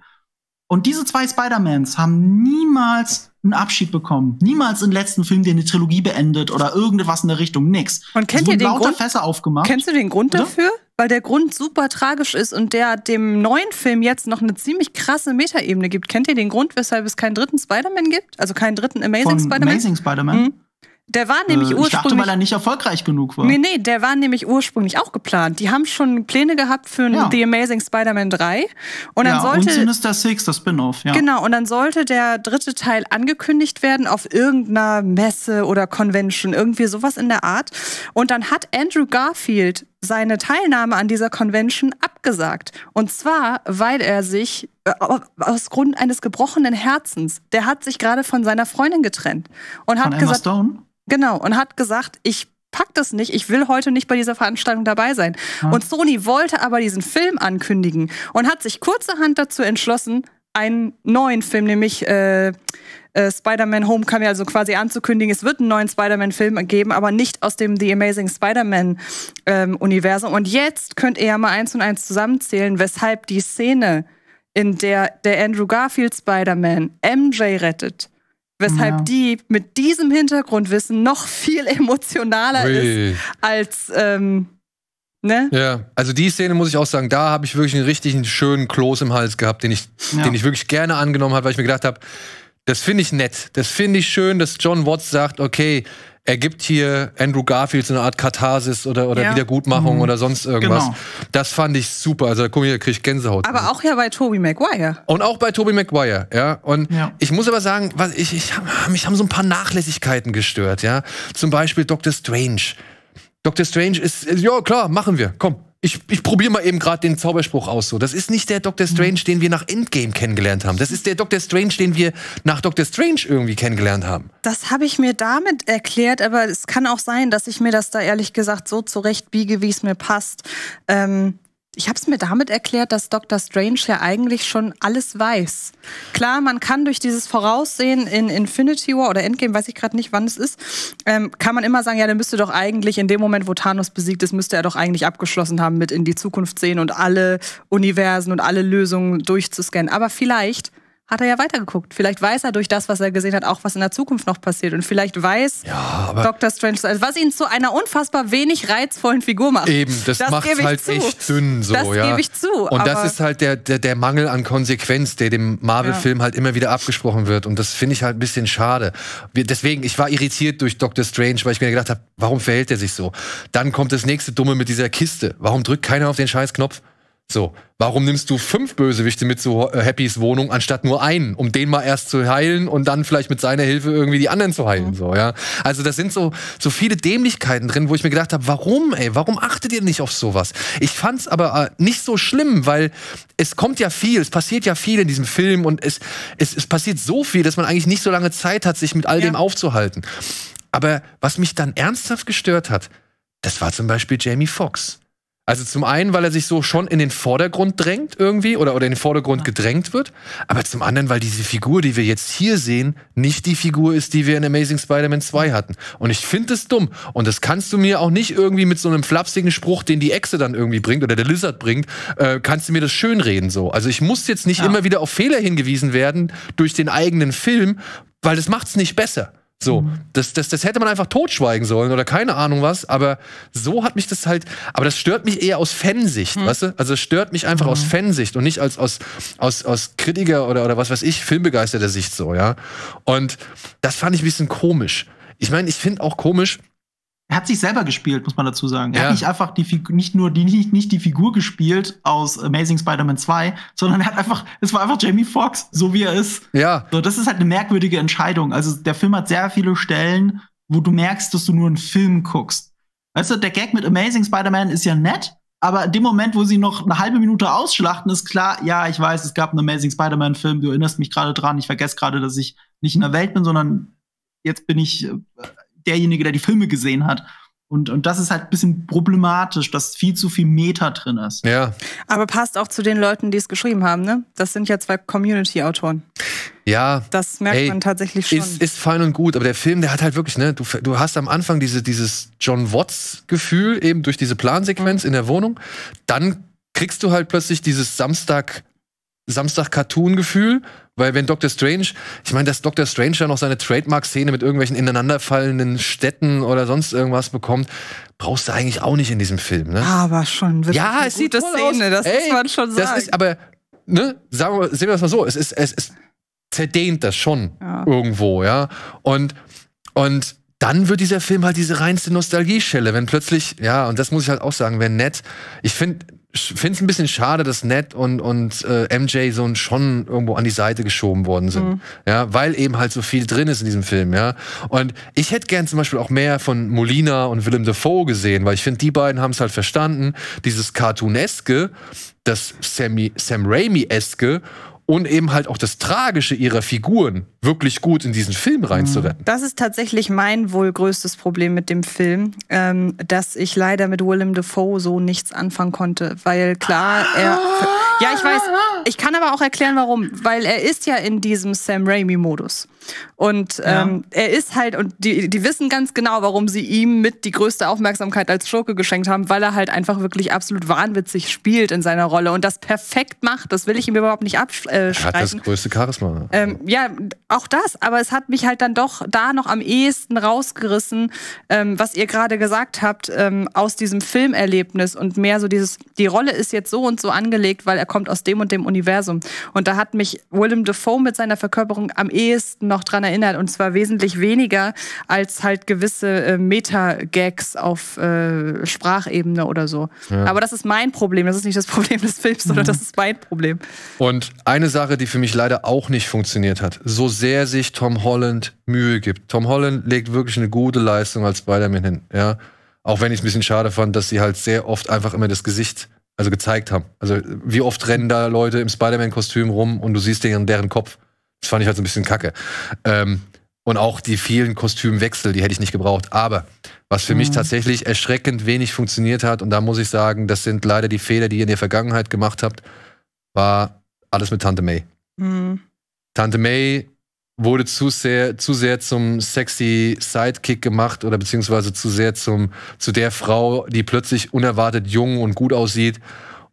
S4: Und diese zwei Spider-Mans haben niemals einen Abschied bekommen. Niemals im letzten Film, der eine Trilogie beendet oder irgendwas in der Richtung. Nix. Und kennt ihr den Grund? Fässer aufgemacht. Kennst du
S2: den Grund oder? dafür? Weil der Grund super tragisch ist und der dem neuen Film jetzt noch eine ziemlich krasse Metaebene gibt. Kennt ihr den Grund, weshalb es keinen dritten Spider-Man gibt? Also keinen dritten Amazing Spider-Man? Amazing Spider-Man? Mhm. Der war nämlich äh, ursprünglich. Ich dachte, weil er nicht
S4: erfolgreich genug war. Nee,
S2: nee, der war nämlich ursprünglich auch geplant. Die haben schon Pläne gehabt für ja. The Amazing Spider-Man 3. Und dann ja, sollte. Und Sinister
S4: Six, das Spin-off, ja. Genau,
S2: und dann sollte der dritte Teil angekündigt werden auf irgendeiner Messe oder Convention, irgendwie sowas in der Art. Und dann hat Andrew Garfield seine Teilnahme an dieser Convention abgesagt. Und zwar, weil er sich äh, aus Grund eines gebrochenen Herzens, der hat sich gerade von seiner Freundin getrennt und hat von Emma gesagt, Stone? Genau, und hat gesagt, ich pack das nicht, ich will heute nicht bei dieser Veranstaltung dabei sein. Ja. Hm. Und Sony wollte aber diesen Film ankündigen und hat sich kurzerhand dazu entschlossen, einen neuen Film, nämlich äh, äh, Spider-Man Homecoming, also quasi anzukündigen, es wird einen neuen Spider-Man-Film geben, aber nicht aus dem The Amazing Spider-Man-Universum. Ähm, und jetzt könnt ihr ja mal eins und eins zusammenzählen, weshalb die Szene, in der der Andrew Garfield Spider-Man MJ rettet, Weshalb ja. die mit diesem Hintergrundwissen noch viel emotionaler Ui. ist als. Ähm, Ne?
S1: Ja, also die Szene muss ich auch sagen, da habe ich wirklich einen richtigen schönen Kloß im Hals gehabt, den ich, ja. den ich wirklich gerne angenommen habe, weil ich mir gedacht habe, das finde ich nett, das finde ich schön, dass John Watts sagt, okay, er gibt hier Andrew Garfield so eine Art Katharsis oder, oder ja. Wiedergutmachung mhm. oder sonst irgendwas. Genau. Das fand ich super. Also guck mal, da kriege ich Gänsehaut.
S2: Aber auch ja bei Tobey Maguire.
S1: Und auch bei Tobey Maguire, ja. Und ja. ich muss aber sagen, was ich, ich mich haben so ein paar Nachlässigkeiten gestört, ja. Zum Beispiel Dr. Strange. Dr. Strange ist, ja klar, machen wir, komm, ich, ich probiere mal eben gerade den Zauberspruch aus. So, das ist nicht der Doctor mhm. Strange, den wir nach Endgame kennengelernt haben. Das ist der Doctor Strange, den wir nach Doctor Strange irgendwie kennengelernt haben.
S2: Das habe ich mir damit erklärt, aber es kann auch sein, dass ich mir das da ehrlich gesagt so zurechtbiege, wie es mir passt. Ähm, ich habe es mir damit erklärt, dass Dr. Strange ja eigentlich schon alles weiß. Klar, man kann durch dieses Voraussehen in Infinity War oder Endgame, weiß ich gerade nicht, wann es ist, ähm, kann man immer sagen, ja, der müsste doch eigentlich in dem Moment, wo Thanos besiegt ist, müsste er doch eigentlich abgeschlossen haben mit in die Zukunft sehen und alle Universen und alle Lösungen durchzuscannen. Aber vielleicht hat er ja weitergeguckt. Vielleicht weiß er durch das, was er gesehen hat, auch, was in der Zukunft noch passiert. Und vielleicht weiß ja, Dr. Strange, also was ihn zu einer unfassbar wenig reizvollen Figur macht. Eben, das, das macht halt zu. echt dünn so, das ja. gebe ich zu. Und das ist
S1: halt der, der, der, Mangel an Konsequenz, der dem Marvel-Film ja. halt immer wieder abgesprochen wird. Und das finde ich halt ein bisschen schade. Deswegen, ich war irritiert durch Dr. Strange, weil ich mir gedacht habe, warum verhält er sich so? Dann kommt das nächste Dumme mit dieser Kiste. Warum drückt keiner auf den scheiß Knopf? So, warum nimmst du fünf Bösewichte mit zu äh, Happys Wohnung, anstatt nur einen, um den mal erst zu heilen und dann vielleicht mit seiner Hilfe irgendwie die anderen zu heilen? Mhm. So, ja. Also, das sind so, so viele Dämlichkeiten drin, wo ich mir gedacht habe, warum, ey, warum achtet ihr nicht auf sowas? Ich fand's aber äh, nicht so schlimm, weil es kommt ja viel, es passiert ja viel in diesem Film und es, es, es passiert so viel, dass man eigentlich nicht so lange Zeit hat, sich mit all ja. dem aufzuhalten. Aber was mich dann ernsthaft gestört hat, das war zum Beispiel Jamie Foxx. Also zum einen, weil er sich so schon in den Vordergrund drängt irgendwie oder, oder in den Vordergrund gedrängt wird, aber zum anderen, weil diese Figur, die wir jetzt hier sehen, nicht die Figur ist, die wir in Amazing Spider-Man 2 hatten. Und ich finde es dumm. Und das kannst du mir auch nicht irgendwie mit so einem flapsigen Spruch, den die Echse dann irgendwie bringt oder der Lizard bringt, äh, kannst du mir das schönreden so. Also ich muss jetzt nicht ja. immer wieder auf Fehler hingewiesen werden durch den eigenen Film, weil das macht es nicht besser. So, mhm. das, das, das hätte man einfach totschweigen sollen oder keine Ahnung was, aber so hat mich das halt, aber das stört mich eher aus Fansicht, hm. weißt du? Also es stört mich einfach mhm. aus Fansicht und nicht als aus, aus, aus Kritiker oder, oder was weiß ich, filmbegeisterter Sicht so, ja. Und das
S4: fand ich ein bisschen komisch. Ich meine, ich finde auch komisch, er hat sich selber gespielt, muss man dazu sagen. Er ja. hat nicht einfach die Figur, nicht nur die, nicht, nicht die Figur gespielt aus Amazing Spider-Man 2, sondern er hat einfach, es war einfach Jamie Foxx, so wie er ist. Ja. So, das ist halt eine merkwürdige Entscheidung. Also der Film hat sehr viele Stellen, wo du merkst, dass du nur einen Film guckst. Weißt du, der Gag mit Amazing Spider-Man ist ja nett, aber in dem Moment, wo sie noch eine halbe Minute ausschlachten, ist klar, ja, ich weiß, es gab einen Amazing Spider-Man-Film, du erinnerst mich gerade dran, ich vergesse gerade, dass ich nicht in der Welt bin, sondern jetzt bin ich äh, derjenige, der die Filme gesehen hat. Und, und das ist halt ein bisschen problematisch, dass viel zu viel Meta drin ist. Ja.
S2: Aber passt auch zu den Leuten, die es geschrieben haben, ne? Das sind ja zwei Community-Autoren. Ja. Das merkt ey, man tatsächlich schon. Ist,
S4: ist
S1: fein und gut, aber der Film, der hat halt wirklich, ne, du, du hast am Anfang diese, dieses John Watts-Gefühl, eben durch diese Plansequenz mhm. in der Wohnung. Dann kriegst du halt plötzlich dieses Samstag, Samstag-Cartoon-Gefühl weil wenn Dr. Strange, ich meine, dass Dr. Strange ja noch seine Trademark-Szene mit irgendwelchen ineinanderfallenden Städten oder sonst irgendwas bekommt, brauchst du eigentlich auch nicht in diesem Film, ne?
S2: Aber schon Ja, es sieht das Szene, aus. das Ey, muss man schon sagen. Das ist aber,
S1: ne, sagen wir, sehen wir das mal so, es ist, es ist zerdehnt das schon ja. irgendwo, ja. Und, und dann wird dieser Film halt diese reinste Nostalgie-Schelle, wenn plötzlich, ja, und das muss ich halt auch sagen, wenn nett, ich finde, finde es ein bisschen schade, dass Ned und, und äh, MJ so schon irgendwo an die Seite geschoben worden sind. Mhm. Ja, weil eben halt so viel drin ist in diesem Film, ja. Und ich hätte gern zum Beispiel auch mehr von Molina und Willem Dafoe gesehen, weil ich finde, die beiden haben es halt verstanden, dieses Cartooneske, das Sammy, Sam Raimi-eske und eben halt auch das Tragische ihrer Figuren wirklich gut in diesen Film
S5: reinzuretten.
S2: Mhm. Das ist tatsächlich mein wohl größtes Problem mit dem Film, ähm, dass ich leider mit Willem Dafoe so nichts anfangen konnte, weil klar, er... Ja, ich weiß. Ich kann aber auch erklären, warum. Weil er ist ja in diesem Sam Raimi-Modus. Und ähm, ja. er ist halt, und die, die wissen ganz genau, warum sie ihm mit die größte Aufmerksamkeit als Schurke geschenkt haben, weil er halt einfach wirklich absolut wahnwitzig spielt in seiner Rolle und das perfekt macht. Das will ich ihm überhaupt nicht abschreiben. Äh, er hat das
S1: größte Charisma.
S2: Ähm, ja, auch das, aber es hat mich halt dann doch da noch am ehesten rausgerissen, ähm, was ihr gerade gesagt habt, ähm, aus diesem Filmerlebnis und mehr so dieses, die Rolle ist jetzt so und so angelegt, weil er kommt aus dem und dem Universum. Und da hat mich Willem Dafoe mit seiner Verkörperung am ehesten noch dran erinnert und zwar wesentlich weniger als halt gewisse äh, Meta-Gags auf äh, Sprachebene oder so. Ja. Aber das ist mein Problem, das ist nicht das Problem des Films, sondern mhm. das ist mein Problem.
S1: Und eine Sache, die für mich leider auch nicht funktioniert hat, so sehr sich Tom Holland Mühe gibt. Tom Holland legt wirklich eine gute Leistung als Spider-Man hin, ja. Auch wenn ich es ein bisschen schade fand, dass sie halt sehr oft einfach immer das Gesicht also gezeigt haben. Also wie oft rennen da Leute im Spider-Man-Kostüm rum und du siehst deren, deren Kopf. Das fand ich halt so ein bisschen kacke. Ähm, und auch die vielen Kostümwechsel, die hätte ich nicht gebraucht. Aber was für mhm. mich tatsächlich erschreckend wenig funktioniert hat, und da muss ich sagen, das sind leider die Fehler, die ihr in der Vergangenheit gemacht habt, war alles mit Tante May. Mhm. Tante May wurde zu sehr, zu sehr zum sexy Sidekick gemacht oder beziehungsweise zu sehr zum, zu der Frau, die plötzlich unerwartet jung und gut aussieht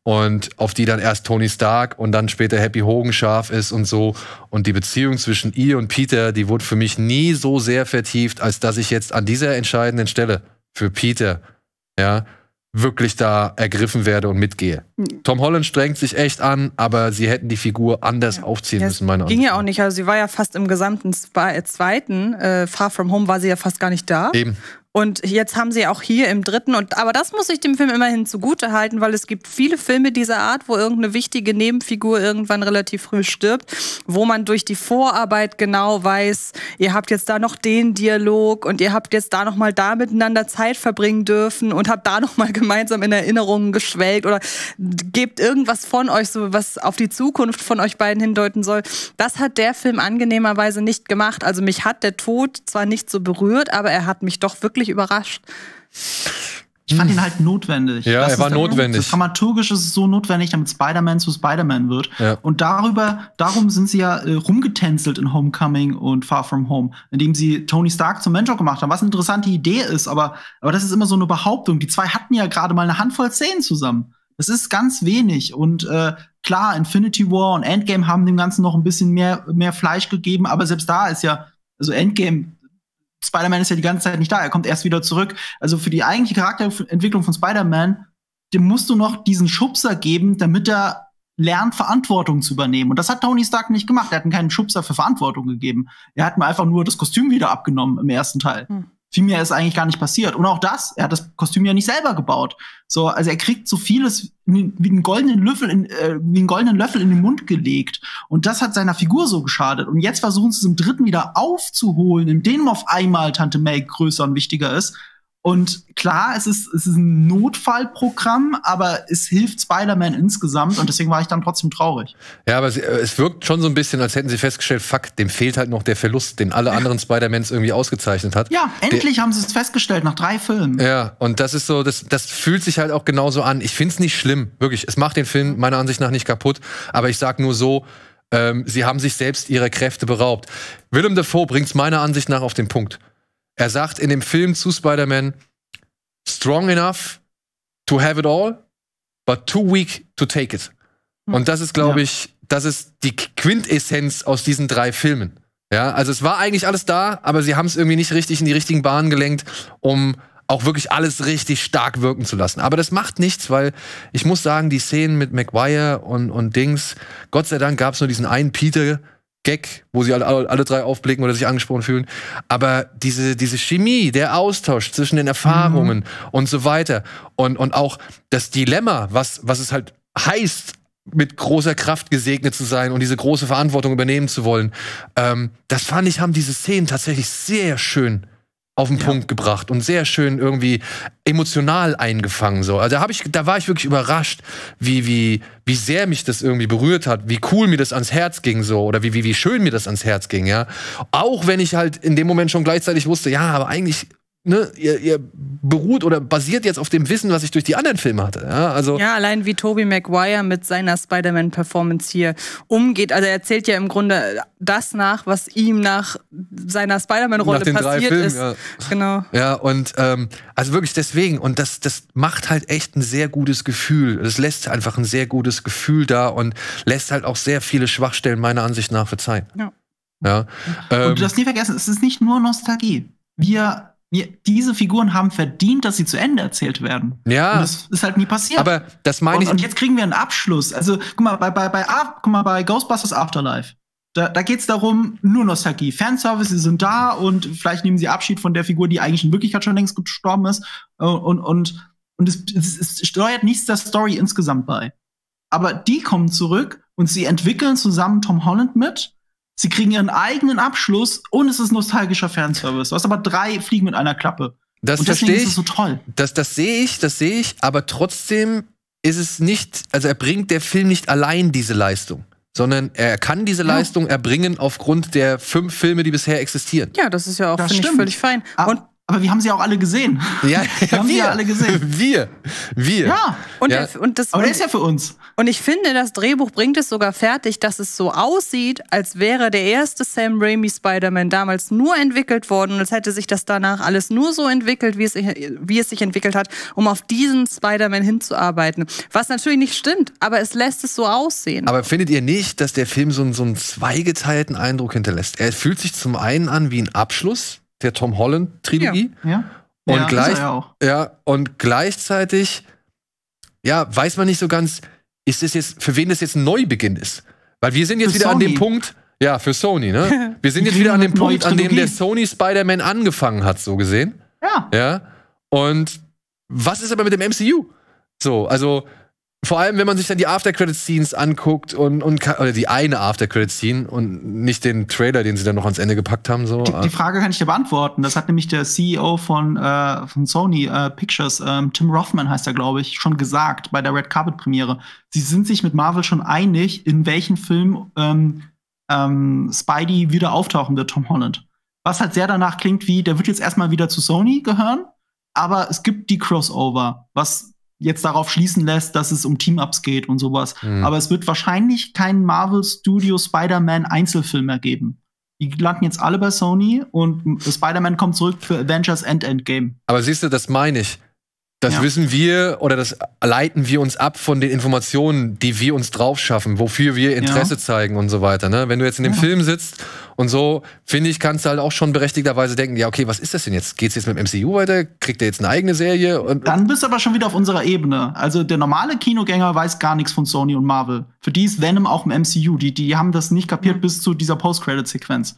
S1: und auf die dann erst Tony Stark und dann später Happy Hogan scharf ist und so. Und die Beziehung zwischen ihr und Peter, die wurde für mich nie so sehr vertieft, als dass ich jetzt an dieser entscheidenden Stelle für Peter, ja, wirklich da ergriffen werde und mitgehe. Hm. Tom Holland strengt sich echt an, aber sie hätten die Figur anders ja. aufziehen ja, müssen, meine Ansicht.
S2: Ging ja auch nicht. Also sie war ja fast im gesamten zweiten äh, Far From Home war sie ja fast gar nicht da. Eben. Und jetzt haben sie auch hier im dritten und aber das muss ich dem Film immerhin zugute halten, weil es gibt viele Filme dieser Art, wo irgendeine wichtige Nebenfigur irgendwann relativ früh stirbt, wo man durch die Vorarbeit genau weiß, ihr habt jetzt da noch den Dialog und ihr habt jetzt da noch mal da miteinander Zeit verbringen dürfen und habt da noch mal gemeinsam in Erinnerungen geschwelgt oder gebt irgendwas von euch so was auf die Zukunft von euch beiden hindeuten soll. Das hat der Film angenehmerweise nicht gemacht. Also mich hat der Tod zwar nicht so berührt, aber er hat mich doch wirklich völlig überrascht.
S4: Ich fand ihn hm. halt notwendig. Ja, das er war notwendig. Punkt. Dramaturgisch ist es so notwendig, damit Spider-Man zu Spider-Man wird. Ja. Und darüber, darum sind sie ja äh, rumgetänzelt in Homecoming und Far From Home, indem sie Tony Stark zum Mentor gemacht haben, was eine interessante Idee ist, aber, aber das ist immer so eine Behauptung. Die zwei hatten ja gerade mal eine Handvoll Szenen zusammen. Das ist ganz wenig. Und äh, klar, Infinity War und Endgame haben dem Ganzen noch ein bisschen mehr, mehr Fleisch gegeben, aber selbst da ist ja, also Endgame Spider-Man ist ja die ganze Zeit nicht da, er kommt erst wieder zurück. Also für die eigentliche Charakterentwicklung von Spider-Man, dem musst du noch diesen Schubser geben, damit er lernt, Verantwortung zu übernehmen. Und das hat Tony Stark nicht gemacht. Er hat ihm keinen Schubser für Verantwortung gegeben. Er hat mir einfach nur das Kostüm wieder abgenommen im ersten Teil. Hm viel mehr ist eigentlich gar nicht passiert. Und auch das, er hat das Kostüm ja nicht selber gebaut. So, also er kriegt so vieles wie einen goldenen Löffel in, äh, wie einen goldenen Löffel in den Mund gelegt. Und das hat seiner Figur so geschadet. Und jetzt versuchen sie es im dritten wieder aufzuholen, indem auf einmal Tante May größer und wichtiger ist. Und klar, es ist, es ist ein Notfallprogramm, aber es hilft Spider-Man insgesamt und deswegen war ich dann trotzdem traurig.
S1: Ja, aber es, es, wirkt schon so ein bisschen, als hätten sie festgestellt, fuck, dem fehlt halt noch der Verlust, den alle anderen Spider-Mans irgendwie ausgezeichnet hat. Ja, endlich der,
S4: haben sie es festgestellt, nach drei Filmen.
S1: Ja, und das ist so, das, das fühlt sich halt auch genauso an. Ich finde es nicht schlimm, wirklich. Es macht den Film meiner Ansicht nach nicht kaputt, aber ich sag nur so, ähm, sie haben sich selbst ihrer Kräfte beraubt. Willem Dafoe bringt es meiner Ansicht nach auf den Punkt. Er sagt in dem Film zu Spider-Man, strong enough to have it all, but too weak to take it. Hm. Und das ist, glaube ja. ich, das ist die Quintessenz aus diesen drei Filmen. Ja, also es war eigentlich alles da, aber sie haben es irgendwie nicht richtig in die richtigen Bahnen gelenkt, um auch wirklich alles richtig stark wirken zu lassen. Aber das macht nichts, weil ich muss sagen, die Szenen mit Maguire und, und Dings, Gott sei Dank gab es nur diesen einen Peter, Gag, wo sie alle, alle drei aufblicken oder sich angesprochen fühlen. Aber diese, diese Chemie, der Austausch zwischen den Erfahrungen mhm. und so weiter und, und auch das Dilemma, was, was es halt heißt, mit großer Kraft gesegnet zu sein und diese große Verantwortung übernehmen zu wollen, ähm, das fand ich, haben diese Szenen tatsächlich sehr schön auf den ja. Punkt gebracht und sehr schön irgendwie emotional eingefangen so. Also da habe ich da war ich wirklich überrascht, wie wie wie sehr mich das irgendwie berührt hat, wie cool mir das ans Herz ging so oder wie wie wie schön mir das ans Herz ging, ja. Auch wenn ich halt in dem Moment schon gleichzeitig wusste, ja, aber eigentlich Ne, ihr, ihr, beruht oder basiert jetzt auf dem Wissen, was ich durch die anderen Filme hatte. Ja, also
S2: ja allein wie Tobey Maguire mit seiner Spider-Man-Performance hier umgeht. Also er erzählt ja im Grunde das nach, was ihm nach seiner Spider-Man-Rolle passiert Filmen, ist. Ja. Genau.
S1: Ja, und ähm, also wirklich deswegen. Und das, das macht halt echt ein sehr gutes Gefühl. Das lässt einfach ein sehr gutes Gefühl da und lässt halt auch sehr viele Schwachstellen meiner Ansicht nach verzeihen. Ja. ja. und du ähm, darfst
S4: nie vergessen, es ist nicht nur Nostalgie. Wir ja, diese Figuren haben verdient, dass sie zu Ende erzählt werden. Ja. Und das ist halt nie passiert. Aber das meine ich. Und, jetzt kriegen wir einen Abschluss. Also, guck mal, bei, bei, bei, guck mal, bei Ghostbusters Afterlife. Da, da geht es darum, nur Nostalgie. Fanservice, sie sind da und vielleicht nehmen sie Abschied von der Figur, die eigentlich in Wirklichkeit schon längst gestorben ist. Äh, und, und, und es, es steuert nichts der Story insgesamt bei. Aber die kommen zurück und sie entwickeln zusammen Tom Holland mit Sie kriegen ihren eigenen Abschluss und es ist nostalgischer Fernservice. Du hast aber drei Fliegen mit einer Klappe. Das verstehe deswegen ich. ist es so toll.
S1: Das, das sehe ich, das sehe ich, aber trotzdem ist es nicht, also er bringt der Film nicht allein diese Leistung, sondern er kann diese ja. Leistung erbringen aufgrund der fünf Filme, die bisher existieren.
S2: Ja, das ist ja auch, finde ich, völlig
S4: fein. Ah. Und aber wir haben sie auch alle gesehen. Ja, wir haben wir, sie alle gesehen. Wir. Wir. Ja. Und, ja. Der, und das, Aber der ist ja für uns.
S2: Und ich finde, das Drehbuch bringt es sogar fertig, dass es so aussieht, als wäre der erste Sam Raimi Spider-Man damals nur entwickelt worden und als hätte sich das danach alles nur so entwickelt, wie es, wie es sich entwickelt hat, um auf diesen Spider-Man hinzuarbeiten. Was natürlich nicht stimmt, aber es lässt es so aussehen.
S1: Aber findet ihr nicht, dass der Film so, so einen zweigeteilten Eindruck hinterlässt? Er fühlt sich zum einen an wie ein Abschluss der Tom Holland-Trilogie.
S4: Ja. ja. Und, ja, gleich,
S1: ja, und gleichzeitig, ja, weiß man nicht so ganz, ist es jetzt, für wen das jetzt ein Neubeginn ist. Weil wir sind jetzt für wieder Sony. an dem Punkt, ja, für Sony, ne? Wir sind jetzt wieder an dem Punkt, an dem der Sony Spider-Man angefangen hat, so gesehen. Ja. Ja. Und was ist aber mit dem MCU? So, also vor allem, wenn man sich dann die After-Credit-Scenes anguckt und, und oder die eine After-Credit-Scene und nicht den Trailer, den sie dann noch ans Ende gepackt haben. So. Die, die ah.
S4: Frage kann ich dir beantworten. Das hat nämlich der CEO von, äh, von Sony äh, Pictures, ähm, Tim Rothman heißt er, glaube ich, schon gesagt bei der Red Carpet-Premiere. Sie sind sich mit Marvel schon einig, in welchen Film ähm, ähm, Spidey wieder auftauchen wird, Tom Holland. Was halt sehr danach klingt wie, der wird jetzt erstmal wieder zu Sony gehören, aber es gibt die Crossover, was jetzt darauf schließen lässt, dass es um Team-Ups geht und sowas. Mhm. Aber es wird wahrscheinlich keinen Marvel Studio Spider-Man Einzelfilm mehr geben. Die landen jetzt alle bei Sony und Spider-Man kommt zurück für Avengers End Endgame.
S1: Aber siehst du, das meine ich. Das ja. wissen wir oder das leiten wir uns ab von den Informationen, die wir uns drauf schaffen, wofür wir Interesse ja. zeigen und so weiter. Ne? Wenn du jetzt in dem ja. Film sitzt und so, finde ich, kannst du halt auch schon berechtigterweise
S4: denken, ja, okay, was ist das denn jetzt? Geht's jetzt mit dem MCU weiter? Kriegt er jetzt eine eigene Serie? Und, Dann bist du aber schon wieder auf unserer Ebene. Also der normale Kinogänger weiß gar nichts von Sony und Marvel. Für die ist Venom auch im MCU. Die, die haben das nicht kapiert bis zu dieser Post-Credit-Sequenz.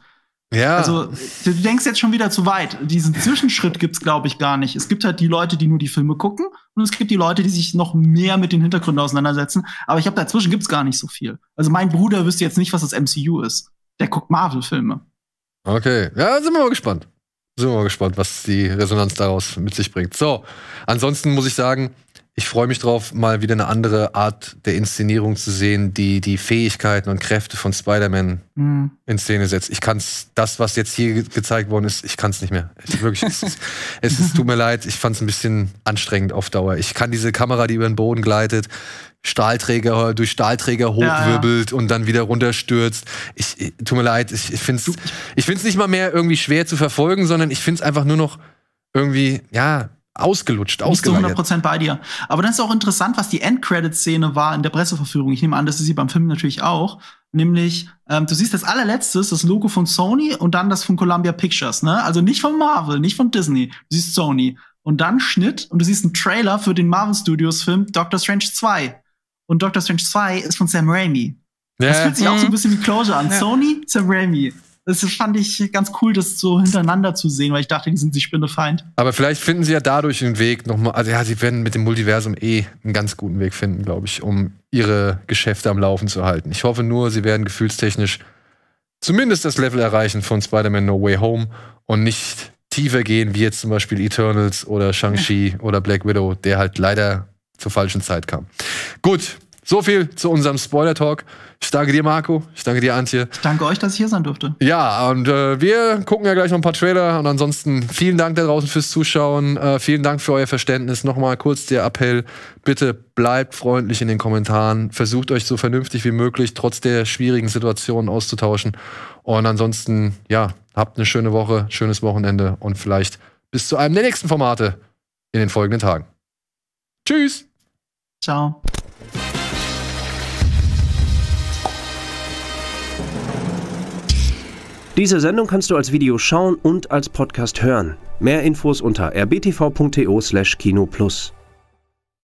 S4: Ja. Also, du denkst jetzt schon wieder zu weit. Diesen Zwischenschritt gibt's, glaube ich, gar nicht. Es gibt halt die Leute, die nur die Filme gucken und es gibt die Leute, die sich noch mehr mit den Hintergründen auseinandersetzen. Aber ich habe dazwischen gibt's gar nicht so viel. Also, mein Bruder wüsste jetzt nicht, was das MCU ist. Der guckt Marvel-Filme. Okay. Ja, sind wir mal gespannt.
S1: Sind wir mal gespannt, was die Resonanz daraus mit sich bringt. So, ansonsten muss ich sagen, ich freue mich drauf, mal wieder eine andere Art der Inszenierung zu sehen, die die Fähigkeiten und Kräfte von Spider-Man mhm. in Szene setzt. Ich kann es, das, was jetzt hier gezeigt worden ist, ich kann es nicht mehr. Ich, wirklich, es, ist, es ist, tut mir leid, ich fand es ein bisschen anstrengend auf Dauer. Ich kann diese Kamera, die über den Boden gleitet, Stahlträger durch Stahlträger hochwirbelt ja, ja. und dann wieder runterstürzt. Ich, ich tut mir leid, ich, ich finde es ich nicht mal mehr irgendwie schwer zu
S4: verfolgen, sondern ich finde es einfach nur noch irgendwie, ja, ausgelutscht, ausgelutscht. Nicht zu 100% bei dir. Aber dann ist auch interessant, was die Endcredit-Szene war in der Presseverführung. Ich nehme an, das ist sie beim Film natürlich auch. Nämlich, ähm, du siehst als allerletztes das Logo von Sony und dann das von Columbia Pictures, ne? Also nicht von Marvel, nicht von Disney. Du siehst Sony. Und dann Schnitt und du siehst einen Trailer für den Marvel Studios Film Doctor Strange 2. Und Doctor Strange 2 ist von Sam Raimi. Ja. Das fühlt sich auch so ein mhm. bisschen wie Closure an. Ja. Sony, Sam Raimi. Das fand ich ganz cool, das so hintereinander zu sehen, weil ich dachte, die sind sich Spinnefeind.
S1: Aber vielleicht finden sie ja dadurch einen Weg nochmal. Also ja, sie werden mit dem Multiversum eh einen ganz guten Weg finden, glaube ich, um ihre Geschäfte am Laufen zu halten. Ich hoffe nur, sie werden gefühlstechnisch zumindest das Level erreichen von Spider-Man No Way Home und nicht tiefer gehen, wie jetzt zum Beispiel Eternals oder Shang-Chi oder Black Widow, der halt leider zur falschen Zeit kam. Gut, so viel zu unserem Spoiler-Talk. Ich danke dir, Marco. Ich danke dir, Antje. Ich
S4: danke euch, dass ich hier sein durfte.
S1: Ja, und äh, wir gucken ja gleich noch ein paar Trailer. Und ansonsten vielen Dank da draußen fürs Zuschauen. Äh, vielen Dank für euer Verständnis. Nochmal kurz der Appell. Bitte bleibt freundlich in den Kommentaren. Versucht euch so vernünftig wie möglich, trotz der schwierigen Situation auszutauschen. Und ansonsten, ja, habt eine schöne Woche, schönes Wochenende und vielleicht bis zu einem der nächsten Formate in den folgenden Tagen.
S4: Tschüss. Ciao. Diese Sendung kannst du als Video schauen und als Podcast hören. Mehr Infos unter rbtv.to/kinoplus.